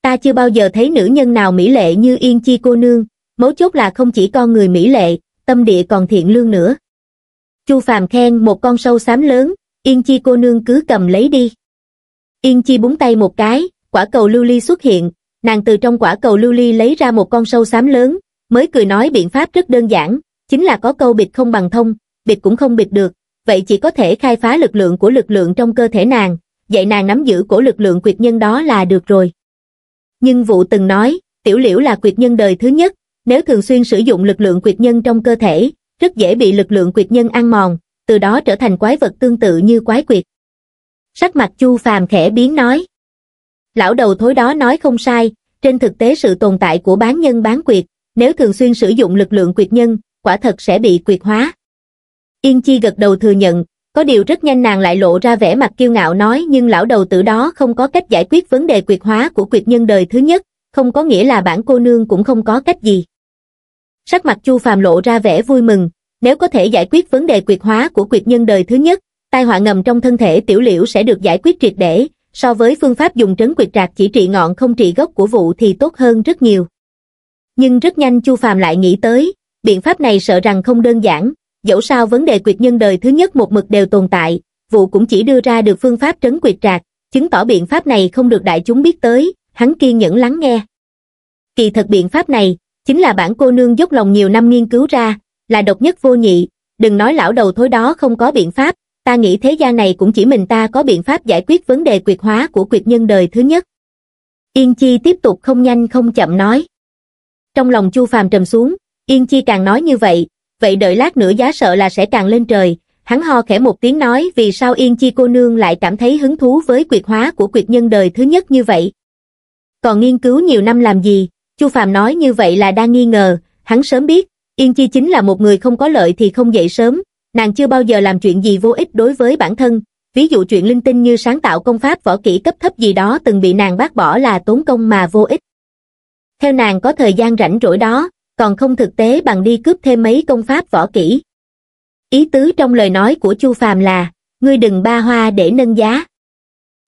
ta chưa bao giờ thấy nữ nhân nào mỹ lệ như yên chi cô nương mấu chốt là không chỉ con người mỹ lệ tâm địa còn thiện lương nữa chu phàm khen một con sâu xám lớn yên chi cô nương cứ cầm lấy đi yên chi búng tay một cái quả cầu lưu ly xuất hiện nàng từ trong quả cầu lưu ly lấy ra một con sâu xám lớn mới cười nói biện pháp rất đơn giản chính là có câu bịt không bằng thông bịt cũng không bịt được vậy chỉ có thể khai phá lực lượng của lực lượng trong cơ thể nàng vậy nàng nắm giữ cổ lực lượng quyệt nhân đó là được rồi nhưng vụ từng nói, tiểu liễu là quyệt nhân đời thứ nhất, nếu thường xuyên sử dụng lực lượng quyệt nhân trong cơ thể, rất dễ bị lực lượng quyệt nhân ăn mòn, từ đó trở thành quái vật tương tự như quái quyệt. Sắc mặt Chu Phàm khẽ biến nói. Lão đầu thối đó nói không sai, trên thực tế sự tồn tại của bán nhân bán quyệt, nếu thường xuyên sử dụng lực lượng quyệt nhân, quả thật sẽ bị quyệt hóa. Yên Chi gật đầu thừa nhận, có điều rất nhanh nàng lại lộ ra vẻ mặt kiêu ngạo nói nhưng lão đầu tử đó không có cách giải quyết vấn đề quyệt hóa của quyệt nhân đời thứ nhất, không có nghĩa là bản cô nương cũng không có cách gì. Sắc mặt Chu Phàm lộ ra vẻ vui mừng, nếu có thể giải quyết vấn đề quyệt hóa của quyệt nhân đời thứ nhất, tai họa ngầm trong thân thể tiểu liễu sẽ được giải quyết triệt để, so với phương pháp dùng trấn quyệt trạc chỉ trị ngọn không trị gốc của vụ thì tốt hơn rất nhiều. Nhưng rất nhanh Chu Phàm lại nghĩ tới, biện pháp này sợ rằng không đơn giản, dẫu sao vấn đề quyệt nhân đời thứ nhất một mực đều tồn tại, vụ cũng chỉ đưa ra được phương pháp trấn quyệt trạc, chứng tỏ biện pháp này không được đại chúng biết tới, hắn kiên nhẫn lắng nghe. Kỳ thật biện pháp này, chính là bản cô nương dốc lòng nhiều năm nghiên cứu ra, là độc nhất vô nhị, đừng nói lão đầu thối đó không có biện pháp, ta nghĩ thế gian này cũng chỉ mình ta có biện pháp giải quyết vấn đề quyệt hóa của quyệt nhân đời thứ nhất. Yên Chi tiếp tục không nhanh không chậm nói. Trong lòng Chu Phàm trầm xuống, Yên Chi càng nói như vậy, vậy đợi lát nữa giá sợ là sẽ càng lên trời, hắn ho khẽ một tiếng nói vì sao Yên Chi cô nương lại cảm thấy hứng thú với quyệt hóa của quyệt nhân đời thứ nhất như vậy. Còn nghiên cứu nhiều năm làm gì, Chu Phàm nói như vậy là đang nghi ngờ, hắn sớm biết, Yên Chi chính là một người không có lợi thì không dậy sớm, nàng chưa bao giờ làm chuyện gì vô ích đối với bản thân, ví dụ chuyện linh tinh như sáng tạo công pháp võ kỹ cấp thấp gì đó từng bị nàng bác bỏ là tốn công mà vô ích. Theo nàng có thời gian rảnh rỗi đó, còn không thực tế bằng đi cướp thêm mấy công pháp võ kỹ ý tứ trong lời nói của chu phàm là ngươi đừng ba hoa để nâng giá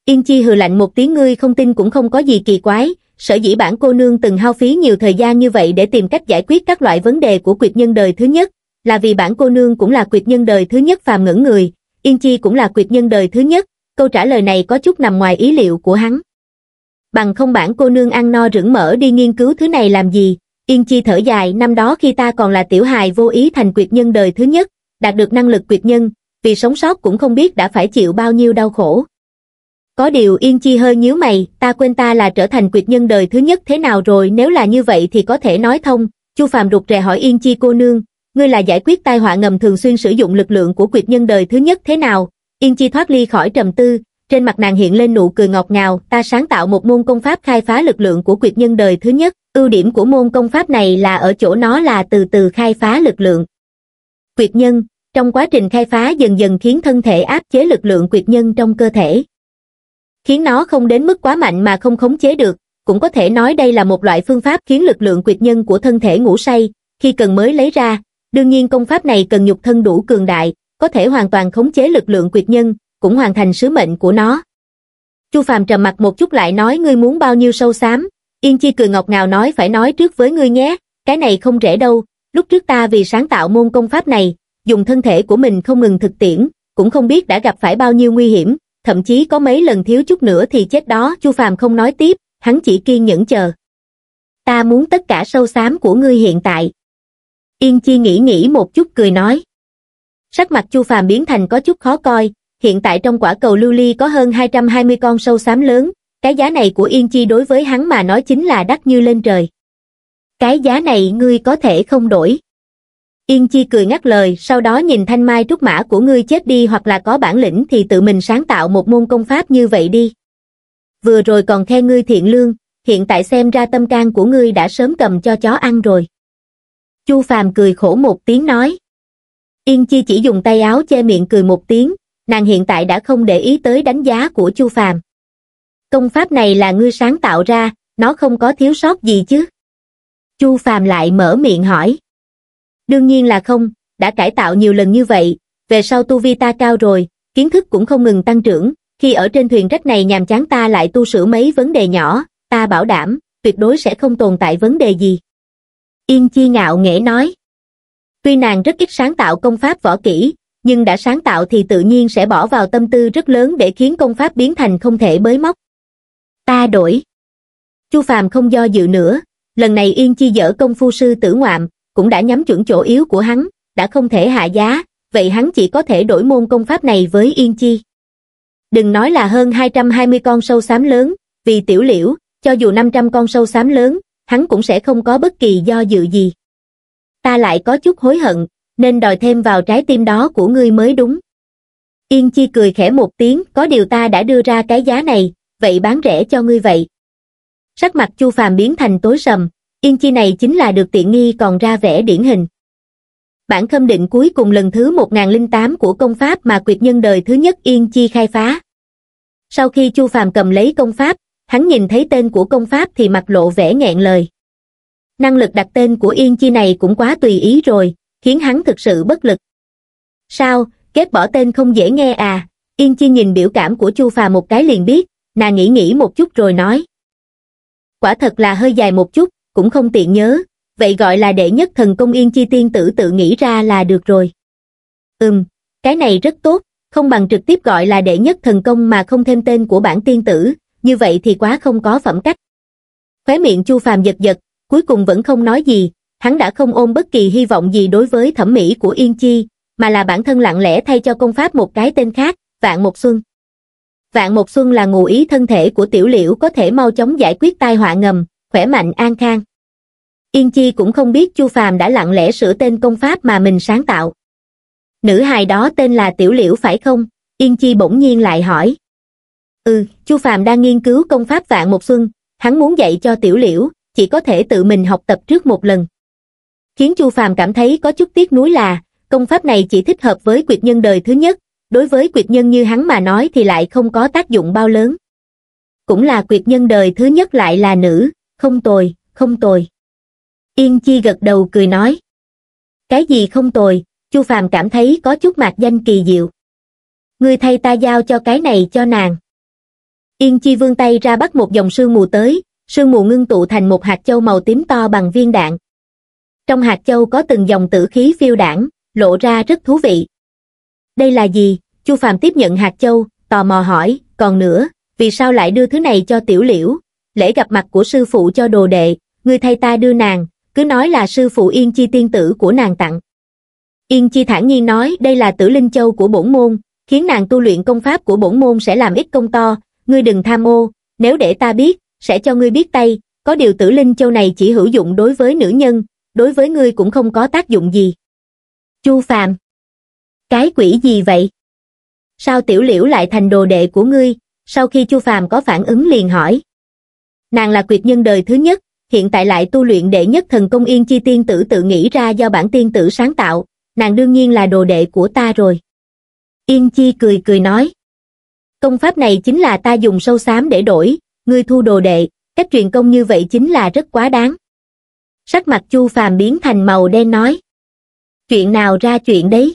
yên chi hừ lạnh một tiếng ngươi không tin cũng không có gì kỳ quái sở dĩ bản cô nương từng hao phí nhiều thời gian như vậy để tìm cách giải quyết các loại vấn đề của quyệt nhân đời thứ nhất là vì bản cô nương cũng là quyệt nhân đời thứ nhất phàm ngẩn người yên chi cũng là quyệt nhân đời thứ nhất câu trả lời này có chút nằm ngoài ý liệu của hắn bằng không bản cô nương ăn no rửng mỡ đi nghiên cứu thứ này làm gì yên chi thở dài năm đó khi ta còn là tiểu hài vô ý thành quyệt nhân đời thứ nhất đạt được năng lực quyệt nhân vì sống sót cũng không biết đã phải chịu bao nhiêu đau khổ có điều yên chi hơi nhíu mày ta quên ta là trở thành quyệt nhân đời thứ nhất thế nào rồi nếu là như vậy thì có thể nói thông chu Phạm rụt rè hỏi yên chi cô nương ngươi là giải quyết tai họa ngầm thường xuyên sử dụng lực lượng của quyệt nhân đời thứ nhất thế nào yên chi thoát ly khỏi trầm tư trên mặt nàng hiện lên nụ cười ngọt ngào ta sáng tạo một môn công pháp khai phá lực lượng của quyệt nhân đời thứ nhất ưu điểm của môn công pháp này là ở chỗ nó là từ từ khai phá lực lượng quyệt nhân trong quá trình khai phá dần dần khiến thân thể áp chế lực lượng quyệt nhân trong cơ thể khiến nó không đến mức quá mạnh mà không khống chế được cũng có thể nói đây là một loại phương pháp khiến lực lượng quyệt nhân của thân thể ngủ say khi cần mới lấy ra đương nhiên công pháp này cần nhục thân đủ cường đại có thể hoàn toàn khống chế lực lượng quyệt nhân cũng hoàn thành sứ mệnh của nó chu phàm trầm mặt một chút lại nói ngươi muốn bao nhiêu sâu xám yên chi cười ngọt ngào nói phải nói trước với ngươi nhé cái này không rẻ đâu lúc trước ta vì sáng tạo môn công pháp này dùng thân thể của mình không ngừng thực tiễn cũng không biết đã gặp phải bao nhiêu nguy hiểm thậm chí có mấy lần thiếu chút nữa thì chết đó chu phàm không nói tiếp hắn chỉ kiên nhẫn chờ ta muốn tất cả sâu xám của ngươi hiện tại yên chi nghĩ nghĩ một chút cười nói sắc mặt chu phàm biến thành có chút khó coi hiện tại trong quả cầu lưu ly có hơn 220 con sâu xám lớn cái giá này của Yên Chi đối với hắn mà nói chính là đắt như lên trời. Cái giá này ngươi có thể không đổi. Yên Chi cười ngắt lời, sau đó nhìn thanh mai trúc mã của ngươi chết đi hoặc là có bản lĩnh thì tự mình sáng tạo một môn công pháp như vậy đi. Vừa rồi còn khen ngươi thiện lương, hiện tại xem ra tâm can của ngươi đã sớm cầm cho chó ăn rồi. Chu Phàm cười khổ một tiếng nói. Yên Chi chỉ dùng tay áo che miệng cười một tiếng, nàng hiện tại đã không để ý tới đánh giá của Chu Phàm công pháp này là ngươi sáng tạo ra, nó không có thiếu sót gì chứ? Chu Phàm lại mở miệng hỏi. Đương nhiên là không, đã cải tạo nhiều lần như vậy, về sau tu vi ta cao rồi, kiến thức cũng không ngừng tăng trưởng, khi ở trên thuyền rách này nhàm chán ta lại tu sửa mấy vấn đề nhỏ, ta bảo đảm, tuyệt đối sẽ không tồn tại vấn đề gì. Yên Chi ngạo nghễ nói. Tuy nàng rất ít sáng tạo công pháp võ kỹ, nhưng đã sáng tạo thì tự nhiên sẽ bỏ vào tâm tư rất lớn để khiến công pháp biến thành không thể bới móc ta đổi. Chu Phàm không do dự nữa, lần này Yên Chi dở công phu sư tử ngoạm, cũng đã nhắm chuẩn chỗ yếu của hắn, đã không thể hạ giá, vậy hắn chỉ có thể đổi môn công pháp này với Yên Chi. Đừng nói là hơn 220 con sâu xám lớn, vì tiểu liễu, cho dù 500 con sâu xám lớn, hắn cũng sẽ không có bất kỳ do dự gì. Ta lại có chút hối hận, nên đòi thêm vào trái tim đó của ngươi mới đúng. Yên Chi cười khẽ một tiếng, có điều ta đã đưa ra cái giá này, vậy bán rẻ cho ngươi vậy. Sắc mặt Chu Phàm biến thành tối sầm, yên chi này chính là được tiện nghi còn ra vẻ điển hình. Bản khâm định cuối cùng lần thứ 1008 của công pháp mà quyệt nhân đời thứ nhất yên chi khai phá. Sau khi Chu Phàm cầm lấy công pháp, hắn nhìn thấy tên của công pháp thì mặt lộ vẻ nghẹn lời. Năng lực đặt tên của yên chi này cũng quá tùy ý rồi, khiến hắn thực sự bất lực. Sao, kết bỏ tên không dễ nghe à? Yên chi nhìn biểu cảm của Chu Phàm một cái liền biết, Nàng nghĩ nghĩ một chút rồi nói. Quả thật là hơi dài một chút, cũng không tiện nhớ, vậy gọi là đệ nhất thần công yên chi tiên tử tự nghĩ ra là được rồi. Ừm, cái này rất tốt, không bằng trực tiếp gọi là đệ nhất thần công mà không thêm tên của bản tiên tử, như vậy thì quá không có phẩm cách. Khóe miệng Chu Phàm giật giật, cuối cùng vẫn không nói gì, hắn đã không ôm bất kỳ hy vọng gì đối với thẩm mỹ của Yên Chi, mà là bản thân lặng lẽ thay cho công pháp một cái tên khác, Vạn Một Xuân. Vạn Một Xuân là ngụ ý thân thể của tiểu liễu có thể mau chóng giải quyết tai họa ngầm, khỏe mạnh an khang. Yên Chi cũng không biết Chu Phàm đã lặng lẽ sửa tên công pháp mà mình sáng tạo. Nữ hài đó tên là Tiểu Liễu phải không? Yên Chi bỗng nhiên lại hỏi. Ừ, Chu Phàm đang nghiên cứu công pháp Vạn Một Xuân, hắn muốn dạy cho Tiểu Liễu, chỉ có thể tự mình học tập trước một lần. Khiến Chu Phàm cảm thấy có chút tiếc nuối là, công pháp này chỉ thích hợp với quyệt nhân đời thứ nhất, đối với quyệt nhân như hắn mà nói thì lại không có tác dụng bao lớn. Cũng là quyệt nhân đời thứ nhất lại là nữ, không tồi, không tồi. Yên Chi gật đầu cười nói. Cái gì không tồi, Chu Phàm cảm thấy có chút mạc danh kỳ diệu. người thay ta giao cho cái này cho nàng. Yên Chi vươn tay ra bắt một dòng sương mù tới, sương mù ngưng tụ thành một hạt châu màu tím to bằng viên đạn. Trong hạt châu có từng dòng tử khí phiêu đảng, lộ ra rất thú vị. Đây là gì? chu Phạm tiếp nhận hạt châu tò mò hỏi còn nữa vì sao lại đưa thứ này cho tiểu liễu lễ gặp mặt của sư phụ cho đồ đệ người thay ta đưa nàng cứ nói là sư phụ yên chi tiên tử của nàng tặng yên chi thản nhiên nói đây là tử linh châu của bổn môn khiến nàng tu luyện công pháp của bổn môn sẽ làm ít công to ngươi đừng tham ô nếu để ta biết sẽ cho ngươi biết tay có điều tử linh châu này chỉ hữu dụng đối với nữ nhân đối với ngươi cũng không có tác dụng gì chu Phạm, cái quỷ gì vậy sao tiểu liễu lại thành đồ đệ của ngươi, sau khi Chu Phàm có phản ứng liền hỏi. Nàng là quyệt nhân đời thứ nhất, hiện tại lại tu luyện đệ nhất thần công yên chi tiên tử tự nghĩ ra do bản tiên tử sáng tạo, nàng đương nhiên là đồ đệ của ta rồi. Yên chi cười cười nói. Công pháp này chính là ta dùng sâu xám để đổi, ngươi thu đồ đệ, cách truyền công như vậy chính là rất quá đáng. Sắc mặt Chu Phàm biến thành màu đen nói. Chuyện nào ra chuyện đấy?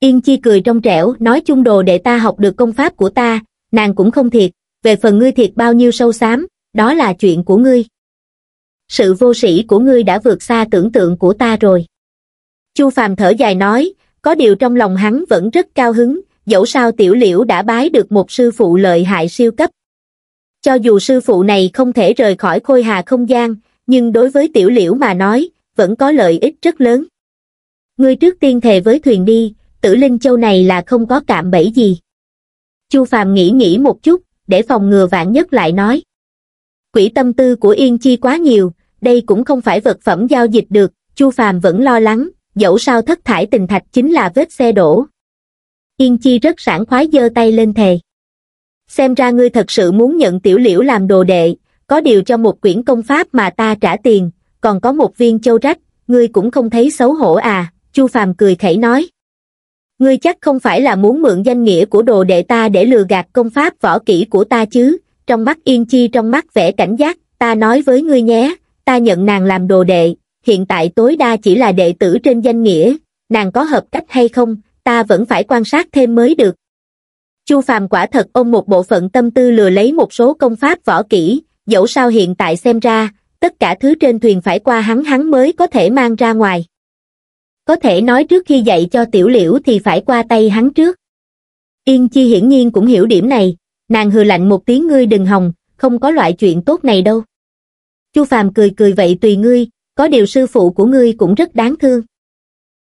yên chi cười trong trẻo nói chung đồ để ta học được công pháp của ta nàng cũng không thiệt về phần ngươi thiệt bao nhiêu sâu xám đó là chuyện của ngươi sự vô sĩ của ngươi đã vượt xa tưởng tượng của ta rồi chu phàm thở dài nói có điều trong lòng hắn vẫn rất cao hứng dẫu sao tiểu liễu đã bái được một sư phụ lợi hại siêu cấp cho dù sư phụ này không thể rời khỏi khôi hà không gian nhưng đối với tiểu liễu mà nói vẫn có lợi ích rất lớn ngươi trước tiên thề với thuyền đi tử linh châu này là không có cạm bẫy gì. Chu Phàm nghĩ nghĩ một chút, để phòng ngừa vạn nhất lại nói. quỷ tâm tư của Yên Chi quá nhiều, đây cũng không phải vật phẩm giao dịch được, Chu Phàm vẫn lo lắng, dẫu sao thất thải tình thạch chính là vết xe đổ. Yên Chi rất sảng khoái giơ tay lên thề. Xem ra ngươi thật sự muốn nhận tiểu liễu làm đồ đệ, có điều cho một quyển công pháp mà ta trả tiền, còn có một viên châu rách, ngươi cũng không thấy xấu hổ à, Chu Phàm cười khẩy nói ngươi chắc không phải là muốn mượn danh nghĩa của đồ đệ ta để lừa gạt công pháp võ kỹ của ta chứ trong mắt yên chi trong mắt vẻ cảnh giác ta nói với ngươi nhé ta nhận nàng làm đồ đệ hiện tại tối đa chỉ là đệ tử trên danh nghĩa nàng có hợp cách hay không ta vẫn phải quan sát thêm mới được chu phàm quả thật ôm một bộ phận tâm tư lừa lấy một số công pháp võ kỹ dẫu sao hiện tại xem ra tất cả thứ trên thuyền phải qua hắn hắn mới có thể mang ra ngoài có thể nói trước khi dạy cho tiểu liễu thì phải qua tay hắn trước yên chi hiển nhiên cũng hiểu điểm này nàng hừ lạnh một tiếng ngươi đừng hòng không có loại chuyện tốt này đâu chu phàm cười cười vậy tùy ngươi có điều sư phụ của ngươi cũng rất đáng thương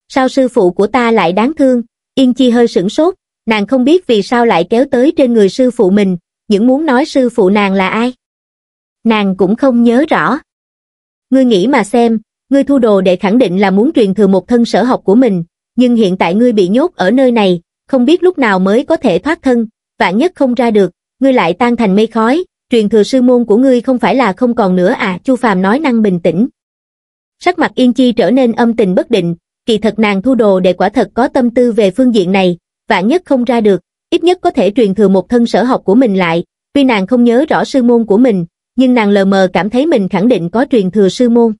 sao sư phụ của ta lại đáng thương yên chi hơi sửng sốt nàng không biết vì sao lại kéo tới trên người sư phụ mình những muốn nói sư phụ nàng là ai nàng cũng không nhớ rõ ngươi nghĩ mà xem ngươi thu đồ để khẳng định là muốn truyền thừa một thân sở học của mình, nhưng hiện tại ngươi bị nhốt ở nơi này, không biết lúc nào mới có thể thoát thân, vạn nhất không ra được, ngươi lại tan thành mây khói, truyền thừa sư môn của ngươi không phải là không còn nữa à, Chu Phàm nói năng bình tĩnh. Sắc mặt Yên Chi trở nên âm tình bất định, kỳ thật nàng thu đồ để quả thật có tâm tư về phương diện này, vạn nhất không ra được, ít nhất có thể truyền thừa một thân sở học của mình lại, tuy nàng không nhớ rõ sư môn của mình, nhưng nàng lờ mờ cảm thấy mình khẳng định có truyền thừa sư môn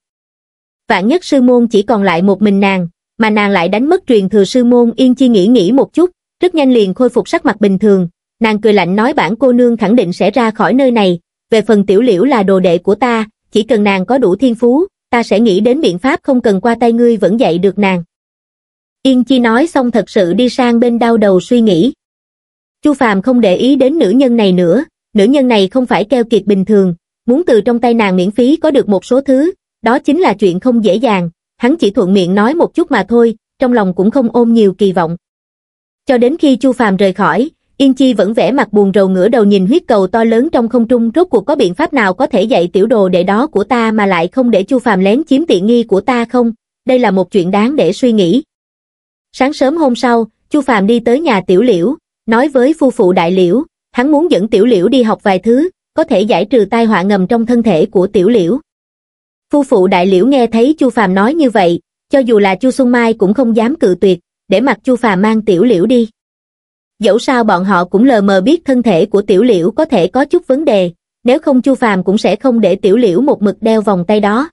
vạn nhất sư môn chỉ còn lại một mình nàng, mà nàng lại đánh mất truyền thừa sư môn yên chi nghĩ nghĩ một chút, rất nhanh liền khôi phục sắc mặt bình thường, nàng cười lạnh nói bản cô nương khẳng định sẽ ra khỏi nơi này, về phần tiểu liễu là đồ đệ của ta, chỉ cần nàng có đủ thiên phú, ta sẽ nghĩ đến biện pháp không cần qua tay ngươi vẫn dạy được nàng. Yên Chi nói xong thật sự đi sang bên đau đầu suy nghĩ. Chu Phàm không để ý đến nữ nhân này nữa, nữ nhân này không phải keo kiệt bình thường, muốn từ trong tay nàng miễn phí có được một số thứ, đó chính là chuyện không dễ dàng, hắn chỉ thuận miệng nói một chút mà thôi, trong lòng cũng không ôm nhiều kỳ vọng. Cho đến khi Chu Phàm rời khỏi, Yên Chi vẫn vẻ mặt buồn rầu ngửa đầu nhìn huyết cầu to lớn trong không trung rốt cuộc có biện pháp nào có thể dạy tiểu đồ để đó của ta mà lại không để Chu Phàm lén chiếm tiện nghi của ta không? Đây là một chuyện đáng để suy nghĩ. Sáng sớm hôm sau, Chu Phàm đi tới nhà tiểu liễu, nói với phu phụ đại liễu, hắn muốn dẫn tiểu liễu đi học vài thứ, có thể giải trừ tai họa ngầm trong thân thể của tiểu liễu. Phu phụ đại liễu nghe thấy Chu Phàm nói như vậy, cho dù là Chu Xuân Mai cũng không dám cự tuyệt, để mặc Chu Phàm mang tiểu liễu đi. Dẫu sao bọn họ cũng lờ mờ biết thân thể của tiểu liễu có thể có chút vấn đề, nếu không Chu Phàm cũng sẽ không để tiểu liễu một mực đeo vòng tay đó.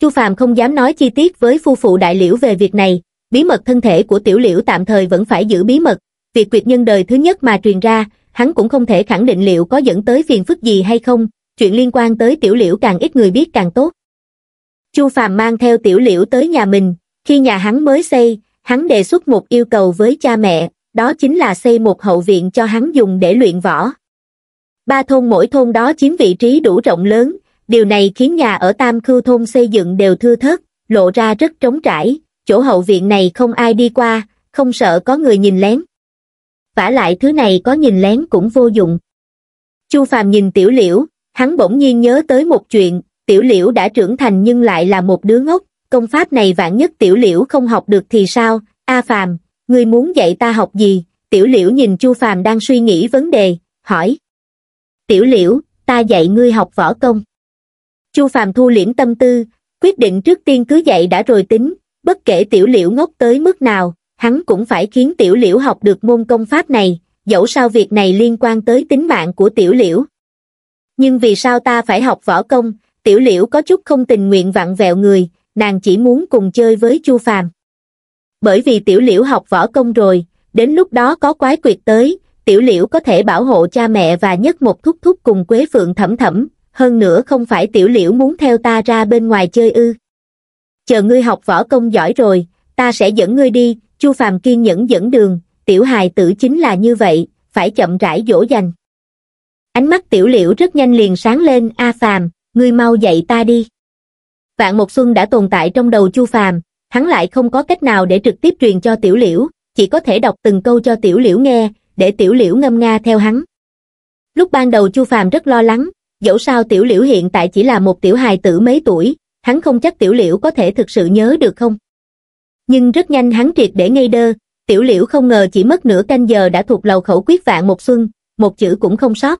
Chu Phàm không dám nói chi tiết với phu phụ đại liễu về việc này, bí mật thân thể của tiểu liễu tạm thời vẫn phải giữ bí mật, việc quyệt nhân đời thứ nhất mà truyền ra, hắn cũng không thể khẳng định liệu có dẫn tới phiền phức gì hay không, chuyện liên quan tới tiểu liễu càng ít người biết càng tốt chu phàm mang theo tiểu liễu tới nhà mình khi nhà hắn mới xây hắn đề xuất một yêu cầu với cha mẹ đó chính là xây một hậu viện cho hắn dùng để luyện võ ba thôn mỗi thôn đó chiếm vị trí đủ rộng lớn điều này khiến nhà ở tam khư thôn xây dựng đều thưa thớt lộ ra rất trống trải chỗ hậu viện này không ai đi qua không sợ có người nhìn lén vả lại thứ này có nhìn lén cũng vô dụng chu phàm nhìn tiểu liễu hắn bỗng nhiên nhớ tới một chuyện tiểu liễu đã trưởng thành nhưng lại là một đứa ngốc, công pháp này vạn nhất tiểu liễu không học được thì sao, A à Phàm, ngươi muốn dạy ta học gì, tiểu liễu nhìn Chu Phàm đang suy nghĩ vấn đề, hỏi. Tiểu liễu, ta dạy ngươi học võ công. Chu Phàm thu liễm tâm tư, quyết định trước tiên cứ dạy đã rồi tính, bất kể tiểu liễu ngốc tới mức nào, hắn cũng phải khiến tiểu liễu học được môn công pháp này, dẫu sao việc này liên quan tới tính mạng của tiểu liễu. Nhưng vì sao ta phải học võ công, tiểu liễu có chút không tình nguyện vặn vẹo người, nàng chỉ muốn cùng chơi với Chu Phàm. Bởi vì tiểu liễu học võ công rồi, đến lúc đó có quái quyệt tới, tiểu liễu có thể bảo hộ cha mẹ và nhất một thúc thúc cùng Quế Phượng thẩm thẩm, hơn nữa không phải tiểu liễu muốn theo ta ra bên ngoài chơi ư. Chờ ngươi học võ công giỏi rồi, ta sẽ dẫn ngươi đi, Chu Phàm kiên nhẫn dẫn đường, tiểu hài tử chính là như vậy, phải chậm rãi dỗ dành. Ánh mắt tiểu liễu rất nhanh liền sáng lên, A Phàm, ngươi mau dạy ta đi. Vạn Một Xuân đã tồn tại trong đầu Chu Phàm, hắn lại không có cách nào để trực tiếp truyền cho Tiểu Liễu, chỉ có thể đọc từng câu cho Tiểu Liễu nghe, để Tiểu Liễu ngâm nga theo hắn. Lúc ban đầu Chu Phàm rất lo lắng, dẫu sao Tiểu Liễu hiện tại chỉ là một tiểu hài tử mấy tuổi, hắn không chắc Tiểu Liễu có thể thực sự nhớ được không. Nhưng rất nhanh hắn triệt để ngây đơ, Tiểu Liễu không ngờ chỉ mất nửa canh giờ đã thuộc lầu khẩu quyết Vạn Một Xuân, một chữ cũng không sót.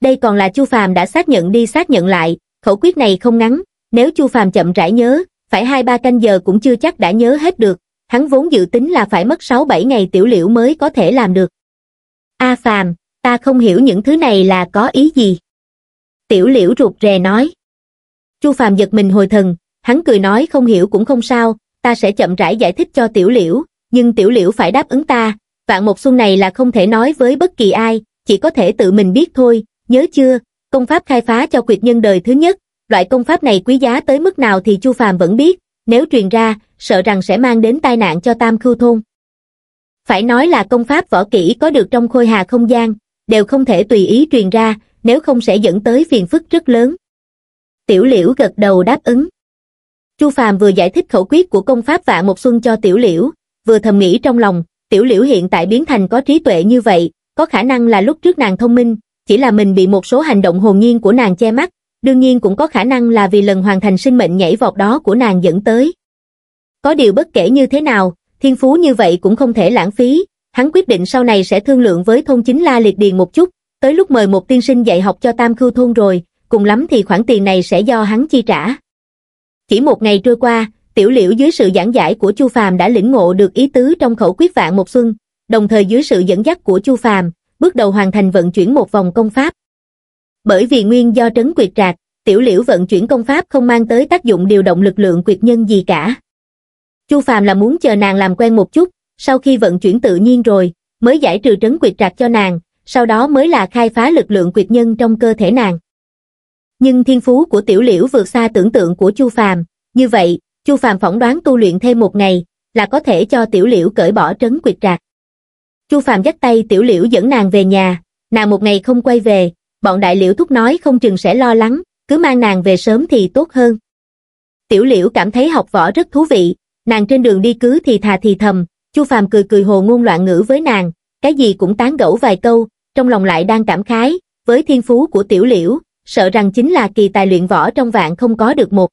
Đây còn là Chu Phàm đã xác nhận đi xác nhận lại, khẩu quyết này không ngắn, nếu Chu Phàm chậm rãi nhớ, phải hai ba canh giờ cũng chưa chắc đã nhớ hết được, hắn vốn dự tính là phải mất 6-7 ngày tiểu liễu mới có thể làm được. A Phàm, ta không hiểu những thứ này là có ý gì. Tiểu liễu rụt rè nói. Chu Phàm giật mình hồi thần, hắn cười nói không hiểu cũng không sao, ta sẽ chậm rãi giải thích cho tiểu liễu, nhưng tiểu liễu phải đáp ứng ta, vạn một xuân này là không thể nói với bất kỳ ai, chỉ có thể tự mình biết thôi, nhớ chưa, công pháp khai phá cho quyệt nhân đời thứ nhất, loại công pháp này quý giá tới mức nào thì Chu Phàm vẫn biết, nếu truyền ra, sợ rằng sẽ mang đến tai nạn cho Tam Khưu thôn. Phải nói là công pháp võ kỹ có được trong khôi hà không gian, đều không thể tùy ý truyền ra, nếu không sẽ dẫn tới phiền phức rất lớn. Tiểu Liễu gật đầu đáp ứng. Chu Phàm vừa giải thích khẩu quyết của công pháp Vạn Một Xuân cho Tiểu Liễu, vừa thầm nghĩ trong lòng, Tiểu Liễu hiện tại biến thành có trí tuệ như vậy, có khả năng là lúc trước nàng thông minh, chỉ là mình bị một số hành động hồn nhiên của nàng che mắt, đương nhiên cũng có khả năng là vì lần hoàn thành sinh mệnh nhảy vọt đó của nàng dẫn tới. Có điều bất kể như thế nào, thiên phú như vậy cũng không thể lãng phí, hắn quyết định sau này sẽ thương lượng với thôn chính La Liệt Điền một chút, tới lúc mời một tiên sinh dạy học cho Tam Khưu thôn rồi, cùng lắm thì khoản tiền này sẽ do hắn chi trả. Chỉ một ngày trôi qua, tiểu liễu dưới sự giảng giải của Chu Phàm đã lĩnh ngộ được ý tứ trong khẩu quyết vạn một xuân, đồng thời dưới sự dẫn dắt của Chu Phàm, bước đầu hoàn thành vận chuyển một vòng công pháp. Bởi vì nguyên do trấn quyệt trạc, tiểu liễu vận chuyển công pháp không mang tới tác dụng điều động lực lượng quyệt nhân gì cả. Chu Phàm là muốn chờ nàng làm quen một chút, sau khi vận chuyển tự nhiên rồi, mới giải trừ trấn quyệt trạc cho nàng, sau đó mới là khai phá lực lượng quyệt nhân trong cơ thể nàng. Nhưng thiên phú của tiểu liễu vượt xa tưởng tượng của Chu Phàm, như vậy, Chu Phàm phỏng đoán tu luyện thêm một ngày, là có thể cho tiểu liễu cởi bỏ trấn quyệt trạc chu Phạm dắt tay tiểu liễu dẫn nàng về nhà nàng một ngày không quay về bọn đại liễu thúc nói không chừng sẽ lo lắng cứ mang nàng về sớm thì tốt hơn tiểu liễu cảm thấy học võ rất thú vị nàng trên đường đi cứ thì thà thì thầm chu Phạm cười cười hồ ngôn loạn ngữ với nàng cái gì cũng tán gẫu vài câu trong lòng lại đang cảm khái với thiên phú của tiểu liễu sợ rằng chính là kỳ tài luyện võ trong vạn không có được một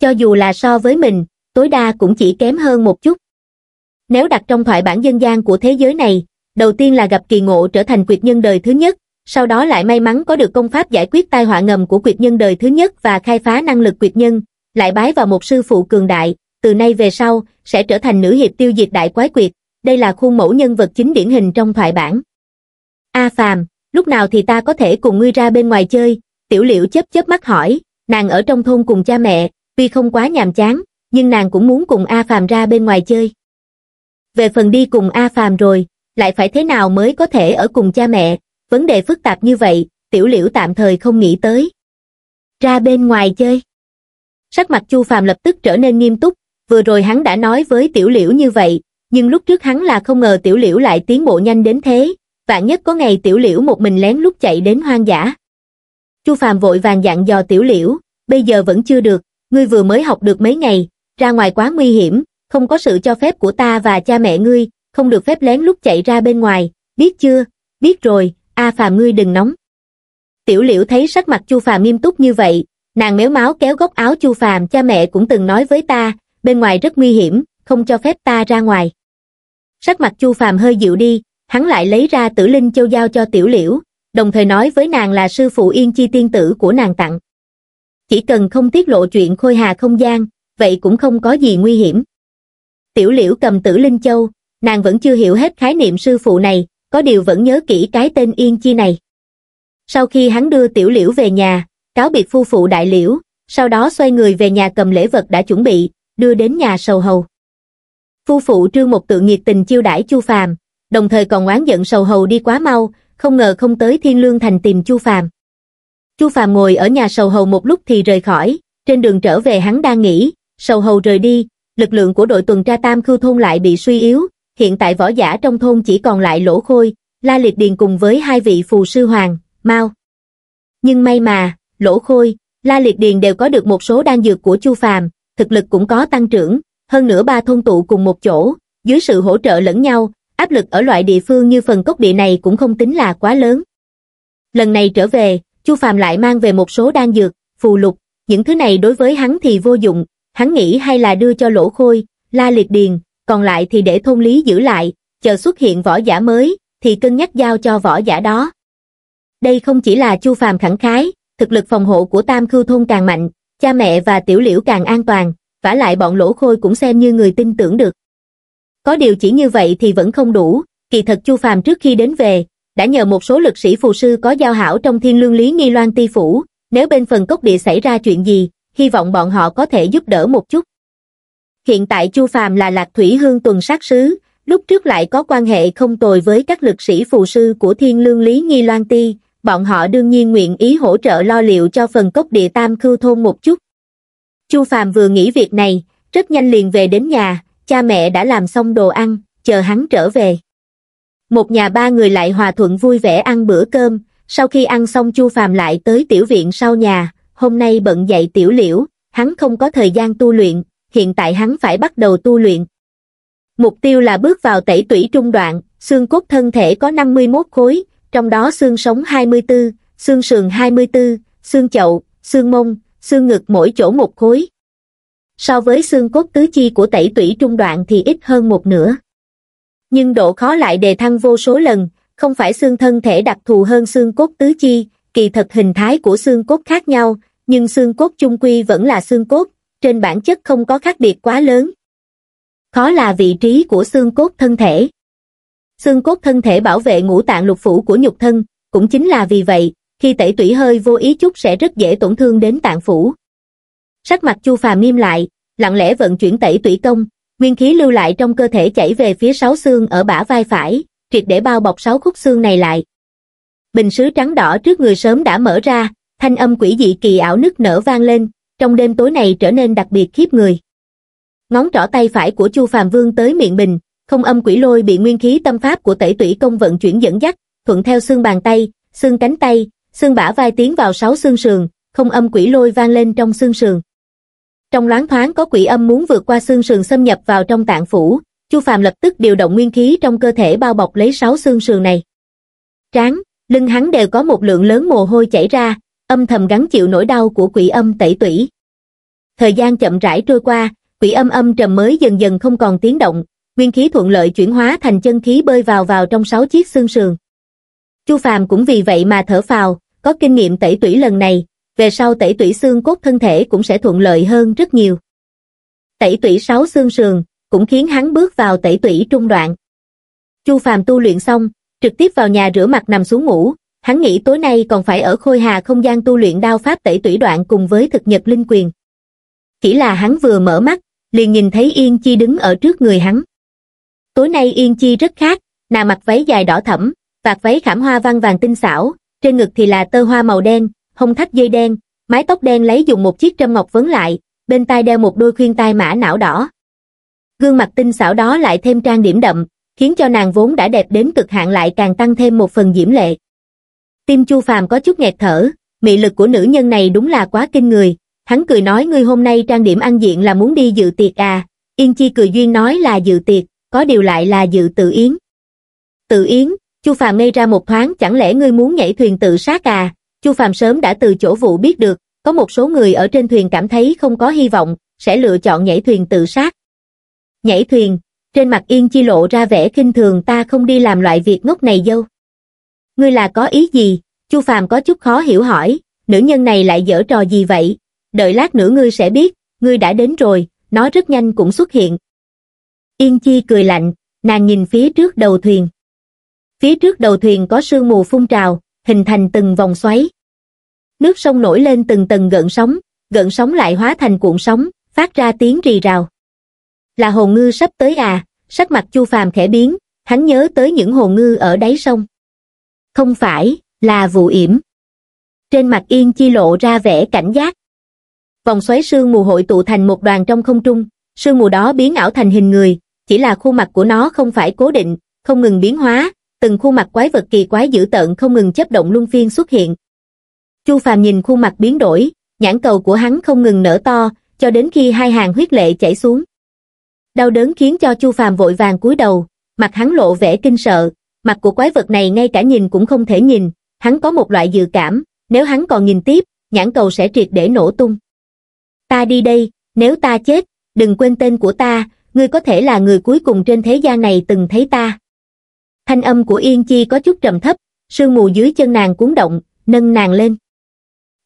cho dù là so với mình tối đa cũng chỉ kém hơn một chút nếu đặt trong thoại bản dân gian của thế giới này, đầu tiên là gặp kỳ ngộ trở thành quyệt nhân đời thứ nhất, sau đó lại may mắn có được công pháp giải quyết tai họa ngầm của quyệt nhân đời thứ nhất và khai phá năng lực quyệt nhân, lại bái vào một sư phụ cường đại, từ nay về sau, sẽ trở thành nữ hiệp tiêu diệt đại quái quyệt. Đây là khuôn mẫu nhân vật chính điển hình trong thoại bản. A Phàm, lúc nào thì ta có thể cùng ngươi ra bên ngoài chơi? Tiểu Liễu chớp chớp mắt hỏi, nàng ở trong thôn cùng cha mẹ, tuy không quá nhàm chán, nhưng nàng cũng muốn cùng A Phàm ra bên ngoài chơi về phần đi cùng A Phàm rồi, lại phải thế nào mới có thể ở cùng cha mẹ, vấn đề phức tạp như vậy, tiểu liễu tạm thời không nghĩ tới. Ra bên ngoài chơi. Sắc mặt Chu Phàm lập tức trở nên nghiêm túc, vừa rồi hắn đã nói với tiểu liễu như vậy, nhưng lúc trước hắn là không ngờ tiểu liễu lại tiến bộ nhanh đến thế, vạn nhất có ngày tiểu liễu một mình lén lút chạy đến hoang dã. Chu Phàm vội vàng dặn dò tiểu liễu, bây giờ vẫn chưa được, ngươi vừa mới học được mấy ngày, ra ngoài quá nguy hiểm, không có sự cho phép của ta và cha mẹ ngươi, không được phép lén lút chạy ra bên ngoài, biết chưa, biết rồi, A Phàm ngươi đừng nóng. Tiểu liễu thấy sắc mặt Chu Phàm nghiêm túc như vậy, nàng méo máu kéo góc áo Chu Phàm cha mẹ cũng từng nói với ta, bên ngoài rất nguy hiểm, không cho phép ta ra ngoài. Sắc mặt Chu Phàm hơi dịu đi, hắn lại lấy ra tử linh châu giao cho tiểu liễu, đồng thời nói với nàng là sư phụ yên chi tiên tử của nàng tặng. Chỉ cần không tiết lộ chuyện khôi hà không gian, vậy cũng không có gì nguy hiểm tiểu liễu cầm tử linh châu, nàng vẫn chưa hiểu hết khái niệm sư phụ này, có điều vẫn nhớ kỹ cái tên Yên Chi này. Sau khi hắn đưa tiểu liễu về nhà, cáo biệt phu phụ đại liễu, sau đó xoay người về nhà cầm lễ vật đã chuẩn bị, đưa đến nhà sầu hầu. Phu phụ trương một tự nhiệt tình chiêu đãi chu phàm, đồng thời còn oán giận sầu hầu đi quá mau, không ngờ không tới thiên lương thành tìm chu phàm. Chu phàm ngồi ở nhà sầu hầu một lúc thì rời khỏi, trên đường trở về hắn đang nghĩ, sầu hầu rời đi, lực lượng của đội tuần tra tam khưu thôn lại bị suy yếu, hiện tại võ giả trong thôn chỉ còn lại lỗ khôi, la liệt điền cùng với hai vị phù sư hoàng, mau. Nhưng may mà, lỗ khôi, la liệt điền đều có được một số đan dược của chu phàm, thực lực cũng có tăng trưởng, hơn nữa ba thôn tụ cùng một chỗ, dưới sự hỗ trợ lẫn nhau, áp lực ở loại địa phương như phần cốc địa này cũng không tính là quá lớn. Lần này trở về, Chu Phàm lại mang về một số đan dược, phù lục, những thứ này đối với hắn thì vô dụng, hắn nghĩ hay là đưa cho lỗ khôi, la liệt điền, còn lại thì để thôn lý giữ lại, chờ xuất hiện võ giả mới, thì cân nhắc giao cho võ giả đó. Đây không chỉ là chu phàm khẳng khái, thực lực phòng hộ của tam khư thôn càng mạnh, cha mẹ và tiểu liễu càng an toàn, vả lại bọn lỗ khôi cũng xem như người tin tưởng được. Có điều chỉ như vậy thì vẫn không đủ, kỳ thật chu phàm trước khi đến về, đã nhờ một số lực sĩ phù sư có giao hảo trong thiên lương lý nghi loan ti phủ, nếu bên phần cốc địa xảy ra chuyện gì, hy vọng bọn họ có thể giúp đỡ một chút. Hiện tại Chu Phàm là Lạc Thủy Hương tuần sát sứ, lúc trước lại có quan hệ không tồi với các lực sĩ phù sư của Thiên Lương Lý Nghi Loan Ti, bọn họ đương nhiên nguyện ý hỗ trợ lo liệu cho phần cốc địa tam khưu thôn một chút. Chu Phàm vừa nghĩ việc này, rất nhanh liền về đến nhà, cha mẹ đã làm xong đồ ăn, chờ hắn trở về. Một nhà ba người lại hòa thuận vui vẻ ăn bữa cơm, sau khi ăn xong Chu Phàm lại tới tiểu viện sau nhà, hôm nay bận dạy tiểu liễu, hắn không có thời gian tu luyện, hiện tại hắn phải bắt đầu tu luyện. Mục tiêu là bước vào tẩy tủy trung đoạn, xương cốt thân thể có 51 khối, trong đó xương sống 24, xương sườn 24, xương chậu, xương mông, xương ngực mỗi chỗ một khối. So với xương cốt tứ chi của tẩy tủy trung đoạn thì ít hơn một nửa. Nhưng độ khó lại đề thăng vô số lần, không phải xương thân thể đặc thù hơn xương cốt tứ chi, kỳ thật hình thái của xương cốt khác nhau, nhưng xương cốt chung quy vẫn là xương cốt, trên bản chất không có khác biệt quá lớn. Khó là vị trí của xương cốt thân thể. Xương cốt thân thể bảo vệ ngũ tạng lục phủ của nhục thân, cũng chính là vì vậy, khi tẩy tủy hơi vô ý chút sẽ rất dễ tổn thương đến tạng phủ. Sắc mặt Chu Phàm nghiêm lại, lặng lẽ vận chuyển tẩy tủy công, nguyên khí lưu lại trong cơ thể chảy về phía sáu xương ở bả vai phải, triệt để bao bọc sáu khúc xương này lại. Bình sứ trắng đỏ trước người sớm đã mở ra, thanh âm quỷ dị kỳ ảo nức nở vang lên trong đêm tối này trở nên đặc biệt khiếp người ngón trỏ tay phải của chu phàm vương tới miệng mình, không âm quỷ lôi bị nguyên khí tâm pháp của tẩy tủy công vận chuyển dẫn dắt thuận theo xương bàn tay xương cánh tay xương bả vai tiến vào sáu xương sườn không âm quỷ lôi vang lên trong xương sườn trong loáng thoáng có quỷ âm muốn vượt qua xương sườn xâm nhập vào trong tạng phủ chu phàm lập tức điều động nguyên khí trong cơ thể bao bọc lấy sáu xương sườn này trán lưng hắn đều có một lượng lớn mồ hôi chảy ra âm thầm gắng chịu nỗi đau của quỷ âm tẩy tủy thời gian chậm rãi trôi qua quỷ âm âm trầm mới dần dần không còn tiếng động nguyên khí thuận lợi chuyển hóa thành chân khí bơi vào vào trong sáu chiếc xương sườn chu phàm cũng vì vậy mà thở phào có kinh nghiệm tẩy tủy lần này về sau tẩy tủy xương cốt thân thể cũng sẽ thuận lợi hơn rất nhiều tẩy tủy sáu xương sườn cũng khiến hắn bước vào tẩy tủy trung đoạn chu phàm tu luyện xong trực tiếp vào nhà rửa mặt nằm xuống ngủ hắn nghĩ tối nay còn phải ở khôi hà không gian tu luyện đao pháp tẩy tủy đoạn cùng với thực nhật linh quyền. Chỉ là hắn vừa mở mắt, liền nhìn thấy Yên Chi đứng ở trước người hắn. Tối nay Yên Chi rất khác, nàng mặc váy dài đỏ thẫm, vạt váy khảm hoa văn vàng tinh xảo, trên ngực thì là tơ hoa màu đen, hông thắt dây đen, mái tóc đen lấy dùng một chiếc trâm ngọc vấn lại, bên tai đeo một đôi khuyên tai mã não đỏ. Gương mặt tinh xảo đó lại thêm trang điểm đậm, khiến cho nàng vốn đã đẹp đến cực hạn lại càng tăng thêm một phần diễm lệ. Tim Chu Phàm có chút nghẹt thở, mị lực của nữ nhân này đúng là quá kinh người. Hắn cười nói ngươi hôm nay trang điểm ăn diện là muốn đi dự tiệc à. Yên Chi cười duyên nói là dự tiệc, có điều lại là dự tự yến. Tự yến, Chu Phàm ngây ra một thoáng chẳng lẽ ngươi muốn nhảy thuyền tự sát à? Chu Phàm sớm đã từ chỗ vụ biết được, có một số người ở trên thuyền cảm thấy không có hy vọng, sẽ lựa chọn nhảy thuyền tự sát. Nhảy thuyền, trên mặt Yên Chi lộ ra vẻ kinh thường ta không đi làm loại việc ngốc này dâu ngươi là có ý gì? Chu Phàm có chút khó hiểu hỏi, nữ nhân này lại dở trò gì vậy? Đợi lát nữa ngươi sẽ biết, ngươi đã đến rồi, nó rất nhanh cũng xuất hiện. Yên Chi cười lạnh, nàng nhìn phía trước đầu thuyền. Phía trước đầu thuyền có sương mù phun trào, hình thành từng vòng xoáy. Nước sông nổi lên từng tầng gợn sóng, gợn sóng lại hóa thành cuộn sóng, phát ra tiếng rì rào. Là hồ ngư sắp tới à, sắc mặt Chu Phàm khẽ biến, hắn nhớ tới những hồ ngư ở đáy sông không phải, là vụ yểm. Trên mặt Yên Chi lộ ra vẻ cảnh giác. Vòng xoáy sương mù hội tụ thành một đoàn trong không trung, sương mù đó biến ảo thành hình người, chỉ là khuôn mặt của nó không phải cố định, không ngừng biến hóa, từng khuôn mặt quái vật kỳ quái dữ tợn không ngừng chấp động luân phiên xuất hiện. Chu Phàm nhìn khuôn mặt biến đổi, nhãn cầu của hắn không ngừng nở to, cho đến khi hai hàng huyết lệ chảy xuống. Đau đớn khiến cho Chu Phàm vội vàng cúi đầu, mặt hắn lộ vẻ kinh sợ, mặt của quái vật này ngay cả nhìn cũng không thể nhìn, hắn có một loại dự cảm, nếu hắn còn nhìn tiếp, nhãn cầu sẽ triệt để nổ tung. Ta đi đây, nếu ta chết, đừng quên tên của ta, ngươi có thể là người cuối cùng trên thế gian này từng thấy ta. Thanh âm của Yên Chi có chút trầm thấp, sương mù dưới chân nàng cuốn động, nâng nàng lên.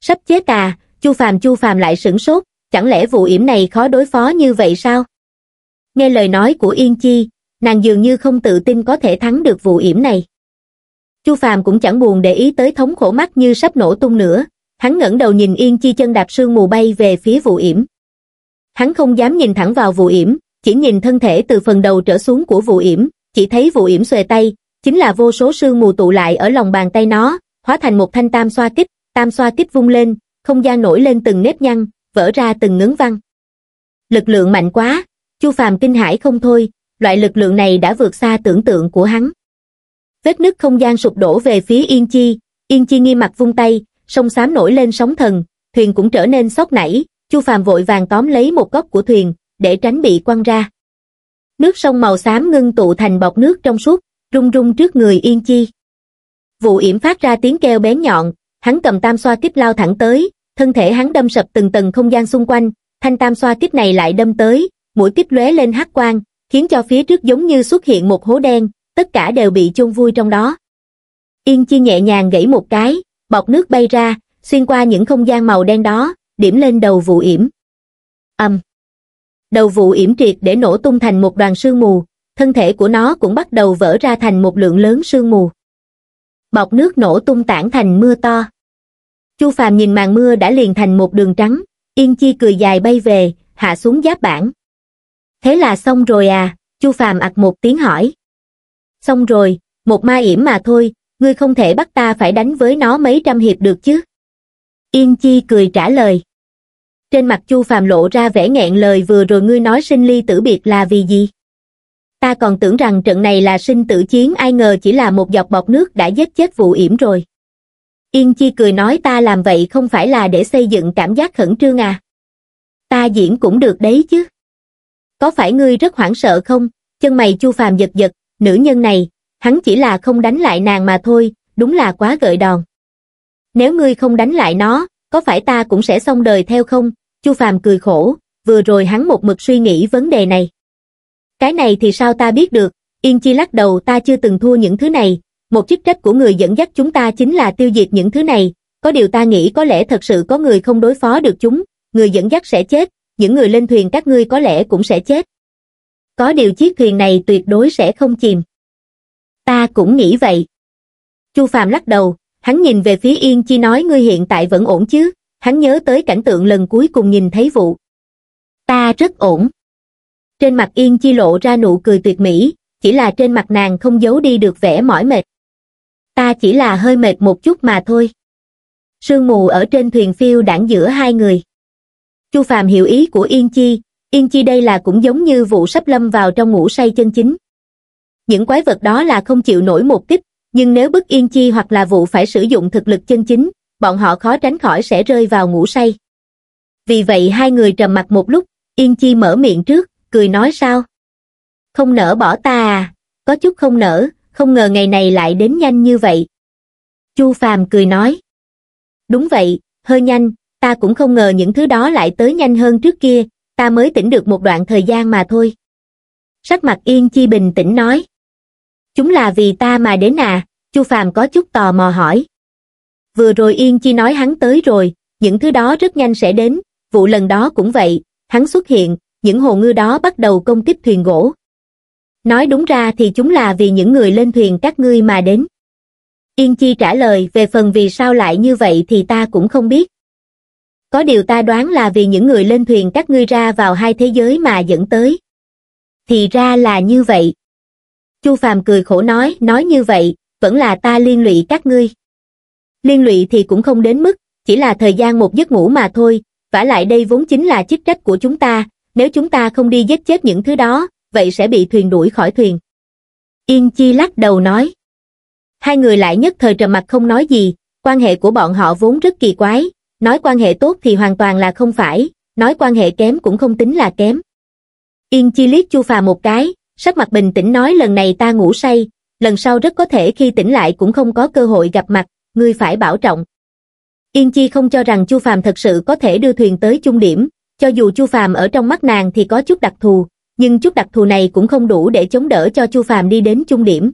Sắp chết à, Chu Phàm Chu Phàm lại sửng sốt, chẳng lẽ vụ yểm này khó đối phó như vậy sao? Nghe lời nói của Yên Chi, nàng dường như không tự tin có thể thắng được vụ yểm này. Chu Phàm cũng chẳng buồn để ý tới thống khổ mắt như sắp nổ tung nữa, hắn ngẩng đầu nhìn Yên Chi chân đạp sương mù bay về phía vụ yểm. Hắn không dám nhìn thẳng vào vụ yểm, chỉ nhìn thân thể từ phần đầu trở xuống của vụ yểm, chỉ thấy vụ yểm xòe tay, chính là vô số sương mù tụ lại ở lòng bàn tay nó, hóa thành một thanh tam xoa kích, tam xoa kích vung lên, không gian nổi lên từng nếp nhăn, vỡ ra từng ngấn văng. Lực lượng mạnh quá, Chu Phàm kinh hãi không thôi, loại lực lượng này đã vượt xa tưởng tượng của hắn. Vết nứt không gian sụp đổ về phía Yên Chi, Yên Chi nghi mặt vung tay, sông xám nổi lên sóng thần, thuyền cũng trở nên sốc nảy, Chu Phàm vội vàng tóm lấy một góc của thuyền, để tránh bị quăng ra. Nước sông màu xám ngưng tụ thành bọt nước trong suốt, rung rung trước người Yên Chi. Vụ yểm phát ra tiếng kêu bén nhọn, hắn cầm tam xoa tiếp lao thẳng tới, thân thể hắn đâm sập từng tầng không gian xung quanh, thanh tam xoa tiếp này lại đâm tới, mũi tiếp lóe lên hắc quang, khiến cho phía trước giống như xuất hiện một hố đen, tất cả đều bị chôn vui trong đó. Yên chi nhẹ nhàng gãy một cái, bọt nước bay ra, xuyên qua những không gian màu đen đó, điểm lên đầu vụ yểm. Âm. Đầu vụ yểm triệt để nổ tung thành một đoàn sương mù, thân thể của nó cũng bắt đầu vỡ ra thành một lượng lớn sương mù. Bọt nước nổ tung tản thành mưa to. Chu Phàm nhìn màn mưa đã liền thành một đường trắng, Yên Chi cười dài bay về, hạ xuống giáp bảng thế là xong rồi à chu phàm ặc một tiếng hỏi xong rồi một ma yểm mà thôi ngươi không thể bắt ta phải đánh với nó mấy trăm hiệp được chứ yên chi cười trả lời trên mặt chu phàm lộ ra vẻ nghẹn lời vừa rồi ngươi nói sinh ly tử biệt là vì gì ta còn tưởng rằng trận này là sinh tử chiến ai ngờ chỉ là một giọt bọt nước đã giết chết vụ yểm rồi yên chi cười nói ta làm vậy không phải là để xây dựng cảm giác khẩn trương à ta diễn cũng được đấy chứ có phải ngươi rất hoảng sợ không? Chân mày Chu Phàm giật giật, nữ nhân này, hắn chỉ là không đánh lại nàng mà thôi, đúng là quá gợi đòn. Nếu ngươi không đánh lại nó, có phải ta cũng sẽ xong đời theo không? Chu Phàm cười khổ, vừa rồi hắn một mực suy nghĩ vấn đề này. Cái này thì sao ta biết được, Yên Chi lắc đầu ta chưa từng thua những thứ này, một chức trách của người dẫn dắt chúng ta chính là tiêu diệt những thứ này, có điều ta nghĩ có lẽ thật sự có người không đối phó được chúng, người dẫn dắt sẽ chết, những người lên thuyền các ngươi có lẽ cũng sẽ chết. Có điều chiếc thuyền này tuyệt đối sẽ không chìm. Ta cũng nghĩ vậy. Chu Phàm lắc đầu, hắn nhìn về phía Yên Chi nói ngươi hiện tại vẫn ổn chứ, hắn nhớ tới cảnh tượng lần cuối cùng nhìn thấy vụ. Ta rất ổn. Trên mặt Yên Chi lộ ra nụ cười tuyệt mỹ, chỉ là trên mặt nàng không giấu đi được vẻ mỏi mệt. Ta chỉ là hơi mệt một chút mà thôi. Sương mù ở trên thuyền phiêu đảng giữa hai người. Chu Phàm hiểu ý của Yên Chi, Yên Chi đây là cũng giống như vụ sắp lâm vào trong ngủ say chân chính. Những quái vật đó là không chịu nổi một kích, nhưng nếu bức Yên Chi hoặc là vụ phải sử dụng thực lực chân chính, bọn họ khó tránh khỏi sẽ rơi vào ngủ say. Vì vậy hai người trầm mặt một lúc, Yên Chi mở miệng trước, cười nói sao? Không nỡ bỏ ta à, có chút không nỡ, không ngờ ngày này lại đến nhanh như vậy. Chu Phàm cười nói. Đúng vậy, hơi nhanh, ta cũng không ngờ những thứ đó lại tới nhanh hơn trước kia, ta mới tỉnh được một đoạn thời gian mà thôi. Sắc mặt Yên Chi bình tĩnh nói. Chúng là vì ta mà đến à, Chu Phàm có chút tò mò hỏi. Vừa rồi Yên Chi nói hắn tới rồi, những thứ đó rất nhanh sẽ đến, vụ lần đó cũng vậy, hắn xuất hiện, những hồ ngư đó bắt đầu công kích thuyền gỗ. Nói đúng ra thì chúng là vì những người lên thuyền các ngươi mà đến. Yên Chi trả lời về phần vì sao lại như vậy thì ta cũng không biết có điều ta đoán là vì những người lên thuyền các ngươi ra vào hai thế giới mà dẫn tới thì ra là như vậy chu phàm cười khổ nói nói như vậy vẫn là ta liên lụy các ngươi liên lụy thì cũng không đến mức chỉ là thời gian một giấc ngủ mà thôi vả lại đây vốn chính là chức trách của chúng ta nếu chúng ta không đi giết chết những thứ đó vậy sẽ bị thuyền đuổi khỏi thuyền yên chi lắc đầu nói hai người lại nhất thời trầm mặt không nói gì quan hệ của bọn họ vốn rất kỳ quái Nói quan hệ tốt thì hoàn toàn là không phải, nói quan hệ kém cũng không tính là kém. Yên chi liếc Chu Phà một cái, sắc mặt bình tĩnh nói lần này ta ngủ say, lần sau rất có thể khi tỉnh lại cũng không có cơ hội gặp mặt, ngươi phải bảo trọng. Yên Chi không cho rằng Chu Phàm thật sự có thể đưa thuyền tới chung điểm, cho dù Chu Phàm ở trong mắt nàng thì có chút đặc thù, nhưng chút đặc thù này cũng không đủ để chống đỡ cho Chu Phàm đi đến chung điểm.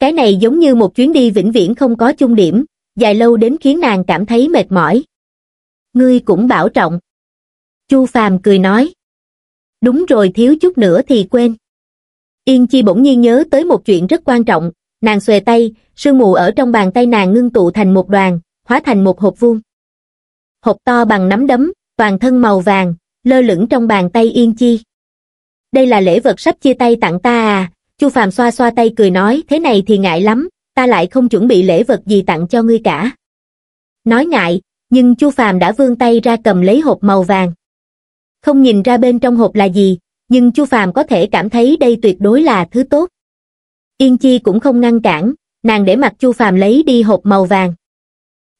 Cái này giống như một chuyến đi vĩnh viễn không có chung điểm, dài lâu đến khiến nàng cảm thấy mệt mỏi. Ngươi cũng bảo trọng. Chu Phàm cười nói. Đúng rồi thiếu chút nữa thì quên. Yên Chi bỗng nhiên nhớ tới một chuyện rất quan trọng, nàng xòe tay, sương mù ở trong bàn tay nàng ngưng tụ thành một đoàn, hóa thành một hộp vuông. Hộp to bằng nắm đấm, toàn thân màu vàng, lơ lửng trong bàn tay Yên Chi. Đây là lễ vật sắp chia tay tặng ta à, Chu Phàm xoa xoa tay cười nói thế này thì ngại lắm, ta lại không chuẩn bị lễ vật gì tặng cho ngươi cả. Nói ngại, nhưng Chu Phàm đã vươn tay ra cầm lấy hộp màu vàng. Không nhìn ra bên trong hộp là gì, nhưng Chu Phàm có thể cảm thấy đây tuyệt đối là thứ tốt. Yên Chi cũng không ngăn cản, nàng để mặc Chu Phàm lấy đi hộp màu vàng.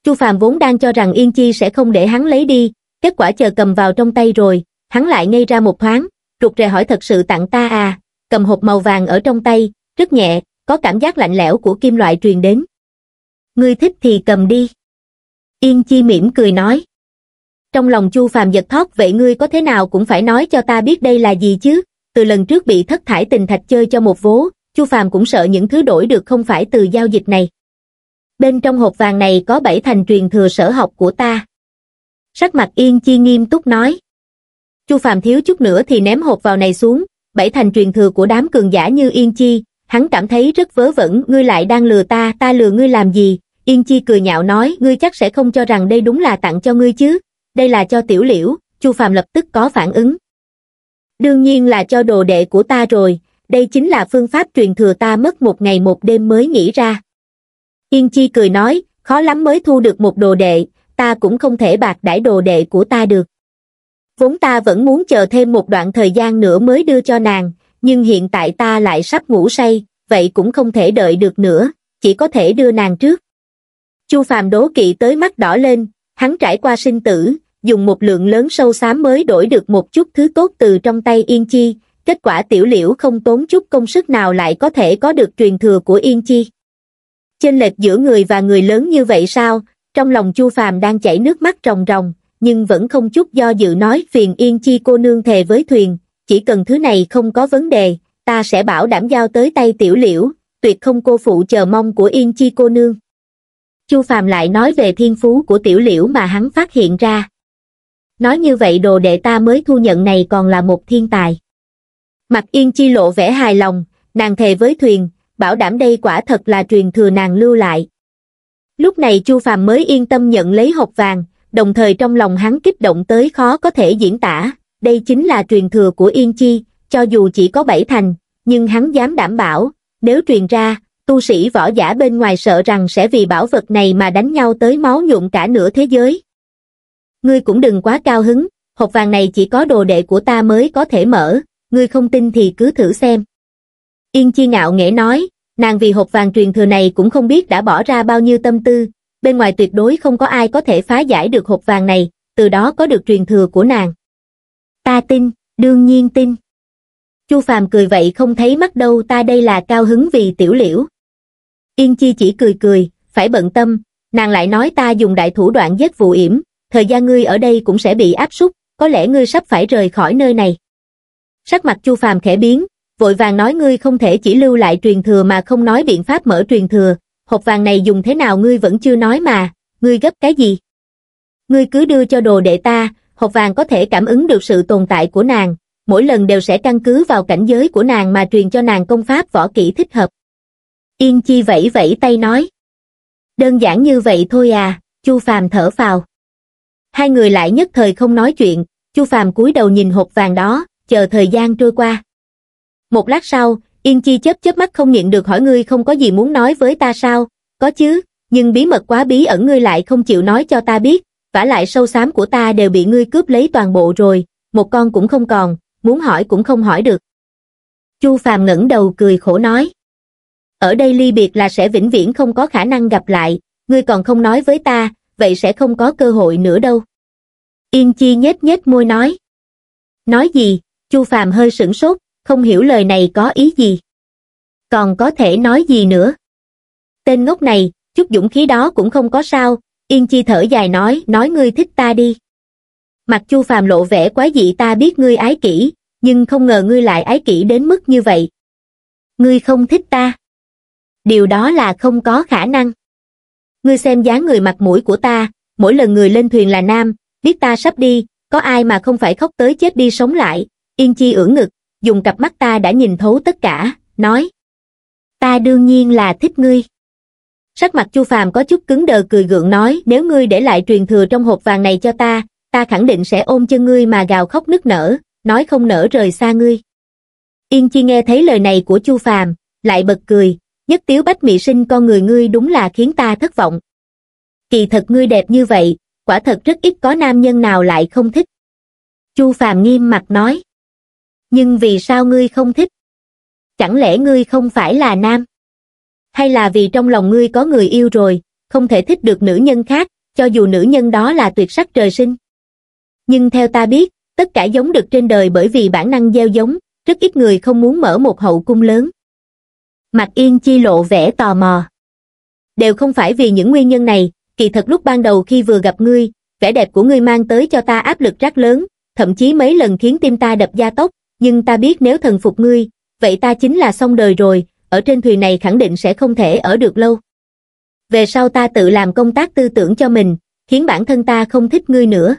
Chu Phàm vốn đang cho rằng Yên Chi sẽ không để hắn lấy đi, kết quả chờ cầm vào trong tay rồi, hắn lại ngây ra một thoáng, rụt rè hỏi thật sự tặng ta à, cầm hộp màu vàng ở trong tay, rất nhẹ, có cảm giác lạnh lẽo của kim loại truyền đến. Ngươi thích thì cầm đi. Yên Chi mỉm cười nói. Trong lòng Chu Phàm giật thót vậy ngươi có thế nào cũng phải nói cho ta biết đây là gì chứ. Từ lần trước bị thất thải tình thạch chơi cho một vố, Chu Phàm cũng sợ những thứ đổi được không phải từ giao dịch này. Bên trong hộp vàng này có bảy thành truyền thừa sở học của ta. Sắc mặt Yên Chi nghiêm túc nói. Chu Phàm thiếu chút nữa thì ném hộp vào này xuống, bảy thành truyền thừa của đám cường giả như Yên Chi, hắn cảm thấy rất vớ vẩn ngươi lại đang lừa ta ta lừa ngươi làm gì yên chi cười nhạo nói ngươi chắc sẽ không cho rằng đây đúng là tặng cho ngươi chứ đây là cho tiểu liễu chu phàm lập tức có phản ứng đương nhiên là cho đồ đệ của ta rồi đây chính là phương pháp truyền thừa ta mất một ngày một đêm mới nghĩ ra yên chi cười nói khó lắm mới thu được một đồ đệ ta cũng không thể bạc đãi đồ đệ của ta được vốn ta vẫn muốn chờ thêm một đoạn thời gian nữa mới đưa cho nàng nhưng hiện tại ta lại sắp ngủ say, vậy cũng không thể đợi được nữa, chỉ có thể đưa nàng trước. Chu Phàm đố kỵ tới mắt đỏ lên, hắn trải qua sinh tử, dùng một lượng lớn sâu xám mới đổi được một chút thứ tốt từ trong tay Yên Chi, kết quả tiểu liễu không tốn chút công sức nào lại có thể có được truyền thừa của Yên Chi. Chênh lệch giữa người và người lớn như vậy sao, trong lòng Chu Phàm đang chảy nước mắt ròng ròng, nhưng vẫn không chút do dự nói phiền Yên Chi cô nương thề với thuyền, chỉ cần thứ này không có vấn đề, ta sẽ bảo đảm giao tới tay tiểu liễu, tuyệt không cô phụ chờ mong của Yên Chi cô nương. Chu Phàm lại nói về thiên phú của tiểu liễu mà hắn phát hiện ra. Nói như vậy đồ đệ ta mới thu nhận này còn là một thiên tài. Mặt Yên Chi lộ vẻ hài lòng, nàng thề với thuyền, bảo đảm đây quả thật là truyền thừa nàng lưu lại. Lúc này Chu Phàm mới yên tâm nhận lấy hộp vàng, đồng thời trong lòng hắn kích động tới khó có thể diễn tả, đây chính là truyền thừa của Yên Chi, cho dù chỉ có bảy thành, nhưng hắn dám đảm bảo, nếu truyền ra, tu sĩ võ giả bên ngoài sợ rằng sẽ vì bảo vật này mà đánh nhau tới máu nhuộm cả nửa thế giới. Ngươi cũng đừng quá cao hứng, hộp vàng này chỉ có đồ đệ của ta mới có thể mở, ngươi không tin thì cứ thử xem. Yên Chi ngạo nghễ nói, nàng vì hộp vàng truyền thừa này cũng không biết đã bỏ ra bao nhiêu tâm tư, bên ngoài tuyệt đối không có ai có thể phá giải được hộp vàng này, từ đó có được truyền thừa của nàng ta tin đương nhiên tin chu phàm cười vậy không thấy mắt đâu ta đây là cao hứng vì tiểu liễu yên chi chỉ cười cười phải bận tâm nàng lại nói ta dùng đại thủ đoạn giết vụ yểm thời gian ngươi ở đây cũng sẽ bị áp súc có lẽ ngươi sắp phải rời khỏi nơi này sắc mặt chu phàm khẽ biến vội vàng nói ngươi không thể chỉ lưu lại truyền thừa mà không nói biện pháp mở truyền thừa hộp vàng này dùng thế nào ngươi vẫn chưa nói mà ngươi gấp cái gì ngươi cứ đưa cho đồ đệ ta hộp vàng có thể cảm ứng được sự tồn tại của nàng, mỗi lần đều sẽ căn cứ vào cảnh giới của nàng mà truyền cho nàng công pháp võ kỹ thích hợp. Yên Chi vẫy vẫy tay nói. Đơn giản như vậy thôi à, Chu Phàm thở phào. Hai người lại nhất thời không nói chuyện, Chu Phàm cúi đầu nhìn hộp vàng đó, chờ thời gian trôi qua. Một lát sau, Yên Chi chớp chớp mắt không nhịn được hỏi ngươi không có gì muốn nói với ta sao? Có chứ, nhưng bí mật quá bí ẩn ngươi lại không chịu nói cho ta biết, vả lại sâu xám của ta đều bị ngươi cướp lấy toàn bộ rồi, một con cũng không còn, muốn hỏi cũng không hỏi được. Chu Phàm ngẩng đầu cười khổ nói. Ở đây ly biệt là sẽ vĩnh viễn không có khả năng gặp lại, ngươi còn không nói với ta, vậy sẽ không có cơ hội nữa đâu. Yên Chi nhếch nhếch môi nói. Nói gì? Chu Phàm hơi sửng sốt, không hiểu lời này có ý gì. Còn có thể nói gì nữa? Tên ngốc này, chút dũng khí đó cũng không có sao, yên chi thở dài nói nói ngươi thích ta đi mặt chu phàm lộ vẻ quái dị ta biết ngươi ái kỹ nhưng không ngờ ngươi lại ái kỹ đến mức như vậy ngươi không thích ta điều đó là không có khả năng ngươi xem dáng người mặt mũi của ta mỗi lần người lên thuyền là nam biết ta sắp đi có ai mà không phải khóc tới chết đi sống lại yên chi ưỡn ngực dùng cặp mắt ta đã nhìn thấu tất cả nói ta đương nhiên là thích ngươi sắc mặt chu phàm có chút cứng đờ cười gượng nói nếu ngươi để lại truyền thừa trong hộp vàng này cho ta ta khẳng định sẽ ôm chân ngươi mà gào khóc nức nở nói không nỡ rời xa ngươi yên chi nghe thấy lời này của chu phàm lại bật cười nhất tiếu bách mị sinh con người ngươi đúng là khiến ta thất vọng kỳ thật ngươi đẹp như vậy quả thật rất ít có nam nhân nào lại không thích chu phàm nghiêm mặt nói nhưng vì sao ngươi không thích chẳng lẽ ngươi không phải là nam hay là vì trong lòng ngươi có người yêu rồi, không thể thích được nữ nhân khác, cho dù nữ nhân đó là tuyệt sắc trời sinh. Nhưng theo ta biết, tất cả giống được trên đời bởi vì bản năng gieo giống, rất ít người không muốn mở một hậu cung lớn. Mặt yên chi lộ vẻ tò mò. Đều không phải vì những nguyên nhân này, kỳ thật lúc ban đầu khi vừa gặp ngươi, vẻ đẹp của ngươi mang tới cho ta áp lực rất lớn, thậm chí mấy lần khiến tim ta đập gia tốc, nhưng ta biết nếu thần phục ngươi, vậy ta chính là xong đời rồi, ở trên thuyền này khẳng định sẽ không thể ở được lâu. Về sau ta tự làm công tác tư tưởng cho mình, khiến bản thân ta không thích ngươi nữa.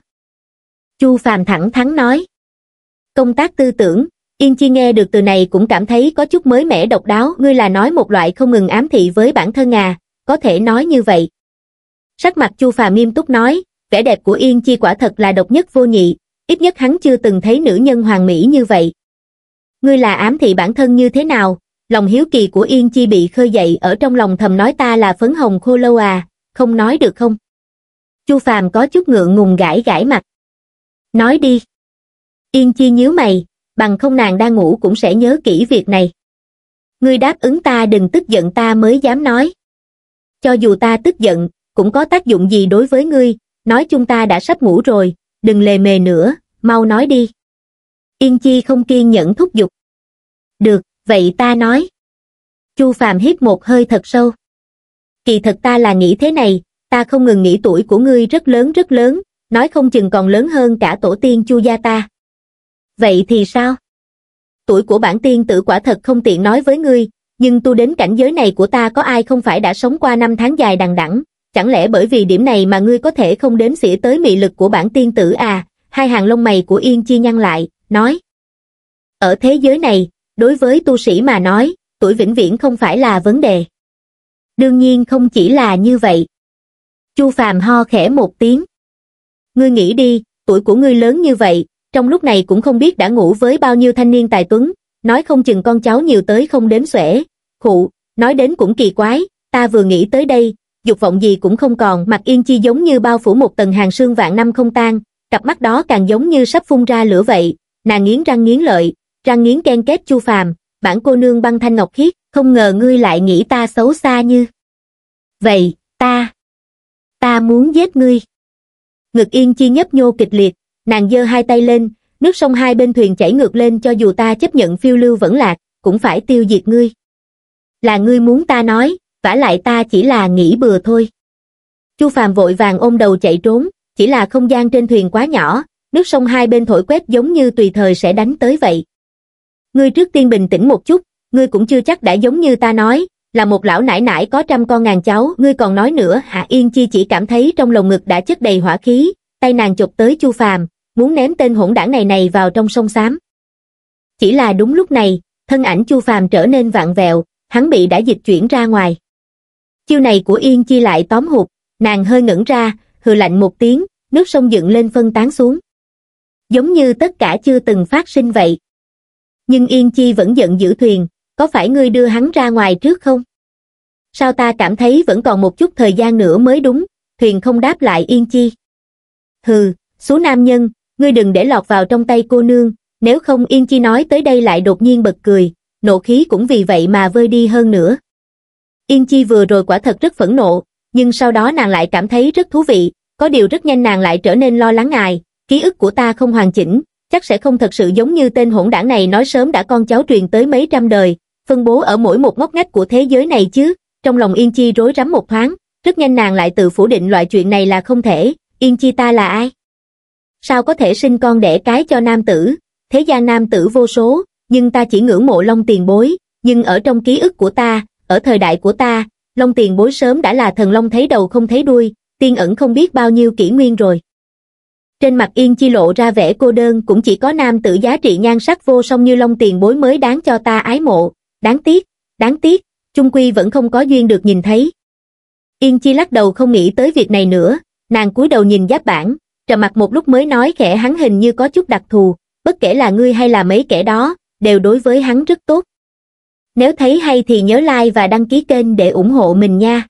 Chu Phàm thẳng thắn nói. Công tác tư tưởng, Yên Chi nghe được từ này cũng cảm thấy có chút mới mẻ độc đáo, ngươi là nói một loại không ngừng ám thị với bản thân à, có thể nói như vậy. Sắc mặt Chu Phàm nghiêm túc nói, vẻ đẹp của Yên Chi quả thật là độc nhất vô nhị, ít nhất hắn chưa từng thấy nữ nhân hoàng mỹ như vậy. Ngươi là ám thị bản thân như thế nào, lòng hiếu kỳ của Yên Chi bị khơi dậy ở trong lòng thầm nói ta là phấn hồng khô lâu à, không nói được không? Chu Phàm có chút ngượng ngùng gãi gãi mặt. Nói đi. Yên Chi nhíu mày, bằng không nàng đang ngủ cũng sẽ nhớ kỹ việc này. Ngươi đáp ứng ta đừng tức giận ta mới dám nói. Cho dù ta tức giận, cũng có tác dụng gì đối với ngươi, nói chung ta đã sắp ngủ rồi, đừng lề mề nữa, mau nói đi. Yên Chi không kiên nhẫn thúc giục. Được, vậy ta nói. Chu Phàm hít một hơi thật sâu. Kỳ thật ta là nghĩ thế này, ta không ngừng nghĩ tuổi của ngươi rất lớn rất lớn, nói không chừng còn lớn hơn cả tổ tiên Chu gia ta. Vậy thì sao? Tuổi của bản tiên tử quả thật không tiện nói với ngươi, nhưng tu đến cảnh giới này của ta có ai không phải đã sống qua năm tháng dài đằng đẵng, chẳng lẽ bởi vì điểm này mà ngươi có thể không đếm xỉa tới mị lực của bản tiên tử à? Hai hàng lông mày của Yên chi nhăn lại, nói: "Ở thế giới này, đối với tu sĩ mà nói, tuổi vĩnh viễn không phải là vấn đề. Đương nhiên không chỉ là như vậy. Chu Phàm ho khẽ một tiếng. Ngươi nghĩ đi, tuổi của ngươi lớn như vậy, trong lúc này cũng không biết đã ngủ với bao nhiêu thanh niên tài tuấn, nói không chừng con cháu nhiều tới không đếm xuể. Khụ, nói đến cũng kỳ quái, ta vừa nghĩ tới đây, dục vọng gì cũng không còn, mặt yên chi giống như bao phủ một tầng hàng xương vạn năm không tan, cặp mắt đó càng giống như sắp phun ra lửa vậy, nàng nghiến răng nghiến lợi, răng nghiến ken kết chu phàm, bản cô nương băng thanh ngọc khiết, không ngờ ngươi lại nghĩ ta xấu xa như. Vậy, ta, ta muốn giết ngươi. Ngực yên chi nhấp nhô kịch liệt, nàng giơ hai tay lên, nước sông hai bên thuyền chảy ngược lên cho dù ta chấp nhận phiêu lưu vẫn lạc, cũng phải tiêu diệt ngươi. Là ngươi muốn ta nói, vả lại ta chỉ là nghĩ bừa thôi. Chu Phàm vội vàng ôm đầu chạy trốn, chỉ là không gian trên thuyền quá nhỏ, nước sông hai bên thổi quét giống như tùy thời sẽ đánh tới vậy ngươi trước tiên bình tĩnh một chút ngươi cũng chưa chắc đã giống như ta nói là một lão nải nải có trăm con ngàn cháu ngươi còn nói nữa hạ yên chi chỉ cảm thấy trong lồng ngực đã chất đầy hỏa khí tay nàng chụp tới chu phàm muốn ném tên hỗn đảng này này vào trong sông xám chỉ là đúng lúc này thân ảnh chu phàm trở nên vặn vẹo hắn bị đã dịch chuyển ra ngoài chiêu này của yên chi lại tóm hụt nàng hơi ngẩn ra hừ lạnh một tiếng nước sông dựng lên phân tán xuống giống như tất cả chưa từng phát sinh vậy nhưng Yên Chi vẫn giận giữ thuyền, có phải ngươi đưa hắn ra ngoài trước không? Sao ta cảm thấy vẫn còn một chút thời gian nữa mới đúng, thuyền không đáp lại Yên Chi. Hừ, số nam nhân, ngươi đừng để lọt vào trong tay cô nương, nếu không Yên Chi nói tới đây lại đột nhiên bật cười, nộ khí cũng vì vậy mà vơi đi hơn nữa. Yên Chi vừa rồi quả thật rất phẫn nộ, nhưng sau đó nàng lại cảm thấy rất thú vị, có điều rất nhanh nàng lại trở nên lo lắng ngài, ký ức của ta không hoàn chỉnh, chắc sẽ không thật sự giống như tên hỗn đảng này nói sớm đã con cháu truyền tới mấy trăm đời, phân bố ở mỗi một ngóc ngách của thế giới này chứ. Trong lòng Yên Chi rối rắm một thoáng, rất nhanh nàng lại tự phủ định loại chuyện này là không thể, Yên Chi ta là ai? Sao có thể sinh con đẻ cái cho nam tử? Thế gian nam tử vô số, nhưng ta chỉ ngưỡng mộ Long Tiền Bối, nhưng ở trong ký ức của ta, ở thời đại của ta, Long Tiền Bối sớm đã là thần long thấy đầu không thấy đuôi, tiên ẩn không biết bao nhiêu kỷ nguyên rồi trên mặt yên chi lộ ra vẻ cô đơn cũng chỉ có nam tử giá trị nhan sắc vô song như long tiền bối mới đáng cho ta ái mộ, đáng tiếc, đáng tiếc, chung quy vẫn không có duyên được nhìn thấy. Yên chi lắc đầu không nghĩ tới việc này nữa, nàng cúi đầu nhìn giáp bản, trầm mặt một lúc mới nói khẽ hắn hình như có chút đặc thù, bất kể là ngươi hay là mấy kẻ đó, đều đối với hắn rất tốt. Nếu thấy hay thì nhớ like và đăng ký kênh để ủng hộ mình nha.